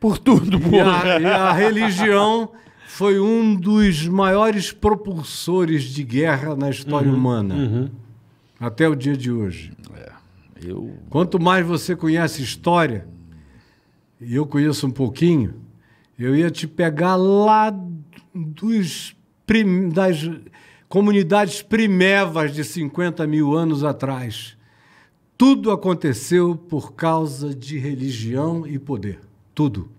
Por tudo, por... E a, e a religião foi um dos maiores propulsores de guerra na história uhum, humana. Uhum. Até o dia de hoje. É, eu... Quanto mais você conhece história, e eu conheço um pouquinho, eu ia te pegar lá dos prim... das comunidades primevas de 50 mil anos atrás. Tudo aconteceu por causa de religião e poder. Tudo.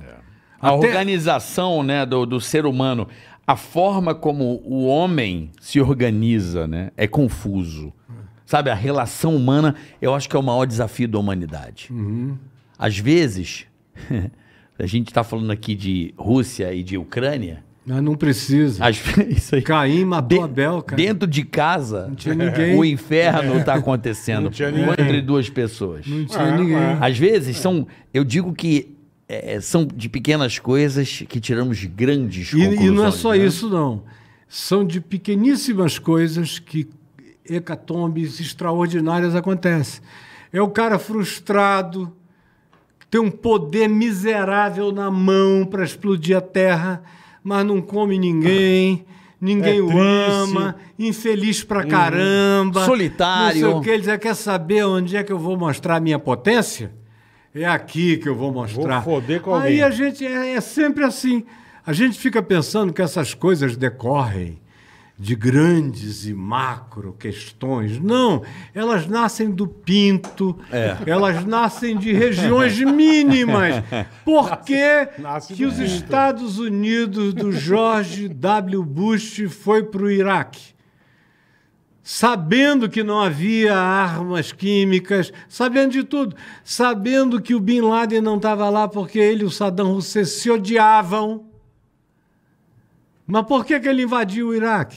É. A Até... organização né, do, do ser humano, a forma como o homem se organiza, né, é confuso. Sabe, a relação humana, eu acho que é o maior desafio da humanidade. Uhum. Às vezes, a gente está falando aqui de Rússia e de Ucrânia, mas ah, não precisa. As... É isso aí. Caim matou de... Abel, cara. Dentro de casa, o inferno está acontecendo entre duas pessoas. Não tinha ah, ninguém. É. Às vezes são, eu digo que é, são de pequenas coisas que tiramos grandes e, conclusões. E não é só né? isso não. São de pequeníssimas coisas que hecatombes extraordinárias acontecem. É o cara frustrado, tem um poder miserável na mão para explodir a terra mas não come ninguém. Ninguém é o ama, infeliz pra caramba. solitário. Não sei o que. Ele já ah, quer saber onde é que eu vou mostrar a minha potência? É aqui que eu vou mostrar. Vou foder com alguém. Aí a gente é, é sempre assim. A gente fica pensando que essas coisas decorrem de grandes e macro questões. Não, elas nascem do pinto, é. elas nascem de regiões mínimas. Por que, que os Estados Unidos do George W. Bush foi para o Iraque? sabendo que não havia armas químicas, sabendo de tudo, sabendo que o Bin Laden não estava lá porque ele e o Saddam Hussein se odiavam. Mas por que, que ele invadiu o Iraque?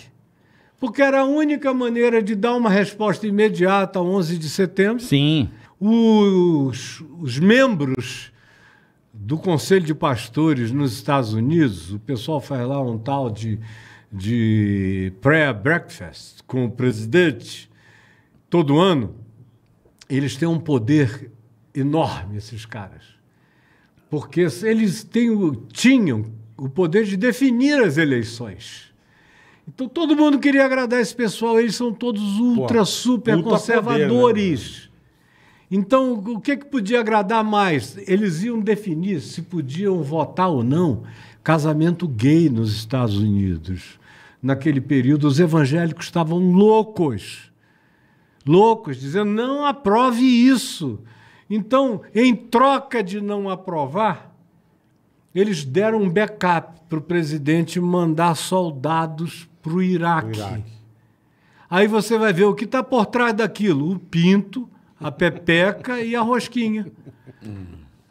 porque era a única maneira de dar uma resposta imediata ao 11 de setembro. Sim. Os, os membros do Conselho de Pastores nos Estados Unidos, o pessoal faz lá um tal de, de prayer breakfast com o presidente todo ano. Eles têm um poder enorme, esses caras. Porque eles têm, tinham o poder de definir as eleições. Então todo mundo queria agradar esse pessoal, eles são todos ultra, Pô, super ultra conservadores. Poder, né? Então, o que, que podia agradar mais? Eles iam definir se podiam votar ou não casamento gay nos Estados Unidos. Naquele período, os evangélicos estavam loucos, loucos, dizendo: não aprove isso. Então, em troca de não aprovar, eles deram um backup para o presidente mandar soldados para o Iraque. Iraque. Aí você vai ver o que está por trás daquilo: o pinto, a pepeca e a rosquinha.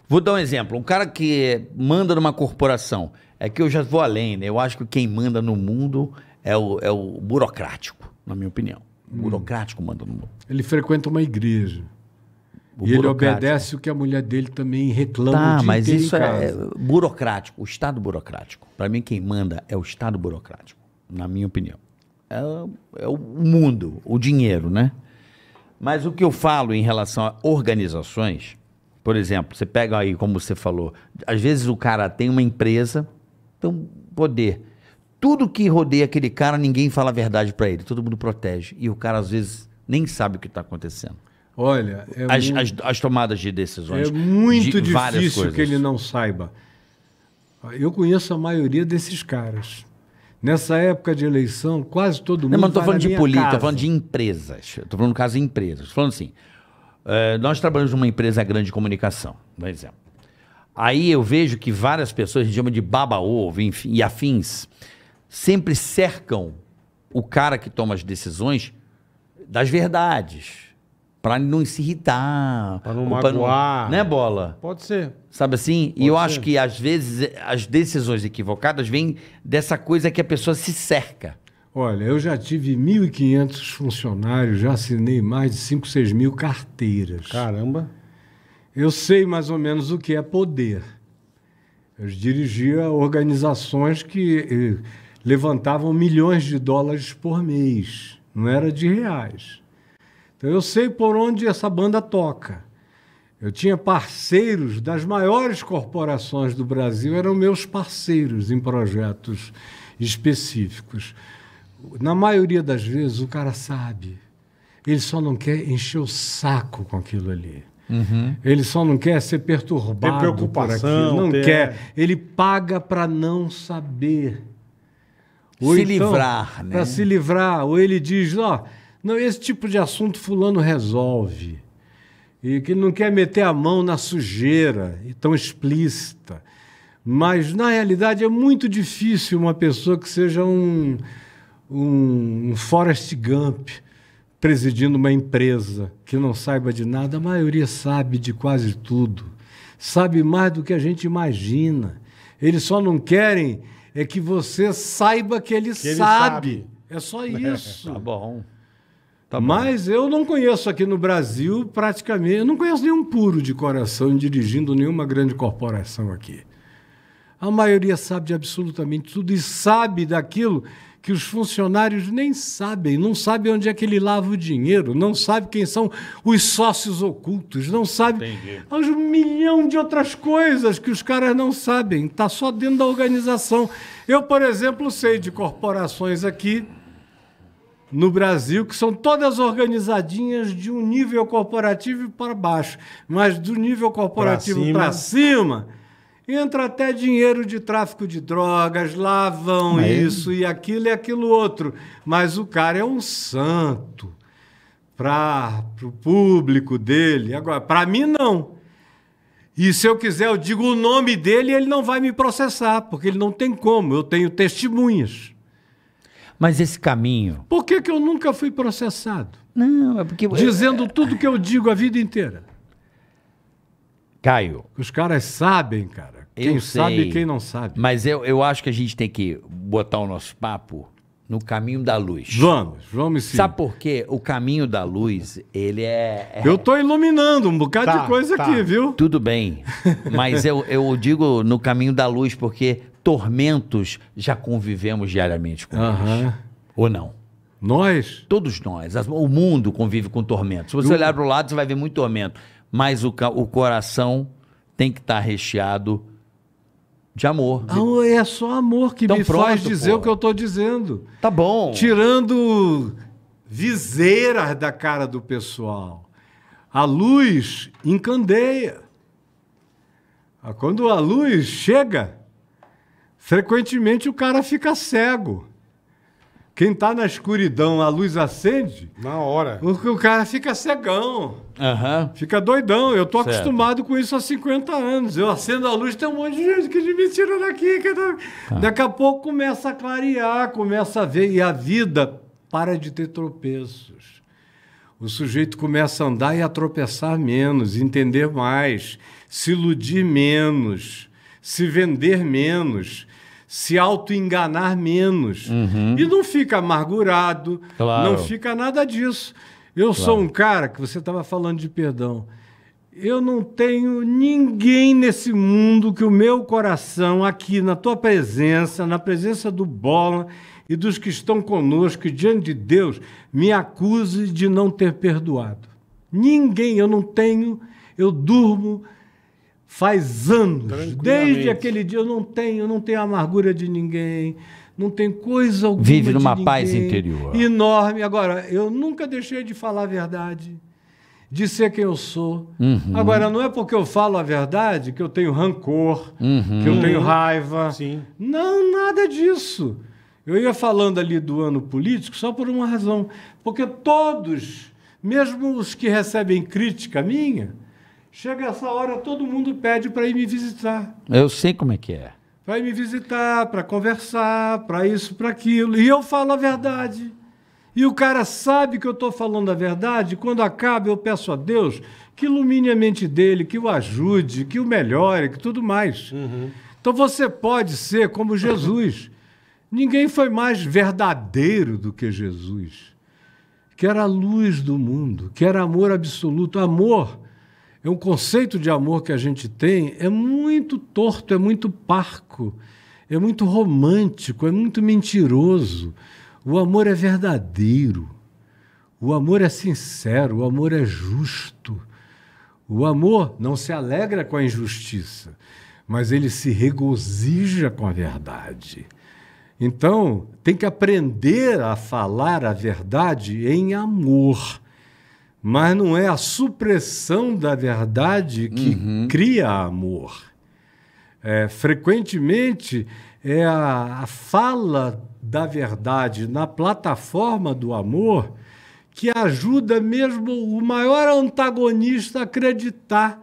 Vou dar um exemplo. Um cara que manda numa corporação. É que eu já vou além, né? Eu acho que quem manda no mundo é o, é o burocrático, na minha opinião. O hum. burocrático manda no mundo. Ele frequenta uma igreja. O e ele obedece o que a mulher dele também reclama tá, de mas isso é burocrático, o Estado burocrático. Para mim, quem manda é o Estado burocrático na minha opinião. É, é o mundo, o dinheiro, né? Mas o que eu falo em relação a organizações, por exemplo, você pega aí, como você falou, às vezes o cara tem uma empresa, tem um poder. Tudo que rodeia aquele cara, ninguém fala a verdade para ele, todo mundo protege. E o cara, às vezes, nem sabe o que está acontecendo. Olha, é as, muito, as, as, tomadas de decisões. É muito de difícil que ele não saiba. Eu conheço a maioria desses caras. Nessa época de eleição, quase todo mundo. Não, mas não estou falando de política, estou falando de empresas. Estou falando no caso de empresas. Estou falando assim: eh, nós trabalhamos numa empresa grande de comunicação, por exemplo. Aí eu vejo que várias pessoas, a gente chama de baba-ovo e afins, sempre cercam o cara que toma as decisões das verdades. Pra não se irritar. Pra não magoar. Pra não, né, Bola? Pode ser. Sabe assim? Pode e eu ser. acho que, às vezes, as decisões equivocadas vêm dessa coisa que a pessoa se cerca. Olha, eu já tive 1.500 funcionários, já assinei mais de 5, 6 mil carteiras. Caramba! Eu sei mais ou menos o que é poder. Eu dirigia organizações que eh, levantavam milhões de dólares por mês, não era de reais. Então eu sei por onde essa banda toca. Eu tinha parceiros das maiores corporações do Brasil, eram meus parceiros em projetos específicos. Na maioria das vezes, o cara sabe. Ele só não quer encher o saco com aquilo ali. Uhum. Ele só não quer ser perturbado ter preocupação, por aquilo. Não ter... quer. Ele paga para não saber. Ou se então, livrar, né? Para se livrar. Ou ele diz: ó. Oh, não, esse tipo de assunto fulano resolve. E que não quer meter a mão na sujeira e tão explícita. Mas, na realidade, é muito difícil uma pessoa que seja um, um, um Forrest Gump presidindo uma empresa que não saiba de nada. A maioria sabe de quase tudo. Sabe mais do que a gente imagina. Eles só não querem é que você saiba que ele, que ele sabe. É só tá isso. tá bom. Tá Mas eu não conheço aqui no Brasil praticamente, eu não conheço nenhum puro de coração dirigindo nenhuma grande corporação aqui. A maioria sabe de absolutamente tudo e sabe daquilo que os funcionários nem sabem, não sabe onde é que ele lava o dinheiro, não sabe quem são os sócios ocultos, não sabe Entendi. um milhão de outras coisas que os caras não sabem, está só dentro da organização. Eu, por exemplo, sei de corporações aqui no Brasil, que são todas organizadinhas de um nível corporativo para baixo, mas do nível corporativo para cima, cima, entra até dinheiro de tráfico de drogas, lá vão mas... isso e aquilo e aquilo outro. Mas o cara é um santo para o público dele. Agora, para mim, não. E se eu quiser, eu digo o nome dele e ele não vai me processar, porque ele não tem como, eu tenho testemunhas. Mas esse caminho. Por que, que eu nunca fui processado? Não, é porque. Dizendo tudo que eu digo a vida inteira. Caio. Os caras sabem, cara. Quem eu sabe sei, e quem não sabe. Mas eu, eu acho que a gente tem que botar o nosso papo no caminho da luz. Vamos, vamos sim. Sabe por quê? O caminho da luz, ele é... é... Eu estou iluminando um bocado tá, de coisa tá. aqui, viu? Tudo bem, mas eu, eu digo no caminho da luz porque tormentos já convivemos diariamente com uhum. eles. Ou não? Nós? Todos nós. O mundo convive com tormentos. Se você Eu... olhar para o lado, você vai ver muito tormento. Mas o, o coração tem que estar tá recheado de amor. Ah, é só amor que então, me pronto, faz dizer pô. o que eu estou dizendo. Tá bom. Tirando viseiras da cara do pessoal. A luz encandeia. Ah, quando a luz chega, Frequentemente o cara fica cego. Quem está na escuridão, a luz acende. Na hora. O, o cara fica cegão. Uhum. Fica doidão. Eu tô certo. acostumado com isso há 50 anos. Eu acendo a luz, tem um monte de gente que me tira daqui. Que... Tá. Ah. Daqui a pouco começa a clarear, começa a ver. E a vida para de ter tropeços. O sujeito começa a andar e a tropeçar menos, entender mais, se iludir menos, se vender menos se auto-enganar menos. Uhum. E não fica amargurado, claro. não fica nada disso. Eu claro. sou um cara que você estava falando de perdão. Eu não tenho ninguém nesse mundo que o meu coração, aqui na tua presença, na presença do Bola e dos que estão conosco, diante de Deus, me acuse de não ter perdoado. Ninguém, eu não tenho, eu durmo faz anos. Desde aquele dia eu não tenho, não tenho amargura de ninguém, não tem coisa alguma. Vive numa de paz interior. Enorme. Agora, eu nunca deixei de falar a verdade, de ser quem eu sou. Uhum. Agora, não é porque eu falo a verdade que eu tenho rancor, uhum. que eu tenho raiva. Sim. Não, nada disso. Eu ia falando ali do ano político só por uma razão. Porque todos, mesmo os que recebem crítica minha, Chega essa hora, todo mundo pede para ir me visitar. Eu sei como é que é. Para ir me visitar, para conversar, para isso, para aquilo. E eu falo a verdade. E o cara sabe que eu estou falando a verdade. Quando acaba, eu peço a Deus que ilumine a mente dele, que o ajude, que o melhore, que tudo mais. Uhum. Então você pode ser como Jesus. Ninguém foi mais verdadeiro do que Jesus, que era a luz do mundo, que era amor absoluto. Amor é um conceito de amor que a gente tem é muito torto, é muito parco, é muito romântico, é muito mentiroso. O amor é verdadeiro. O amor é sincero, o amor é justo. O amor não se alegra com a injustiça, mas ele se regozija com a verdade. Então, tem que aprender a falar a verdade em amor mas não é a supressão da verdade que uhum. cria amor. É, frequentemente é a, a fala da verdade na plataforma do amor que ajuda mesmo o maior antagonista a acreditar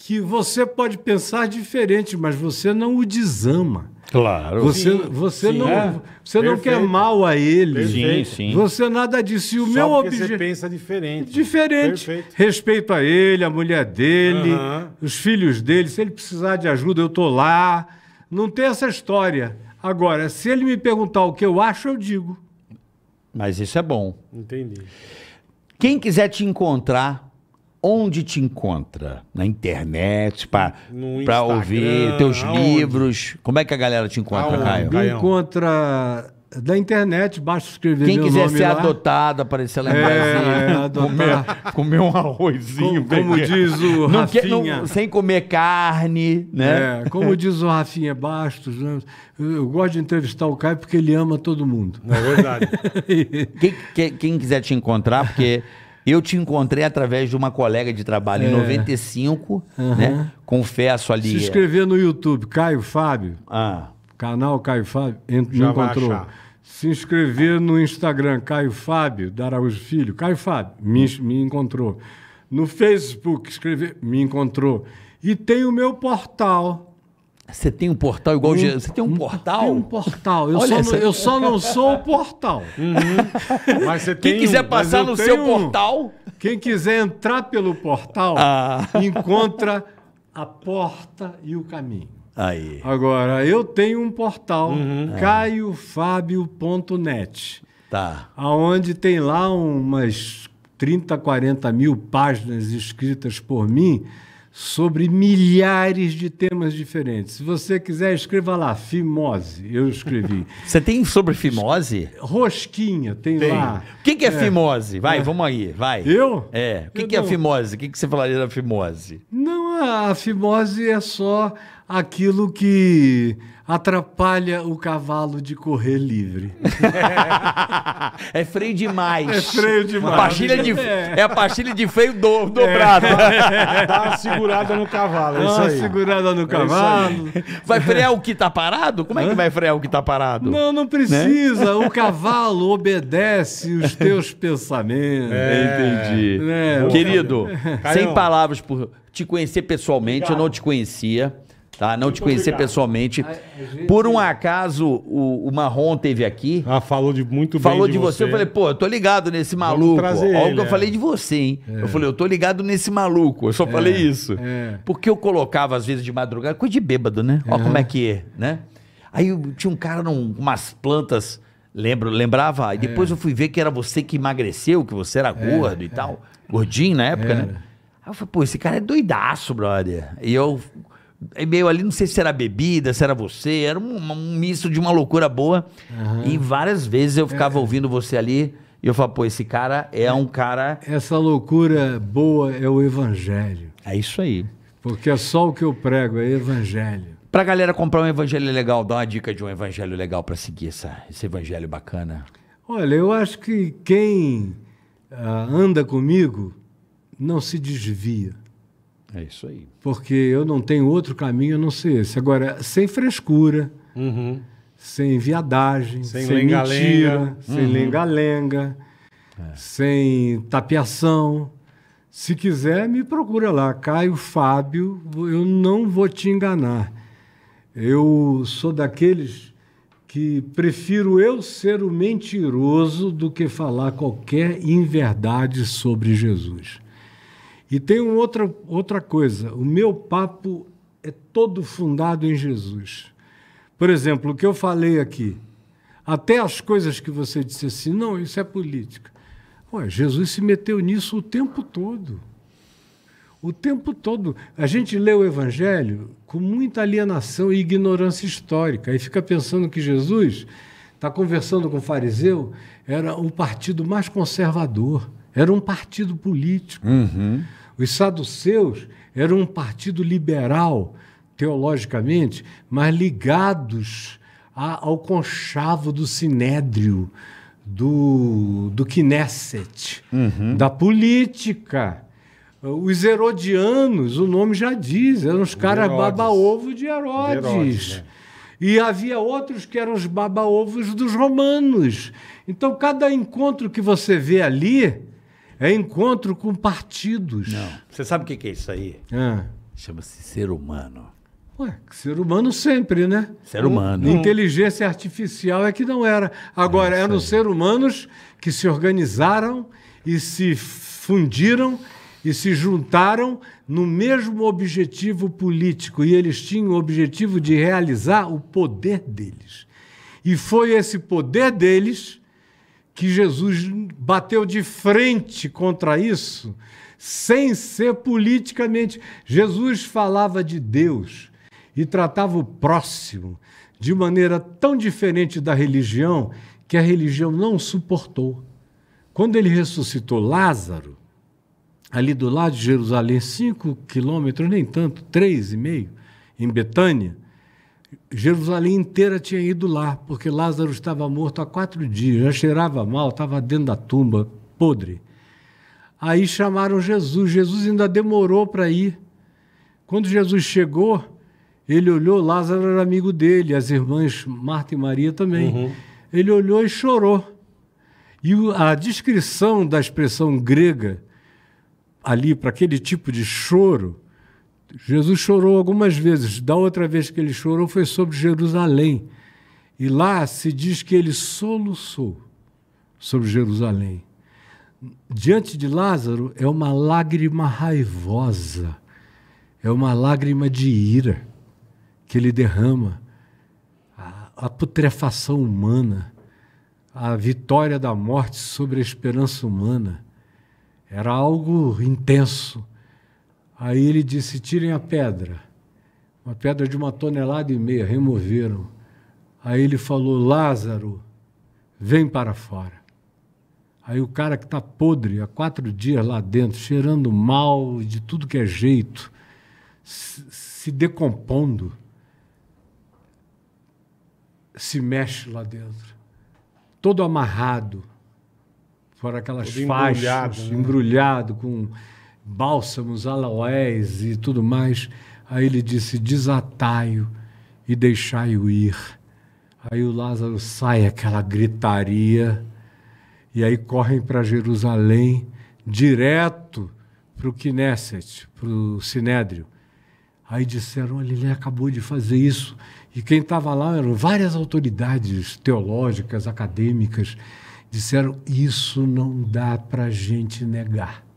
que você pode pensar diferente, mas você não o desama. Claro. Você, sim, você sim, não, é? você não quer mal a ele. Perfeito. Sim, sim. Você nada disse. O Só meu objetivo. Você pensa diferente. Diferente. Perfeito. Respeito a ele, a mulher dele, uhum. os filhos dele. Se ele precisar de ajuda, eu tô lá. Não tem essa história. Agora, se ele me perguntar o que eu acho, eu digo. Mas isso é bom. Entendi. Quem quiser te encontrar, onde te encontra? Na internet, para ouvir teus aonde? livros? Como é que a galera te encontra, aonde? Caio? Me encontra da internet, basta escrever Quem quiser ser lá. adotado, aparecer lá em é, é comer, comer um arrozinho. Como, como diz o não Rafinha. Quer, não, sem comer carne, né? É, como diz o Rafinha Bastos, né? eu, eu, gosto de entrevistar o Caio porque ele ama todo mundo. É verdade. quem, quem, quem quiser te encontrar, porque... Eu te encontrei através de uma colega de trabalho é. em 95, uhum. né? Confesso ali. Se é. inscrever no YouTube, Caio Fábio. Ah. Canal Caio Fábio. Ent Já encontrou. Se inscrever no Instagram, Caio Fábio, da Araújo Filho. Caio Fábio, me, me encontrou. No Facebook, escrever, me encontrou. E tem o meu portal, você tem um portal igual. Um, você tem um hum. portal? Tem um portal. Eu, só, não, eu só não sou o portal. Uhum. Mas você Quem quiser um, passar no seu um... portal. Quem quiser entrar pelo portal, ah. encontra a porta e o caminho. Aí. Agora, eu tenho um portal, uhum. É. caiofábio.net. Tá. Onde tem lá umas 30, 40 mil páginas escritas por mim sobre milhares de temas diferentes. Se você quiser, escreva lá, fimose. Eu escrevi. Você tem sobre fimose? Rosquinha, tem, tem. lá. O que, que é, é, fimose? Vai, é. vamos aí, vai. Eu? É. O que, que é não... é fimose? O que, que você falaria da fimose? Não, a, a fimose é só aquilo que atrapalha o cavalo de correr livre. é freio demais. É freio demais. A pastilha de, é. é a pastilha de freio do, dobrada. É. Dá uma segurada no cavalo, é Dá uma segurada no é cavalo. vai frear o que tá parado? Como é que vai frear o que tá parado? Não, não precisa. Né? O cavalo obedece os teus pensamentos. É. Entendi. É. Querido, Caião. sem palavras por te conhecer pessoalmente, Obrigado. eu não te conhecia tá? Não te conhecer pessoalmente. Ah, é, Por um acaso, o, o Marrom teve aqui. Ah, falou de muito bem falou de você. Eu falei, pô, eu tô ligado nesse maluco. Olha o que eu é. falei de você, hein? É. Eu falei, eu tô ligado nesse maluco. Eu só é. falei isso. É. Porque eu colocava, às vezes, de madrugada, coisa de bêbado, né? Olha como é que é, né? Aí eu, tinha um cara com umas plantas, lembro, lembrava, e depois eu fui ver que era você que emagreceu, que você era gordo e tal. Gordinho na época, né? Aí eu falei, pô, esse cara é doidaço, brother. E eu é meio ali, não sei se era bebida, se era você, era um, um misto de uma loucura boa. Uhum. E várias vezes eu ficava é. ouvindo você ali e eu falava, pô, esse cara é, é um cara. Essa loucura boa é o evangelho. É isso aí. Porque é só o que eu prego, é evangelho. Pra galera comprar um evangelho legal, dá uma dica de um evangelho legal para seguir essa, esse evangelho bacana. Olha, eu acho que quem uh, anda comigo não se desvia. É isso aí. Porque eu não tenho outro caminho a não ser esse. Agora, sem frescura, uhum. sem viadagem, sem, sem lenga -lenga. mentira, uhum. sem lenga-lenga, é. sem tapiação. Se quiser, me procura lá. Caio Fábio, eu não vou te enganar. Eu sou daqueles que prefiro eu ser o mentiroso do que falar qualquer inverdade sobre Jesus. E tem uma outra, outra coisa: o meu papo é todo fundado em Jesus. Por exemplo, o que eu falei aqui, até as coisas que você disse assim, não, isso é política. Ué, Jesus se meteu nisso o tempo todo. O tempo todo. A gente lê o Evangelho com muita alienação e ignorância histórica. Aí fica pensando que Jesus está conversando com o fariseu, era o partido mais conservador, era um partido político. Uhum. Os saduceus eram um partido liberal, teologicamente, mas ligados a, ao conchavo do sinédrio, do, do Knesset, uhum. da política. Os herodianos, o nome já diz, eram os caras baba-ovo de Herodes. Herodes né? E havia outros que eram os baba-ovos dos romanos. Então, cada encontro que você vê ali é encontro com partidos. Não. Você sabe o que, é isso aí? É. Chama-se ser humano. Ué, ser humano sempre, né? Ser humano. Inteligência artificial é que não era. Agora, é eram ser humanos que se organizaram e se fundiram e se juntaram no mesmo objetivo político. E eles tinham o objetivo de realizar o poder deles. E foi esse poder deles que Jesus bateu de frente contra isso, sem ser politicamente. Jesus falava de Deus e tratava o próximo de maneira tão diferente da religião que a religião não suportou. Quando ele ressuscitou Lázaro, ali do lado de Jerusalém, cinco quilômetros, nem tanto, três e meio, em Betânia, Jerusalém inteira tinha ido lá, porque Lázaro estava morto há quatro dias, já cheirava mal, estava dentro da tumba, podre. Aí chamaram Jesus, Jesus ainda demorou para ir. Quando Jesus chegou, ele olhou, Lázaro era amigo dele, as irmãs Marta e Maria também. Uhum. Ele olhou e chorou. E a descrição da expressão grega ali para aquele tipo de choro Jesus chorou algumas vezes. Da outra vez que ele chorou foi sobre Jerusalém. E lá se diz que ele soluçou sobre Jerusalém. Diante de Lázaro é uma lágrima raivosa, é uma lágrima de ira que ele derrama. A, a putrefação humana, a vitória da morte sobre a esperança humana, era algo intenso Aí ele disse: tirem a pedra. Uma pedra de uma tonelada e meia, removeram. Aí ele falou: Lázaro, vem para fora. Aí o cara que está podre há quatro dias lá dentro, cheirando mal de tudo que é jeito, se decompondo, se mexe lá dentro, todo amarrado, por aquelas todo faixas, embrulhado, né? embrulhado com bálsamos, aloés e tudo mais. Aí ele disse: desatai-o e deixai-o ir. Aí o Lázaro sai, aquela gritaria, e aí correm para Jerusalém, direto para o Knesset, para o Sinédrio. Aí disseram: olha, ele acabou de fazer isso. E quem estava lá eram várias autoridades teológicas, acadêmicas, disseram: isso não dá para a gente negar.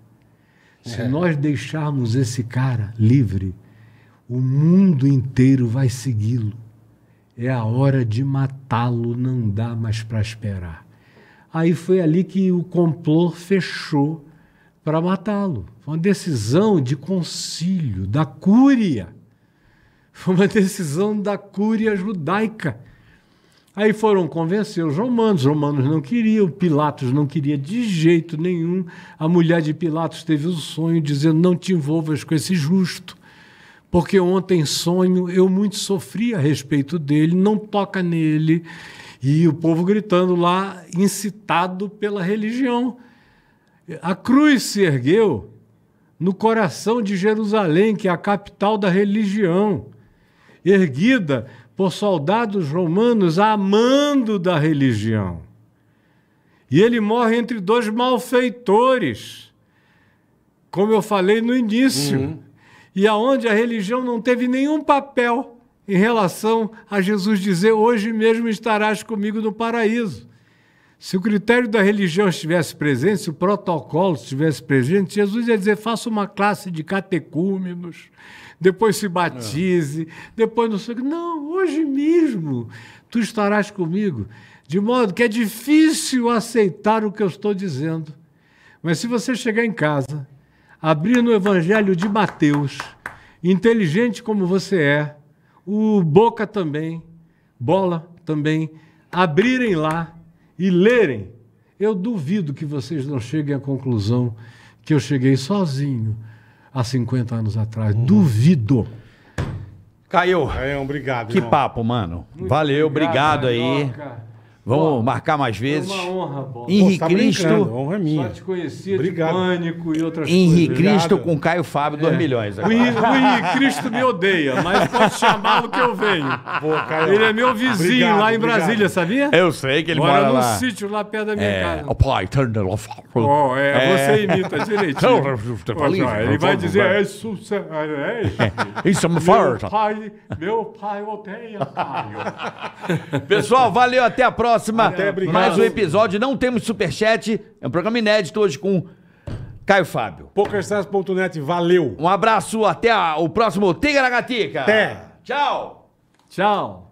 Se é. nós deixarmos esse cara livre, o mundo inteiro vai segui-lo. É a hora de matá-lo, não dá mais para esperar. Aí foi ali que o complô fechou para matá-lo. Foi uma decisão de concílio, da cúria. Foi uma decisão da cúria judaica Aí foram convencer os romanos, os romanos não queriam, Pilatos não queria de jeito nenhum. A mulher de Pilatos teve o um sonho dizendo: Não te envolvas com esse justo, porque ontem sonho eu muito sofri a respeito dele, não toca nele. E o povo gritando lá, incitado pela religião. A cruz se ergueu no coração de Jerusalém, que é a capital da religião, erguida por soldados romanos amando da religião. E ele morre entre dois malfeitores, como eu falei no início, uhum. e aonde a religião não teve nenhum papel em relação a Jesus dizer: Hoje mesmo estarás comigo no paraíso. Se o critério da religião estivesse presente, se o protocolo estivesse presente, Jesus ia dizer: faça uma classe de catecúmenos, depois se batize, é. depois não sei o que. Não, hoje mesmo tu estarás comigo. De modo que é difícil aceitar o que eu estou dizendo. Mas se você chegar em casa, abrir no Evangelho de Mateus, inteligente como você é, o Boca também, Bola também, abrirem lá e lerem, eu duvido que vocês não cheguem à conclusão que eu cheguei sozinho há 50 anos atrás. Uhum. Duvido. Caiu. obrigado. Que irmão. papo, mano. Muito Valeu, obrigado, obrigado aí. Vamos Pô, marcar mais vezes. É uma honra, Henri tá Cristo. Brincando. honra minha. Só te conhecia Obrigado. pânico e outras Henri coisas. Henri Cristo com Caio Fábio, 2 é. milhões. O Henri Cristo me odeia, mas posso chamá-lo que eu venho. Pô, Caio, Ele é meu vizinho obrigado, lá em obrigado. Brasília, sabia? Eu sei que ele mora, mora num lá. sítio lá perto da minha é, casa. O pai, oh, é, você imita direitinho. ele vai dizer, é isso, é, é isso. É meu pai, meu pai odeia, Caio. Pessoal, valeu, até a próxima próxima. Até, obrigado. Mais um episódio. Não temos superchat. É um programa inédito hoje com Caio Fábio. PokerStars.net, valeu. Um abraço. Até a- o próximo Gatica. Até. Tchau. Tchau.